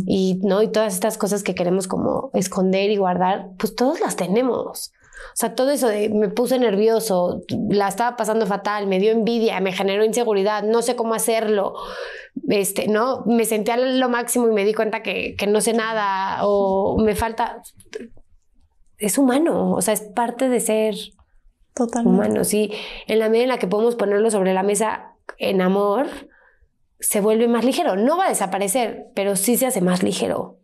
y no y todas estas cosas que queremos como esconder y guardar, pues todos las tenemos. O sea, todo eso me puse nervioso, la estaba pasando fatal, me dio envidia, me generó inseguridad, no sé cómo hacerlo, este, ¿no? Me senté a lo máximo y me di cuenta que, que no sé nada o me falta... Es humano, o sea, es parte de ser Totalmente. humano. Sí, en la medida en la que podemos ponerlo sobre la mesa en amor, se vuelve más ligero. No va a desaparecer, pero sí se hace más ligero.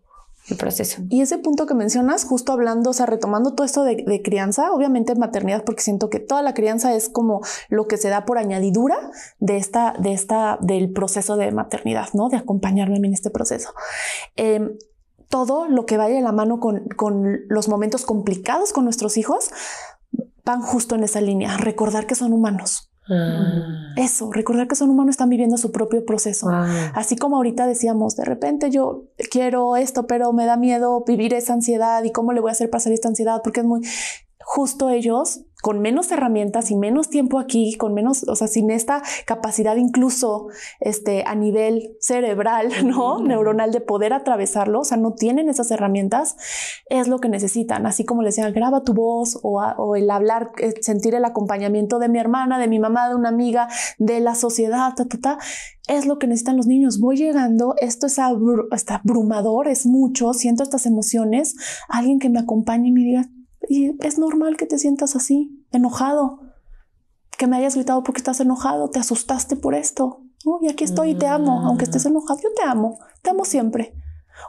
Y ese punto que mencionas, justo hablando, o sea, retomando todo esto de, crianza, obviamente maternidad, porque siento que toda la crianza es como lo que se da por añadidura de esta, de esta, del proceso de maternidad, ¿no? De acompañarme en este proceso. Em, todo lo que vaya de la mano con, con los momentos complicados con nuestros hijos van justo en esa línea, recordar que son humanos, Ah. Eso, recordar que son humanos, están viviendo su propio proceso. Ah. Así como ahorita decíamos, de repente yo quiero esto, pero me da miedo vivir esa ansiedad y cómo le voy a hacer pasar esta ansiedad, porque es muy... Justo ellos con menos herramientas y menos tiempo aquí, con menos, o sea, sin esta capacidad incluso este, a nivel cerebral, ¿no? Neuronal de poder atravesarlo, o sea, no tienen esas herramientas, es lo que necesitan. Así como les decía, graba tu voz o, el hablar, eh, sentir el acompañamiento de mi hermana, de mi mamá, de una amiga, de la sociedad, ta, es lo que necesitan los niños. Voy llegando, esto es está abrumador, es mucho, siento estas emociones. Alguien que me acompañe y me diga, y es normal que te sientas así, enojado, que me hayas gritado porque estás enojado, te asustaste por esto. Y aquí estoy y te amo, mm. aunque estés enojado, yo te amo, te amo siempre.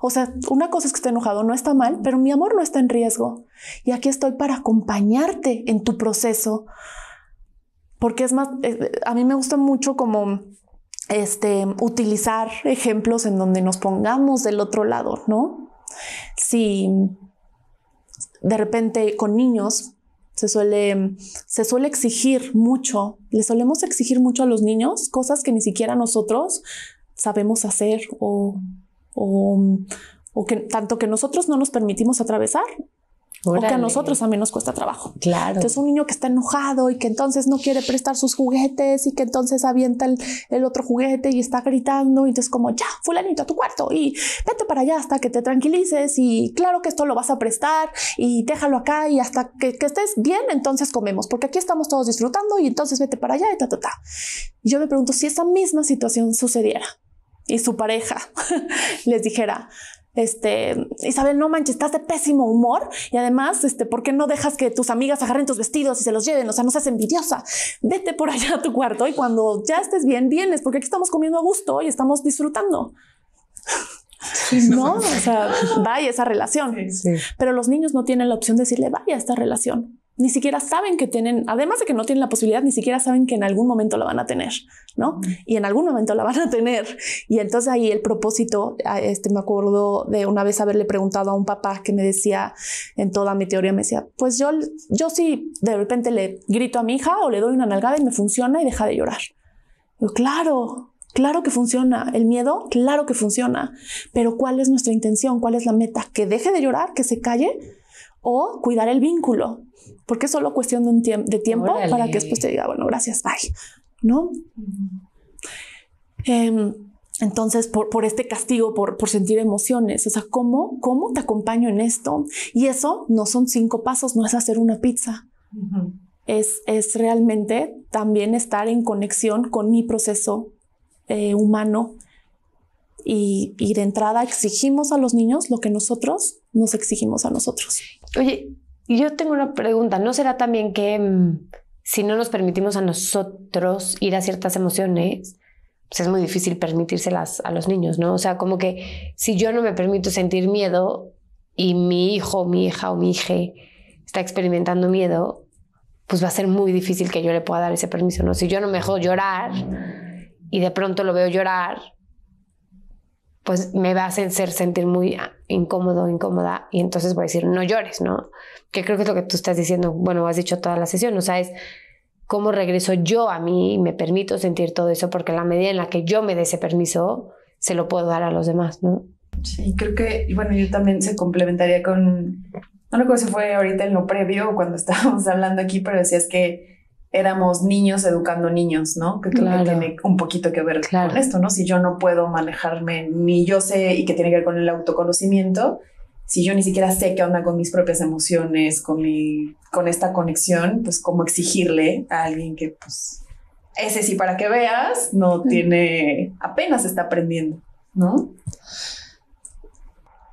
O sea, una cosa es que esté enojado, no está mal, pero mi amor no está en riesgo. Y aquí estoy para acompañarte en tu proceso. Porque es más, eh, a mí me gusta mucho como este, utilizar ejemplos en donde nos pongamos del otro lado, ¿no? Si de repente con niños se suele, se suele exigir mucho, le solemos exigir mucho a los niños cosas que ni siquiera nosotros sabemos hacer o, o, o que tanto que nosotros no nos permitimos atravesar porque o que a nosotros también nos cuesta trabajo. Claro. Entonces un niño que está enojado y que entonces no quiere prestar sus juguetes y que entonces avienta el, otro juguete y está gritando y entonces como ya, fulanito a tu cuarto y vete para allá hasta que te tranquilices y claro que esto lo vas a prestar y déjalo acá y hasta que, estés bien entonces comemos porque aquí estamos todos disfrutando y entonces vete para allá y ta, yo me pregunto si esa misma situación sucediera y su pareja les dijera, este, Isabel, no manches, estás de pésimo humor y además, este, ¿por qué no dejas que tus amigas agarren tus vestidos y se los lleven? O sea, no seas envidiosa. Vete por allá a tu cuarto y cuando ya estés bien, vienes, porque aquí estamos comiendo a gusto y estamos disfrutando. no, o sea, vaya esa relación. Pero los niños no tienen la opción de decirle, vaya esta relación ni siquiera saben que tienen, además de que no tienen la posibilidad, ni siquiera saben que en algún momento la van a tener, ¿no? Y en algún momento la van a tener. Y entonces ahí el propósito, ah, este, me acuerdo de una vez haberle preguntado a un papá que me decía, en toda mi teoría me decía, pues yo, yo sí de repente le grito a mi hija o le doy una nalgada y me funciona y deja de llorar. claro, Claro que funciona. El miedo, claro que funciona. Pero ¿cuál es nuestra intención? ¿Cuál es la meta? ¿Que deje de llorar? ¿Que se calle? ¿O cuidar el vínculo? porque es solo cuestión de, de tiempo para que después te diga, bueno, gracias, bye, ¿no? Em, entonces, por, por, este castigo, por, por, sentir emociones, o sea, ¿cómo, ¿cómo te acompaño en esto? Y eso no son cinco pasos, no es hacer una pizza. es, es realmente también estar en conexión con mi proceso eh, humano. Y, y de entrada exigimos a los niños lo que nosotros nos exigimos a nosotros. Oye, y yo tengo una pregunta, ¿no será también que mm, si no nos permitimos a nosotros ir a ciertas emociones, pues es muy difícil permitírselas a los niños, ¿no? O sea, como que si yo no me permito sentir miedo y mi hijo, mi hija o mi hija está experimentando miedo, pues va a ser muy difícil que yo le pueda dar ese permiso, ¿no? Si yo no me dejo llorar y de pronto lo veo llorar, pues me va a hacer sentir muy ah, incómodo, incómoda, y entonces voy a decir, no llores, ¿no? Que creo que es lo que tú estás diciendo, bueno, has dicho toda la sesión, o sea, es cómo regreso yo a mí y me permito sentir todo eso, porque la medida en la que yo me dé ese permiso, se lo puedo dar a los demás, ¿no? Sí, creo que, bueno, yo también se complementaría con, no recuerdo si fue ahorita en lo previo cuando estábamos hablando aquí, pero decías que éramos niños educando niños, ¿no? Que claro. tiene un poquito que ver con esto, ¿no? Si yo no puedo manejarme, ni yo sé, y que tiene que ver con el autoconocimiento, si yo ni siquiera sé qué onda con mis propias emociones, con, mi, con esta conexión, pues cómo exigirle a alguien que, pues, ese sí, para que veas, no tiene, apenas está aprendiendo, ¿no?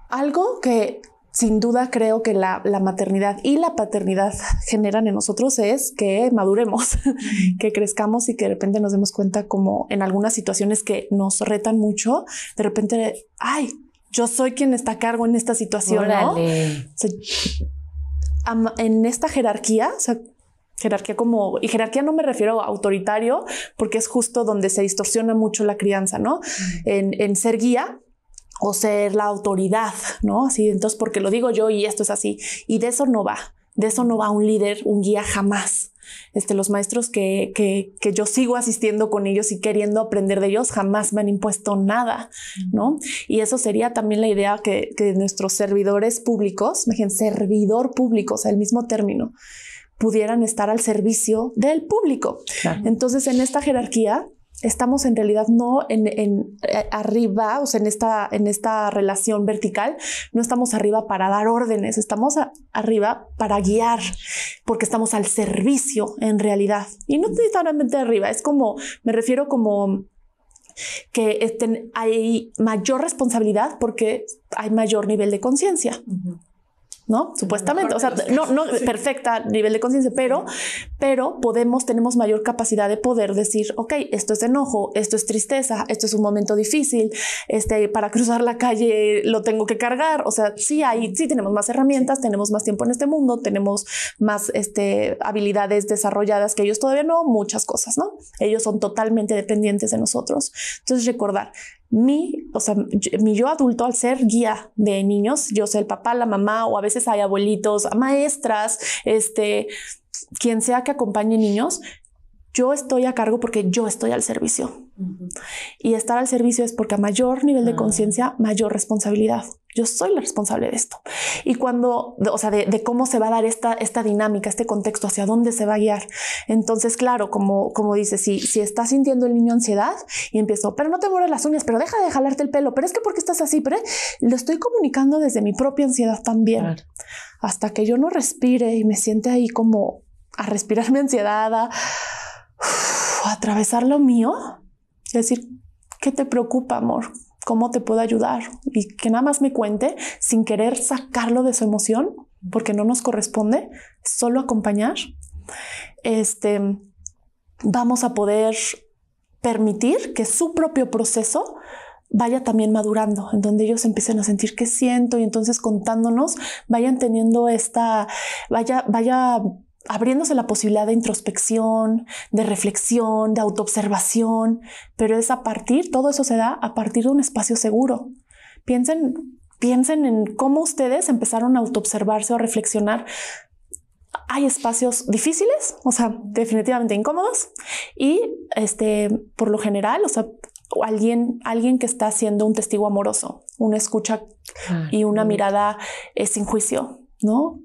Algo que sin duda creo que la, maternidad y la paternidad generan en nosotros es que maduremos, que crezcamos y que de repente nos demos cuenta como en algunas situaciones que nos retan mucho, de repente, ay, yo soy quien está a cargo en esta situación, ¿no? en esta jerarquía, o sea, jerarquía como, y jerarquía no me refiero a autoritario, porque es justo donde se distorsiona mucho la crianza, ¿no? en ser guía, o ser la autoridad, ¿no? Así, entonces, porque lo digo yo y esto es así. Y de eso no va, de eso no va un líder, un guía jamás. Este, los maestros que, que, que, yo sigo asistiendo con ellos y queriendo aprender de ellos jamás me han impuesto nada, ¿no? Y eso sería también la idea que, que nuestros servidores públicos, imagínense, servidor público, o sea, el mismo término, pudieran estar al servicio del público. Entonces, en esta jerarquía, estamos en realidad no en, eh, arriba, o sea, en esta, en esta relación vertical, no estamos arriba para dar órdenes, estamos arriba para guiar, porque estamos al servicio en realidad. Y no necesariamente arriba, es como, me refiero como que hay mayor responsabilidad porque hay mayor nivel de conciencia. ¿no? Supuestamente, o sea, no, no perfecta nivel de conciencia, pero, pero podemos, tenemos mayor capacidad de poder decir, ok, esto es enojo, esto es tristeza, esto es un momento difícil, este, para cruzar la calle lo tengo que cargar, o sea, sí hay, sí tenemos más herramientas, tenemos más tiempo en este mundo, tenemos más, este, habilidades desarrolladas que ellos todavía no, muchas cosas, ¿no? Ellos son totalmente dependientes de nosotros. Entonces, recordar, mi, o sea, mi yo adulto al ser guía de niños, yo sé el papá, la mamá o a veces hay abuelitos, maestras, este, quien sea que acompañe niños, yo estoy a cargo porque yo estoy al servicio. Y estar al servicio es porque a mayor nivel de ah. conciencia, mayor responsabilidad. Yo soy la responsable de esto. Y cuando, o sea, de, cómo se va a dar esta, esta dinámica, este contexto, hacia dónde se va a guiar. Entonces, claro, como, como dice, si, si está sintiendo el niño ansiedad y empiezo, pero no te mueras las uñas, pero deja de jalarte el pelo, pero es que porque estás así, pero lo estoy comunicando desde mi propia ansiedad también. Hasta que yo no respire y me siente ahí como a respirar mi ansiedad, atravesar lo mío, decir, ¿qué te preocupa, amor? ¿Cómo te puedo ayudar? Y que nada más me cuente sin querer sacarlo de su emoción, porque no nos corresponde, solo acompañar. Este, vamos a poder permitir que su propio proceso vaya también madurando, en donde ellos empiecen a sentir qué siento y entonces contándonos vayan teniendo esta, vaya, vaya abriéndose la posibilidad de introspección, de reflexión, de autoobservación, pero es a partir, todo eso se da a partir de un espacio seguro. Piensen, piensen en cómo ustedes empezaron a autoobservarse o a reflexionar. Hay espacios difíciles, o sea, definitivamente incómodos, y este, por lo general, o sea, alguien, alguien que está siendo un testigo amoroso, una escucha y una mirada es eh, sin juicio, ¿no?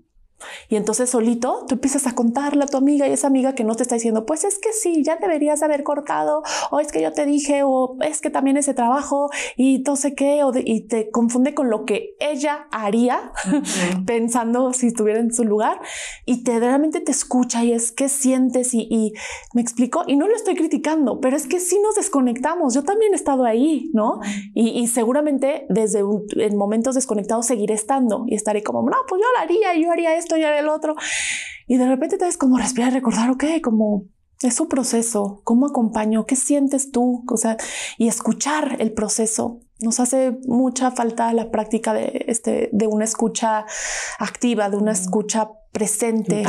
Y entonces solito tú empiezas a contarle a tu amiga y esa amiga que no te está diciendo, pues es que sí, ya deberías haber cortado, o es que yo te dije, o es que también ese trabajo y no sé qué, o y te confunde con lo que ella haría pensando si estuviera en su lugar y te realmente te escucha y es que sientes y, me explico, y no lo estoy criticando, pero es que sí nos desconectamos, yo también he estado ahí, ¿no? Y, seguramente desde un, en momentos desconectados seguiré estando y estaré como, no, pues yo lo haría, yo haría eso esto, ya el otro. Y de repente te ves como respirar recordar, ok, como es su proceso, cómo acompaño, qué sientes tú, o sea, y escuchar el proceso. Nos hace mucha falta la práctica de, este, de una escucha activa, de una escucha presente.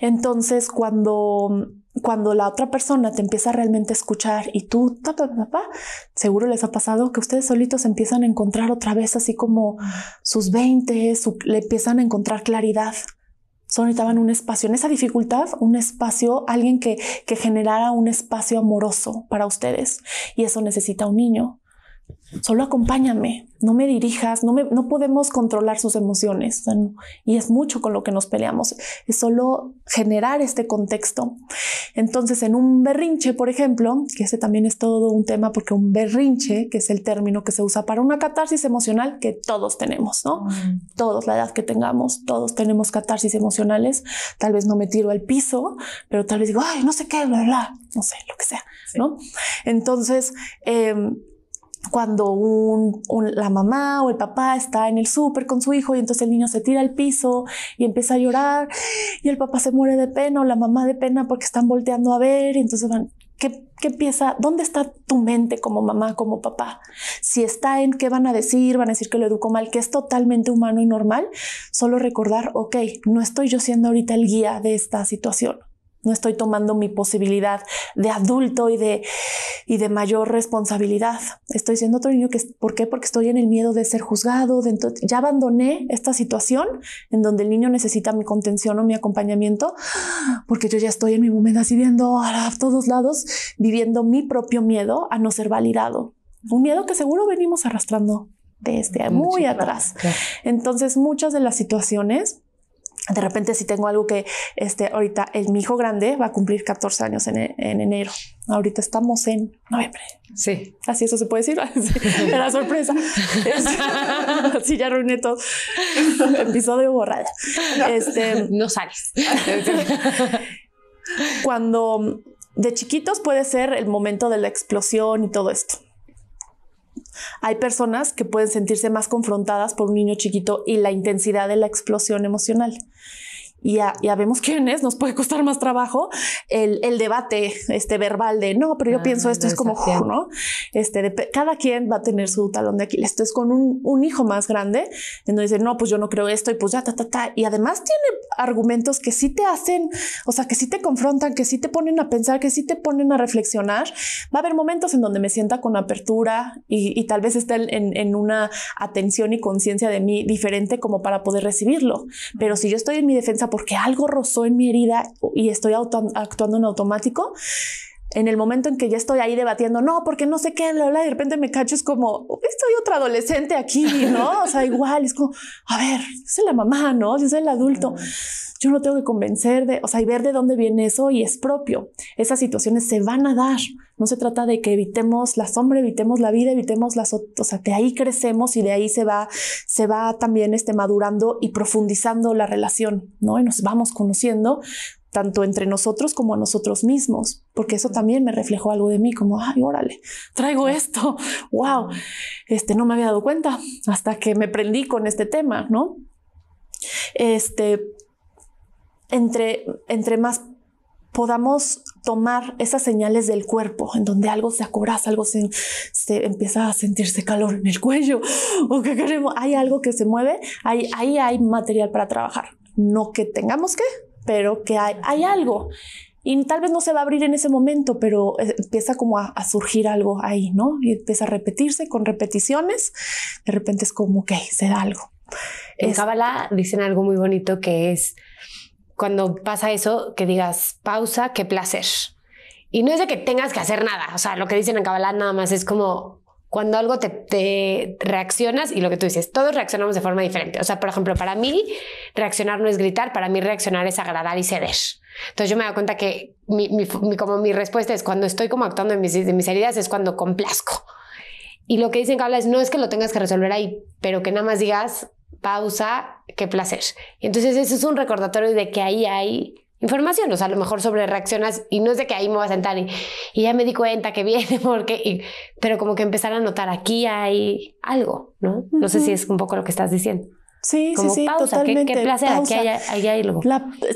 Entonces, cuando cuando la otra persona te empieza realmente a escuchar y tú, seguro les ha pasado que ustedes solitos empiezan a encontrar otra vez así como sus 20, le empiezan a encontrar claridad. Solo un espacio, en esa dificultad, un espacio, alguien que, que generara un espacio amoroso para ustedes. Y eso necesita un niño solo acompáñame, no me dirijas, no, no podemos controlar sus emociones. y es mucho con lo que nos peleamos, es solo generar este contexto. Entonces, en un berrinche, por ejemplo, que ese también es todo un tema, porque un berrinche, que es el término que se usa para una catarsis emocional que todos tenemos, ¿no? Mm. Todos, la edad que tengamos, todos tenemos catarsis emocionales. Tal vez no me tiro al piso, pero tal vez digo, ay, no sé qué, bla, bla, no sé, lo que sea, ¿no? Entonces, em, cuando la mamá o el papá está en el súper con su hijo y entonces el niño se tira al piso y empieza a llorar y el papá se muere de pena o la mamá de pena porque están volteando a ver y entonces van, ¿qué, qué ¿Dónde está tu mente como mamá, como papá? Si está en qué van a decir, van a decir que lo educó mal, que es totalmente humano y normal, solo recordar, ok, no estoy yo siendo ahorita el guía de esta situación no estoy tomando mi posibilidad de adulto y de, y de mayor responsabilidad. Estoy siendo otro niño que, ¿por qué? Porque estoy en el miedo de ser juzgado. ya abandoné esta situación en donde el niño necesita mi contención o mi acompañamiento, porque yo ya estoy en mi momento así viendo a todos lados, viviendo mi propio miedo a no ser validado. Un miedo que seguro venimos arrastrando desde muy atrás. Entonces, muchas de las situaciones de repente si tengo algo que este ahorita el mi hijo grande va a cumplir 14 años en, enero ahorita estamos en noviembre sí así eso se puede decir era sorpresa así ya reuní todo episodio borrado. Este, no sales cuando de chiquitos puede ser el momento de la explosión y todo esto hay personas que pueden sentirse más confrontadas por un niño chiquito y la intensidad de la explosión emocional y ya vemos quién es, nos puede costar más trabajo el, el debate este, verbal de no, pero yo ah, pienso esto es como, ¿no? Este, cada quien va a tener su talón de Aquiles. es con un, un, hijo más grande, en donde dice, no, pues yo no creo esto y pues ya, ta, ta, ta. Y además tiene argumentos que sí te hacen, o sea, que sí te confrontan, que sí te ponen a pensar, que sí te ponen a reflexionar. Va a haber momentos en donde me sienta con apertura y, y tal vez esté en, en una atención y conciencia de mí diferente como para poder recibirlo. Pero si yo estoy en mi defensa porque algo rozó en mi herida y estoy actuando en automático, en el momento en que ya estoy ahí debatiendo, no, porque no sé qué, lo de repente me cacho, es como, estoy otra adolescente aquí, ¿no? O sea, igual, es como, a ver, yo soy la mamá, ¿no? Yo soy el adulto, yo no tengo que convencer de, o sea, y ver de dónde viene eso y es propio. Esas situaciones se van a dar, no se trata de que evitemos la sombra, evitemos la vida, evitemos las, o sea, de ahí crecemos y de ahí se va, se va también este, madurando y profundizando la relación, ¿no? Y nos vamos conociendo tanto entre nosotros como a nosotros mismos, porque eso también me reflejó algo de mí, como, ay, órale, traigo esto, wow, este, no me había dado cuenta hasta que me prendí con este tema, ¿no? Este, entre, entre más podamos tomar esas señales del cuerpo, en donde algo se acoraza, algo se, empieza a sentirse calor en el cuello, o que queremos, hay algo que se mueve, hay, ahí hay material para trabajar. No que tengamos que, pero que hay, hay algo. Y tal vez no se va a abrir en ese momento, pero eh, empieza como a, surgir algo ahí, ¿no? Y empieza a repetirse con repeticiones. De repente es como, que se da algo. En Kabbalah dicen algo muy bonito que es cuando pasa eso, que digas, pausa, qué placer. Y no es de que tengas que hacer nada, o sea, lo que dicen en Kabbalah nada más es como cuando algo te, reaccionas y lo que tú dices, todos reaccionamos de forma diferente. O sea, por ejemplo, para mí reaccionar no es gritar, para mí reaccionar es agradar y ceder. Entonces yo me doy cuenta que mi, como mi respuesta es cuando estoy como actuando en mis, mis heridas es cuando complazco. Y lo que dicen que es no es que lo tengas que resolver ahí, pero que nada más digas, pausa, qué placer. entonces eso es un recordatorio de que ahí hay información, o sea, a lo mejor sobre reaccionas y no es de que ahí me voy a sentar y, ya me di cuenta que viene, porque, pero como que empezar a notar aquí hay algo, ¿no? No sé si es un poco lo que estás diciendo. Sí, sí, sí, pausa, totalmente. Qué, placer, aquí hay, algo.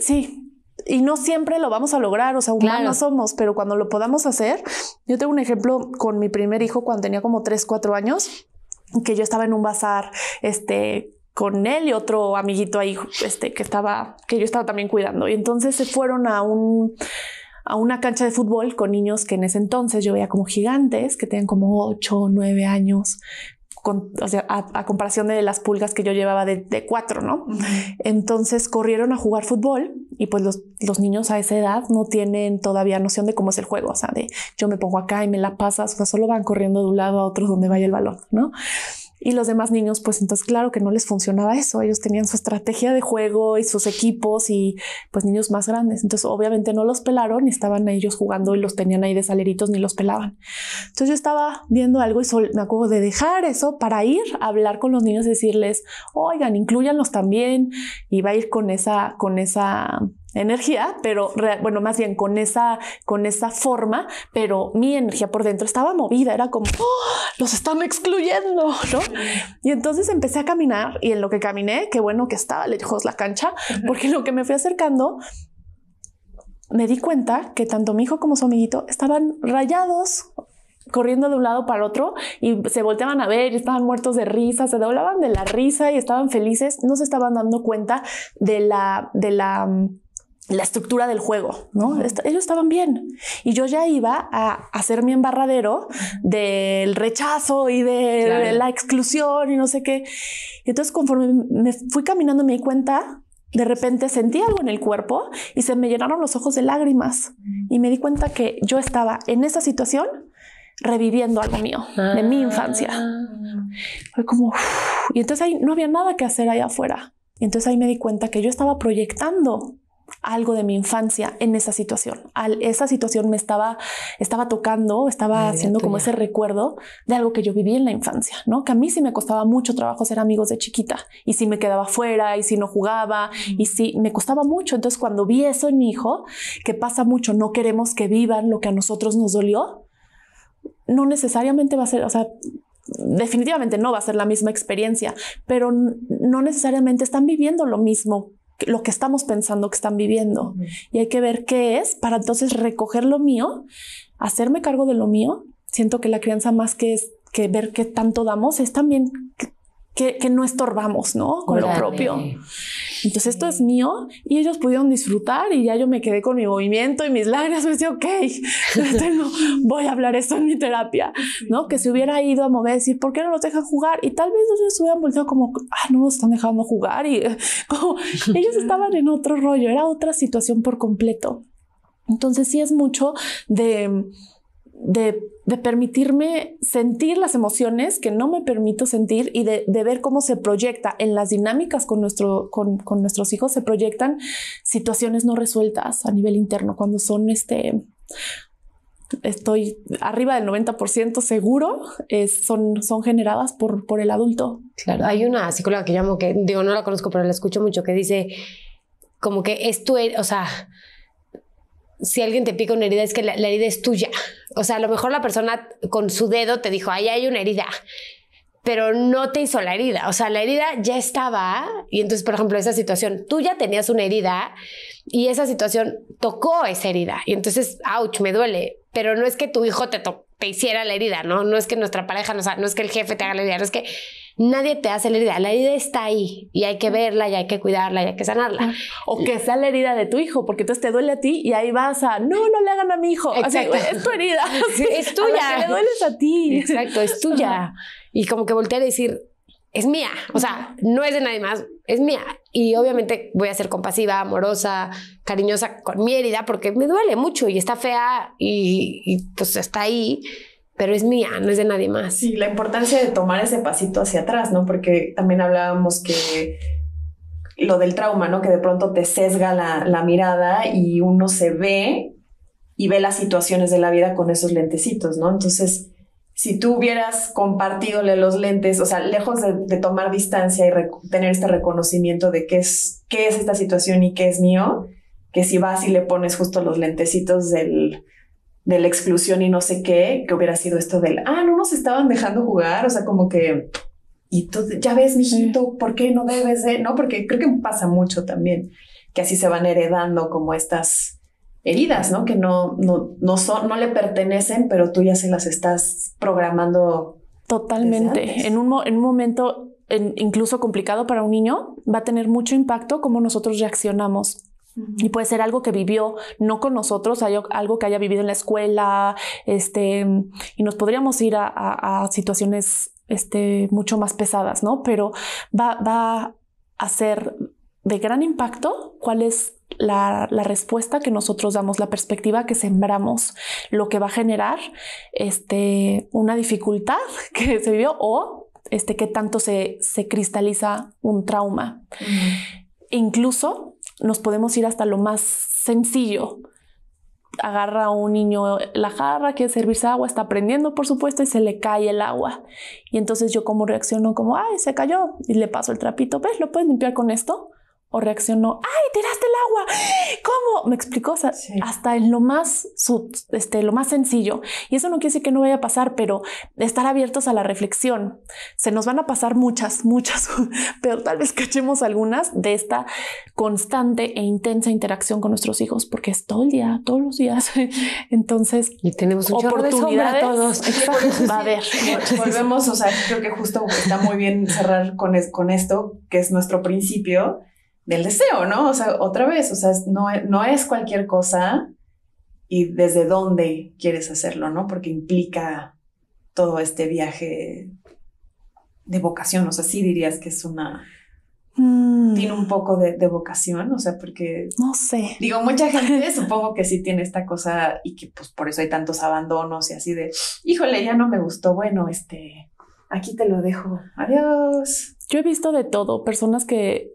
sí, y no siempre lo vamos a lograr, o sea, humanos somos, pero cuando lo podamos hacer, yo tengo un ejemplo con mi primer hijo cuando tenía como tres, cuatro años, que yo estaba en un bazar, este, con él y otro amiguito ahí este, que, estaba, que yo estaba también cuidando. Y entonces se fueron a, un, a una cancha de fútbol con niños que en ese entonces yo veía como gigantes, que tenían como ocho o 9 años, o sea, a, comparación de las pulgas que yo llevaba de, cuatro, ¿no? Entonces corrieron a jugar fútbol y pues los, los, niños a esa edad no tienen todavía noción de cómo es el juego, o sea, de yo me pongo acá y me la pasas, o sea, solo van corriendo de un lado a otro donde vaya el balón, ¿no? Y los demás niños, pues entonces claro que no les funcionaba eso. Ellos tenían su estrategia de juego y sus equipos y pues niños más grandes. Entonces obviamente no los pelaron y estaban ellos jugando y los tenían ahí de saleritos ni los pelaban. Entonces yo estaba viendo algo y me acabo de dejar eso para ir a hablar con los niños y decirles, oigan, incluyanlos también. Y va a ir con esa, con esa energía, pero bueno, más bien con esa, con esa forma, pero mi energía por dentro estaba movida, era como, ¡Oh! los están excluyendo, ¿no? Y entonces empecé a caminar y en lo que caminé, qué bueno que estaba lejos la cancha, porque lo que me fui acercando, me di cuenta que tanto mi hijo como su amiguito estaban rayados corriendo de un lado para otro y se volteaban a ver y estaban muertos de risa, se doblaban de la risa y estaban felices, no se estaban dando cuenta de la, de la, mm, la estructura del juego, ¿no? ellos estaban bien. Y yo ya iba a hacer mi embarradero del rechazo y de la exclusión y no sé qué. Y entonces conforme me fui caminando me di cuenta, de repente sentí algo en el cuerpo y se me llenaron los ojos de lágrimas. Y me di cuenta que yo estaba en esa situación reviviendo algo mío, de mi ah. infancia. Fue como... Y entonces ahí no había nada que hacer allá afuera. entonces ahí me di cuenta que yo estaba proyectando algo de mi infancia en esa situación. esa situación me estaba, estaba tocando, estaba haciendo como ese recuerdo de algo que yo viví en la infancia, Que a mí sí me costaba mucho trabajo ser amigos de chiquita y si me quedaba fuera y si no jugaba y si me costaba mucho. Entonces cuando vi eso en mi hijo, que pasa mucho, no queremos que vivan lo que a nosotros nos dolió, no necesariamente va a ser, o sea, definitivamente no va a ser la misma experiencia, pero no necesariamente están viviendo lo mismo lo que estamos pensando que están viviendo. Y hay que ver qué es para entonces recoger lo mío, hacerme cargo de lo mío. Siento que la crianza más que es que ver qué tanto damos es también que, no estorbamos, ¿no? Con lo propio. Entonces esto es mío y ellos pudieron disfrutar y ya yo me quedé con mi movimiento y mis lágrimas. Me decía, ok, voy a hablar esto en mi terapia, ¿no? Que se hubiera ido a mover y decir, ¿por qué no los dejan jugar? Y tal vez ellos hubieran volteado como, ah, no los están dejando jugar y ellos estaban en otro rollo, era otra situación por completo. Entonces sí es mucho de, de de permitirme sentir las emociones que no me permito sentir y de, ver cómo se proyecta en las dinámicas con, nuestro, con, nuestros hijos, se proyectan situaciones no resueltas a nivel interno, cuando son este... Estoy arriba del 90% seguro, son, son generadas por, por el adulto. Claro, hay una psicóloga que llamo, que digo, no la conozco, pero la escucho mucho, que dice como que es tu, o sea, si alguien te pica una herida, es que la, herida es tuya. O sea, a lo mejor la persona con su dedo te dijo, ahí hay una herida, pero no te hizo la herida. O sea, la herida ya estaba. Y entonces, por ejemplo, esa situación, tú ya tenías una herida y esa situación tocó esa herida. Y entonces, ouch, me duele. Pero no es que tu hijo te, hiciera la herida, ¿no? No es que nuestra pareja, no, o sea, no es que el jefe te haga la herida, no es que Nadie te hace la herida. La herida está ahí y hay que verla y hay que cuidarla y hay que sanarla. O que sea la herida de tu hijo, porque entonces te duele a ti y ahí vas a, no, no le hagan a mi hijo. es tu herida. es tuya. le dueles a ti. Exacto, es tuya. Y como que voltea a decir, es mía. O sea, no es de nadie más, es mía. Y obviamente voy a ser compasiva, amorosa, cariñosa con mi herida porque me duele mucho y está fea y pues está ahí pero es mía, no es de nadie más. Sí, la importancia de tomar ese pasito hacia atrás, ¿no? Porque también hablábamos que lo del trauma, ¿no? Que de pronto te sesga la, mirada y uno se ve y ve las situaciones de la vida con esos lentecitos, ¿no? Entonces, si tú hubieras compartido los lentes, o sea, lejos de, tomar distancia y tener este reconocimiento de qué es, qué es esta situación y qué es mío, que si vas y le pones justo los lentecitos del, de la exclusión y no sé qué, que hubiera sido esto del, ah, no nos estaban dejando jugar, o sea, como que, y tú, ya ves, mijito, ¿por qué no debes de? No, porque creo que pasa mucho también, que así se van heredando como estas heridas, ¿no? Que no, no, no son, no le pertenecen, pero tú ya se las estás programando. Totalmente. En un, en un momento incluso complicado para un niño, va a tener mucho impacto cómo nosotros reaccionamos y puede ser algo que vivió, no con nosotros, algo que haya vivido en la escuela, este, y nos podríamos ir a, situaciones este, mucho más pesadas, ¿no? Pero va, a ser de gran impacto cuál es la, respuesta que nosotros damos, la perspectiva que sembramos, lo que va a generar este, una dificultad que se vivió o este, que tanto se, cristaliza un trauma. Incluso nos podemos ir hasta lo más sencillo. Agarra a un niño la jarra, quiere servirse agua, está aprendiendo, por supuesto, y se le cae el agua. Y entonces yo como reacciono como, ay, se cayó, y le paso el trapito, ¿ves? ¿Lo puedes limpiar con esto? o reaccionó, ¡ay, tiraste el agua! ¿Cómo? Me explicó, o hasta en lo más, este, lo más sencillo. Y eso no quiere decir que no vaya a pasar, pero estar abiertos a la reflexión. Se nos van a pasar muchas, muchas, pero tal vez cachemos algunas de esta constante e intensa interacción con nuestros hijos, porque es todo el día, todos los días. Entonces, y tenemos oportunidad todos. Va a haber. Volvemos, o sea, creo que justo está muy bien cerrar con, con esto, que es nuestro principio del deseo, ¿no? O sea, otra vez, o sea, no, no es cualquier cosa y desde dónde quieres hacerlo, ¿no? Porque implica todo este viaje de vocación, o sea, sí dirías que es una... Mm. Tiene un poco de, de, vocación, o sea, porque... No sé. Digo, mucha gente supongo que sí tiene esta cosa y que pues por eso hay tantos abandonos y así de, híjole, ya no me gustó, bueno, este, aquí te lo dejo, adiós. Yo he visto de todo, personas que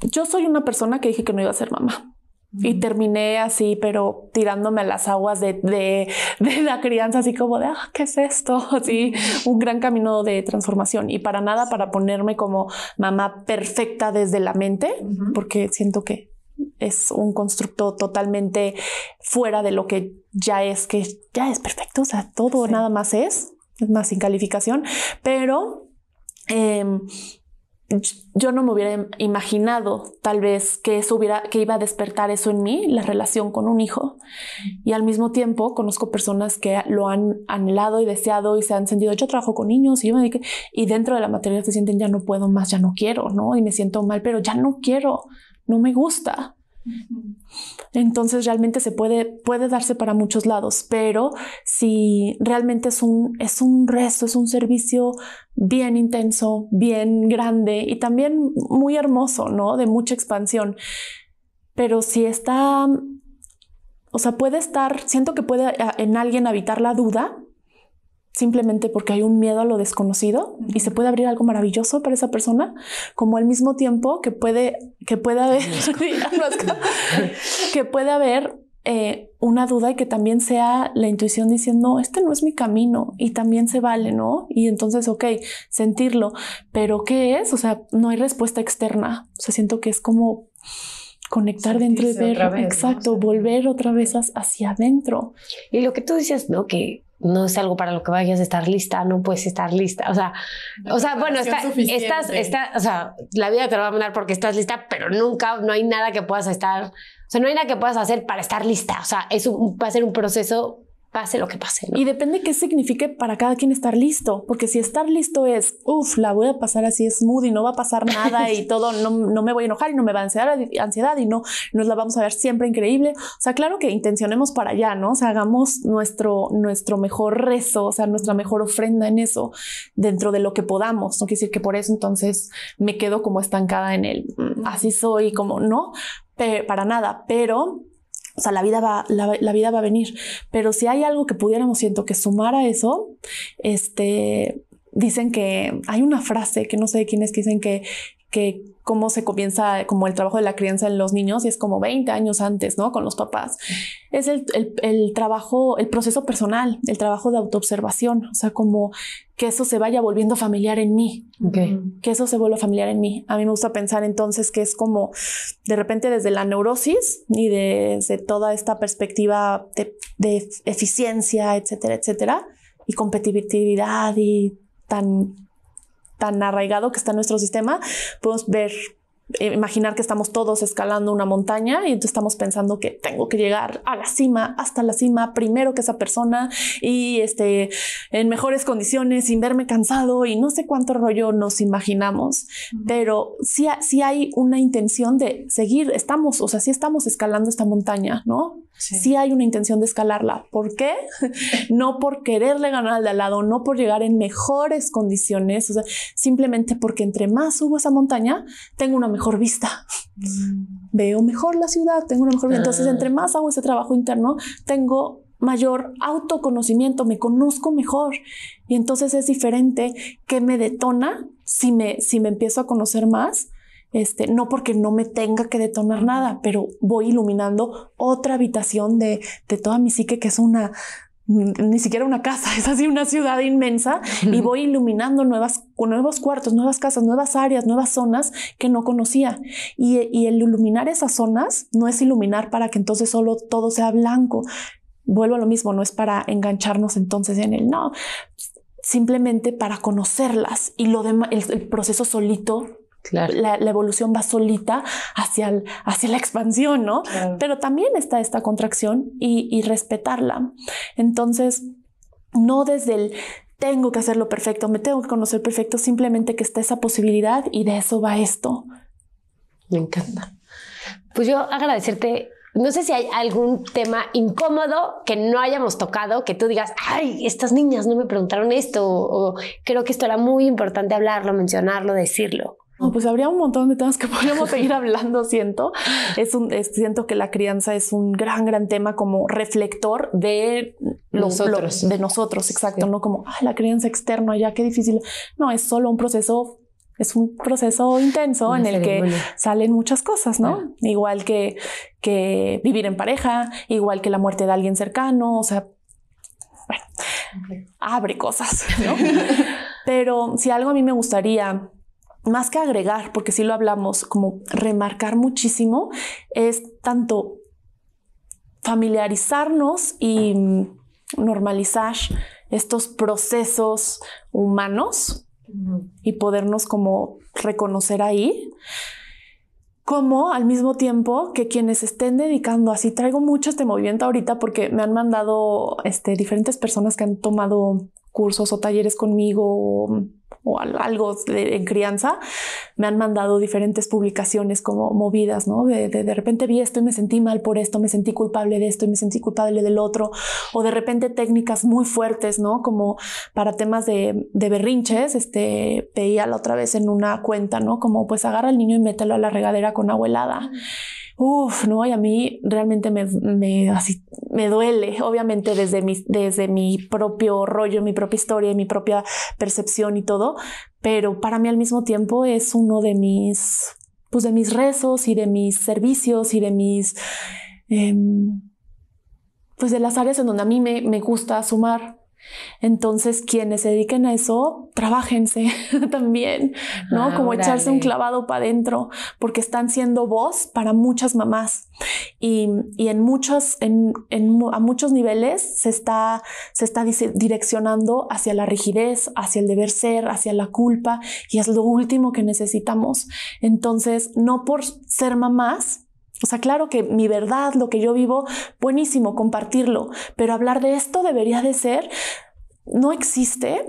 yo soy una persona que dije que no iba a ser mamá. Y terminé así, pero tirándome a las aguas de, la crianza, así como de, ah, ¿qué es esto? Así, un gran camino de transformación. Y para nada, para ponerme como mamá perfecta desde la mente, porque siento que es un constructo totalmente fuera de lo que ya es, que ya es perfecto, o sea, todo nada más es, es más sin calificación, pero... Em, yo no me hubiera imaginado tal vez que eso hubiera que iba a despertar eso en mí la relación con un hijo y al mismo tiempo conozco personas que lo han anhelado y deseado y se han sentido yo trabajo con niños y yo me y dentro de la materia se sienten ya no puedo más ya no quiero no y me siento mal pero ya no quiero no me gusta entonces realmente se puede, puede darse para muchos lados, pero si realmente es un, es un resto, es un servicio bien intenso, bien grande y también muy hermoso, ¿no? De mucha expansión. Pero si está, o sea, puede estar, siento que puede ah, en alguien habitar la duda simplemente porque hay un miedo a lo desconocido y se puede abrir algo maravilloso para esa persona, como al mismo tiempo que puede, que haber, que puede haber eh, una duda y que también sea la intuición diciendo, este no es mi camino y también se vale, ¿no? Y entonces, ok, sentirlo, pero ¿qué es? O sea, no hay respuesta externa, o sea, siento que es como conectar dentro de ver, exacto, volver otra vez hacia adentro. Y lo que tú decías, ¿no? Que no es algo para lo que vayas a estar lista, no puedes estar lista. O sea, o sea bueno, está, estás, está, o sea, la vida te lo va a mandar porque estás lista, pero nunca, no hay nada que puedas estar, o sea, no hay nada que puedas hacer para estar lista. O sea, eso va a ser un proceso pase lo que pase. Y depende qué signifique para cada quien estar listo, porque si estar listo es, uff, la voy a pasar así smooth y no va a pasar nada y todo, no, me voy a enojar y no me va a ansiedad, ansiedad y no nos la vamos a ver siempre increíble. O sea, claro que intencionemos para allá, ¿no? O sea, hagamos nuestro, nuestro mejor rezo, o sea, nuestra mejor ofrenda en eso dentro de lo que podamos. No quiere decir que por eso entonces me quedo como estancada en el, mm, así soy, como no, para nada, pero o sea, la vida, va, la, vida va a venir. Pero si hay algo que pudiéramos, siento que sumar a eso, este, dicen que hay una frase que no sé de quién es, que dicen que, que cómo se comienza como el trabajo de la crianza en los niños y es como 20 años antes, ¿no? Con los papás. Es el, trabajo, el proceso personal, el trabajo de autoobservación, o sea, como que eso se vaya volviendo familiar en mí, que eso se vuelva familiar en mí. A mí me gusta pensar entonces que es como de repente desde la neurosis y desde toda esta perspectiva de, de eficiencia, etcétera, etcétera, y competitividad y tan tan arraigado que está nuestro sistema, podemos ver eh, imaginar que estamos todos escalando una montaña y entonces estamos pensando que tengo que llegar a la cima, hasta la cima, primero que esa persona y este, en mejores condiciones, sin verme cansado y no sé cuánto rollo nos imaginamos, pero si hay una intención de seguir, estamos, o sea, si estamos escalando esta montaña, ¿no? Si hay una intención de escalarla. ¿Por qué? no por quererle ganar al de al lado, no por llegar en mejores condiciones, o sea, simplemente porque entre más subo esa montaña, tengo una mejor mejor vista, mm. veo mejor la ciudad, tengo una mejor vista. Entonces, ah. entre más hago ese trabajo interno, tengo mayor autoconocimiento, me conozco mejor. Y entonces es diferente que me detona si me, si me empiezo a conocer más. Este, no porque no me tenga que detonar nada, pero voy iluminando otra habitación de, de toda mi psique, que es una Mm, ni siquiera una casa, es así una ciudad inmensa y voy iluminando nuevas, nuevos cuartos, nuevas casas, nuevas áreas, nuevas zonas que no conocía. Y, el iluminar esas zonas no es iluminar para que entonces solo todo sea blanco. Vuelvo a lo mismo, no es para engancharnos entonces en el no, simplemente para conocerlas y lo el proceso solito la, evolución va solita hacia, hacia la expansión, ¿no? Pero también está esta contracción y respetarla. Entonces, no desde el tengo que hacerlo perfecto, me tengo que conocer perfecto, simplemente que está esa posibilidad y de eso va esto. Me encanta. Pues yo agradecerte no sé si hay algún tema incómodo que no hayamos tocado, que tú digas, ay, estas niñas no me preguntaron esto, o, creo que esto era muy importante hablarlo, mencionarlo, decirlo. No, pues habría un montón de temas que podríamos seguir hablando, siento. Es un, siento que la crianza es un gran, gran tema como reflector de los nosotros. de nosotros, exacto. No como la crianza externa, ya qué difícil. No, es solo un proceso es un proceso intenso en el que salen muchas cosas, ¿no? Igual que, que vivir en pareja, igual que la muerte de alguien cercano, o sea, bueno, abre cosas, ¿no? Pero si algo a mí me gustaría más que agregar, porque si lo hablamos, como remarcar muchísimo, es tanto familiarizarnos y normalizar estos procesos humanos y podernos como reconocer ahí, como al mismo tiempo que quienes estén dedicando así, traigo mucho este movimiento ahorita porque me han mandado este, diferentes personas que han tomado cursos o talleres conmigo o, algo en crianza, me han mandado diferentes publicaciones como movidas, ¿no? De, de, repente vi esto y me sentí mal por esto, me sentí culpable de esto y me sentí culpable del otro, o de repente técnicas muy fuertes, ¿no? Como para temas de, berrinches, este, veía la otra vez en una cuenta, ¿no? Como pues agarra al niño y mételo a la regadera con agua helada. Uf, ¿no? Y a mí realmente me, así, me duele, obviamente desde mi, desde mi propio rollo, mi propia historia, mi propia percepción y todo, pero para mí al mismo tiempo es uno de mis, pues de mis rezos y de mis servicios y de mis... Em, pues de las áreas en donde a mí me, me gusta sumar, entonces, quienes se dediquen a eso, trabajense también, ¿no? Ah, Como echarse un clavado para adentro, porque están siendo voz para muchas mamás. Y, en muchos, a muchos niveles se está, se está direccionando hacia la rigidez, hacia el deber ser, hacia la culpa, y es lo último que necesitamos. Entonces, no por ser mamás, o sea, claro que mi verdad, lo que yo vivo, buenísimo compartirlo, pero hablar de esto debería de ser, no existe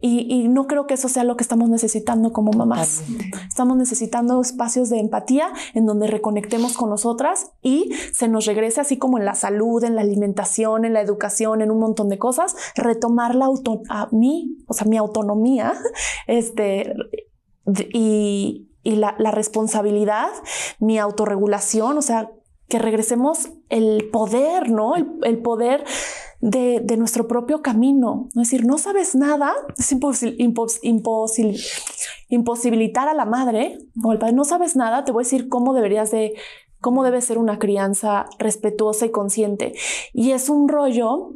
y, no creo que eso sea lo que estamos necesitando como mamás. Estamos necesitando espacios de empatía en donde reconectemos con nosotras y se nos regrese, así como en la salud, en la alimentación, en la educación, en un montón de cosas, retomar la auto a mí, o sea, mi autonomía, este, y, y la, responsabilidad, mi autorregulación, o sea, que regresemos el poder, ¿no? El, poder de, nuestro propio camino. Es decir, no sabes nada, es imposible imposibilitar a la madre o al padre, no sabes nada, te voy a decir cómo deberías de, cómo debe ser una crianza respetuosa y consciente. Y es un rollo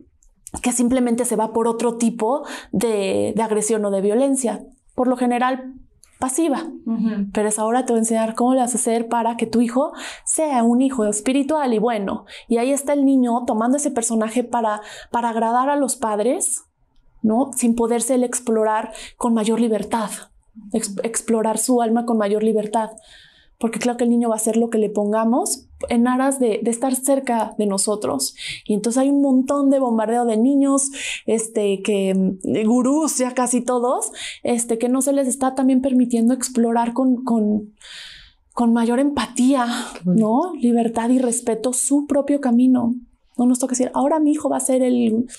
que simplemente se va por otro tipo de agresión o de violencia. Por lo general, pasiva. Pero es ahora te voy a enseñar cómo lo vas a hacer para que tu hijo sea un hijo espiritual y bueno. Y ahí está el niño tomando ese personaje para, para agradar a los padres, ¿no? Sin poderse el explorar con mayor libertad, explorar su alma con mayor libertad porque claro que el niño va a hacer lo que le pongamos en aras de, estar cerca de nosotros. Y entonces hay un montón de bombardeo de niños, este, que, mm, gurús ya casi todos, este, que no se les está también permitiendo explorar con, con, con mayor empatía, ¿no? Libertad y respeto su propio camino. No nos toca decir, ahora mi hijo va a ser el,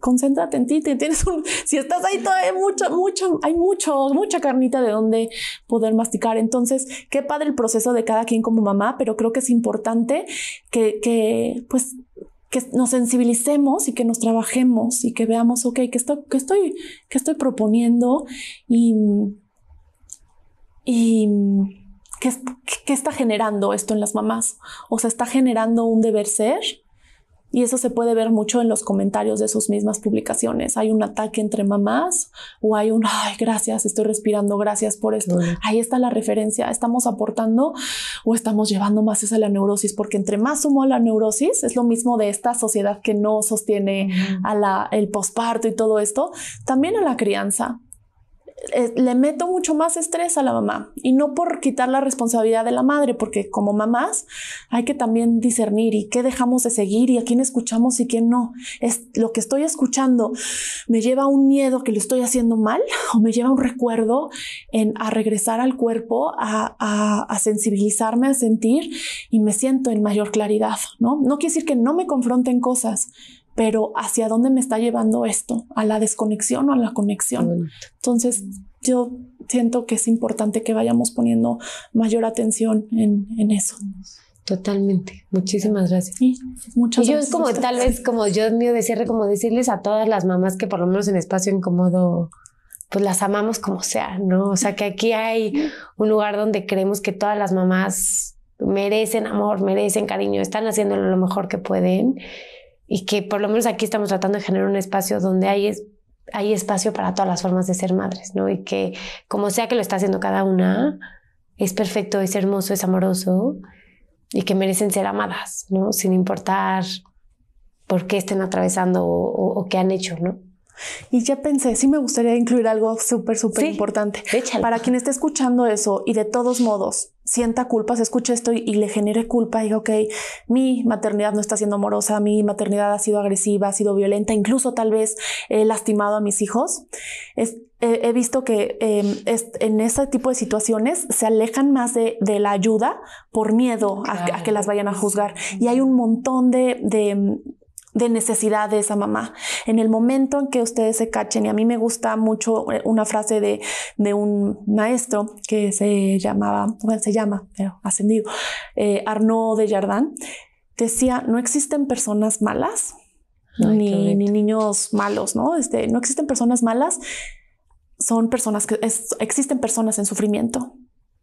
concéntrate en ti, tienes si estás ahí todavía hay mucho, mucho, hay mucho, mucha carnita de donde poder masticar. Entonces, qué padre el proceso de cada quien como mamá, pero creo que es importante que, pues, que nos sensibilicemos y que nos trabajemos y que veamos, ok, ¿qué estoy, que estoy, estoy proponiendo? Y, ¿qué, qué está generando esto en las mamás? ¿O sea está generando un deber ser? Y eso se puede ver mucho en los comentarios de sus mismas publicaciones. Hay un ataque entre mamás o hay un, ay, gracias, estoy respirando, gracias por esto. Ahí está la referencia. ¿Estamos aportando o estamos llevando más esa la neurosis? Porque entre más sumo a la neurosis, es lo mismo de esta sociedad que no sostiene el posparto y todo esto, también a la crianza. Eh, le meto mucho más estrés a la mamá y no por quitar la responsabilidad de la madre, porque como mamás hay que también discernir y qué dejamos de seguir y a quién escuchamos y quién no. Es lo que estoy escuchando me lleva a un miedo que lo estoy haciendo mal o me lleva a un recuerdo en, a regresar al cuerpo, a, sensibilizarme, a sentir y me siento en mayor claridad, ¿no? No quiere decir que no me confronten cosas, pero ¿hacia dónde me está llevando esto? ¿A la desconexión o a la conexión? Entonces, yo siento que es importante que vayamos poniendo mayor atención en, eso. Totalmente. Muchísimas gracias. Sí, y yo es como tal vez como yo mío de cierre como decirles a todas las mamás que por lo menos en espacio incómodo pues las amamos como sea, ¿no? O sea, que aquí hay un lugar donde creemos que todas las mamás merecen amor, merecen cariño, están haciéndolo lo mejor que pueden y que por lo menos aquí estamos tratando de generar un espacio donde hay, hay espacio para todas las formas de ser madres, ¿no? Y que como sea que lo está haciendo cada una, es perfecto, es hermoso, es amoroso y que merecen ser amadas, ¿no? Sin importar por qué estén atravesando o, qué han hecho, ¿no? Y ya pensé, sí me gustaría incluir algo súper, súper importante. Para quien esté escuchando eso y de todos modos sienta culpa, se escuche esto y, le genere culpa, y ok, mi maternidad no está siendo amorosa, mi maternidad ha sido agresiva, ha sido violenta, incluso tal vez he lastimado a mis hijos. he visto que em, en este tipo de situaciones se alejan más de, la ayuda por miedo a, a, que las vayan a juzgar. Y hay un montón de, de, de necesidad de esa mamá. En el momento en que ustedes se cachen, y a mí me gusta mucho eh, una frase de, un maestro que se llamaba, bueno, se llama, pero ascendido, eh, Arnaud de Jardin, decía, no existen personas malas, ni, niños malos, ¿no? Este, no existen personas malas, son personas que existen personas en sufrimiento.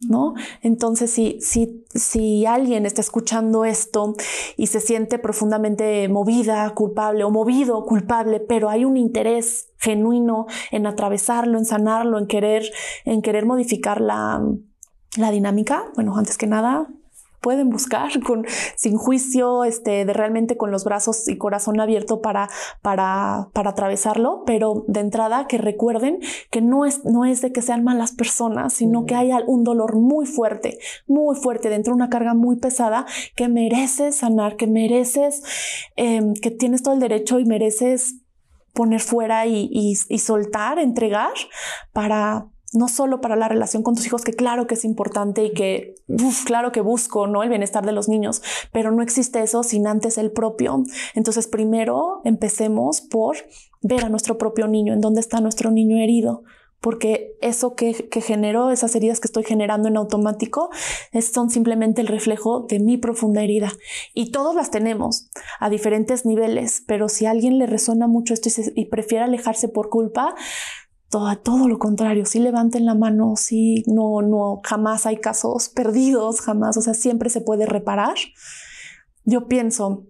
¿No? Entonces, si, si, si alguien está escuchando esto y se siente profundamente movida, culpable o movido, culpable, pero hay un interés genuino en atravesarlo, en sanarlo, en querer, en querer modificar la, la dinámica, bueno, antes que nada, pueden buscar con, sin juicio, este, de realmente con los brazos y corazón abierto para, para, para atravesarlo, pero de entrada que recuerden que no es, no es de que sean malas personas, sino que mm. hay un dolor muy fuerte, muy fuerte, dentro de una carga muy pesada que mereces sanar, que mereces, em, que tienes todo el derecho y mereces poner fuera y, y, y soltar, entregar para, no solo para la relación con tus hijos, que claro que es importante y que, claro que busco, ¿no? El bienestar de los niños, pero no existe eso sin antes el propio. Entonces, primero empecemos por ver a nuestro propio niño, en dónde está nuestro niño herido, porque eso que, generó esas heridas que estoy generando en automático, son simplemente el reflejo de mi profunda herida. Y todos las tenemos a diferentes niveles, pero si a alguien le resuena mucho esto y prefiere alejarse por culpa, todo, todo lo contrario, si levanten la mano, si no, no, jamás hay casos perdidos, jamás, o sea, siempre se puede reparar. Yo pienso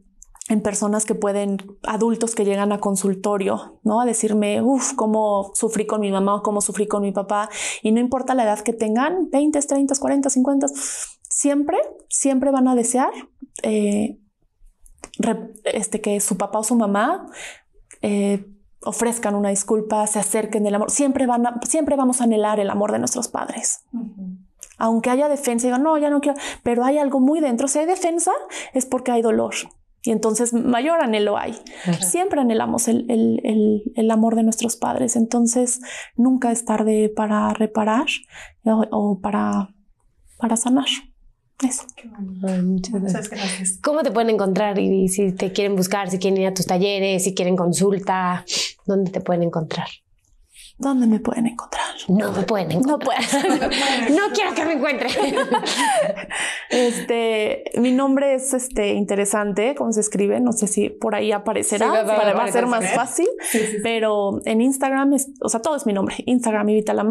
en personas que pueden, adultos que llegan a consultorio, ¿no? A decirme, uff, cómo sufrí con mi mamá o cómo sufrí con mi papá. Y no importa la edad que tengan, 20, 30, 40, 50, siempre, siempre van a desear eh, este, que su papá o su mamá eh, ofrezcan una disculpa, se acerquen del amor. Siempre, van siempre vamos a anhelar el amor de nuestros padres. Aunque haya defensa, digo, no, ya no quiero, pero hay algo muy dentro. Si hay defensa, es porque hay dolor. Y entonces mayor anhelo hay. Siempre anhelamos el, amor de nuestros padres. Entonces nunca es tarde para reparar o, para, para sanar gracias. ¿Cómo te pueden encontrar, y Si te quieren buscar, si quieren ir a tus talleres, si quieren consulta, ¿dónde te pueden encontrar? ¿Dónde me pueden encontrar? No me pueden encontrar. No, no quiero que me encuentren. este, mi nombre es este, interesante, ¿cómo se escribe? No sé si por ahí aparecerá, va, para, a ser más fácil. pero en Instagram, o sea, todo es mi nombre. Instagram, Ivita la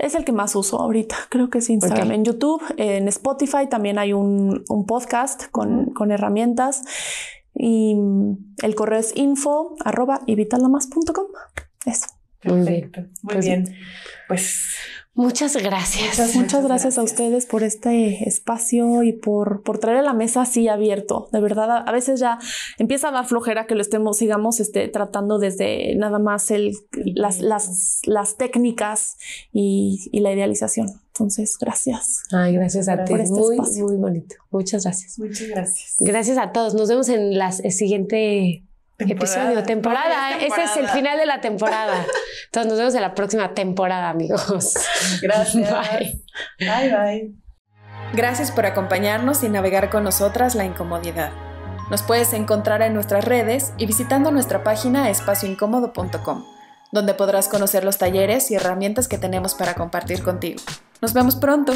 es el que más uso ahorita, creo que es Instagram. En YouTube, en Spotify también hay un, podcast con, herramientas y el correo es info arroba y Eso. Perfecto, muy pues bien. Pues Muchas gracias. Muchas, gracias, a ustedes por este espacio y por, por traer la mesa así abierto. De verdad, a, veces ya empieza a dar flojera que lo estemos, sigamos este, tratando desde nada más el, las, las, técnicas y, la idealización. Entonces, gracias. Ay, gracias a ti. Por este muy, muy bonito. Muchas gracias. Muchas gracias. Gracias a todos. Nos vemos en la eh, siguiente Episodio, temporada. Ese es el final de la temporada. Entonces nos vemos en la próxima temporada, amigos. Gracias. Bye. Bye, Gracias por acompañarnos y navegar con nosotras la incomodidad. Nos puedes encontrar en nuestras redes y visitando nuestra página espacioincómodo.com, donde podrás conocer los talleres y herramientas que tenemos para compartir contigo. Nos vemos pronto.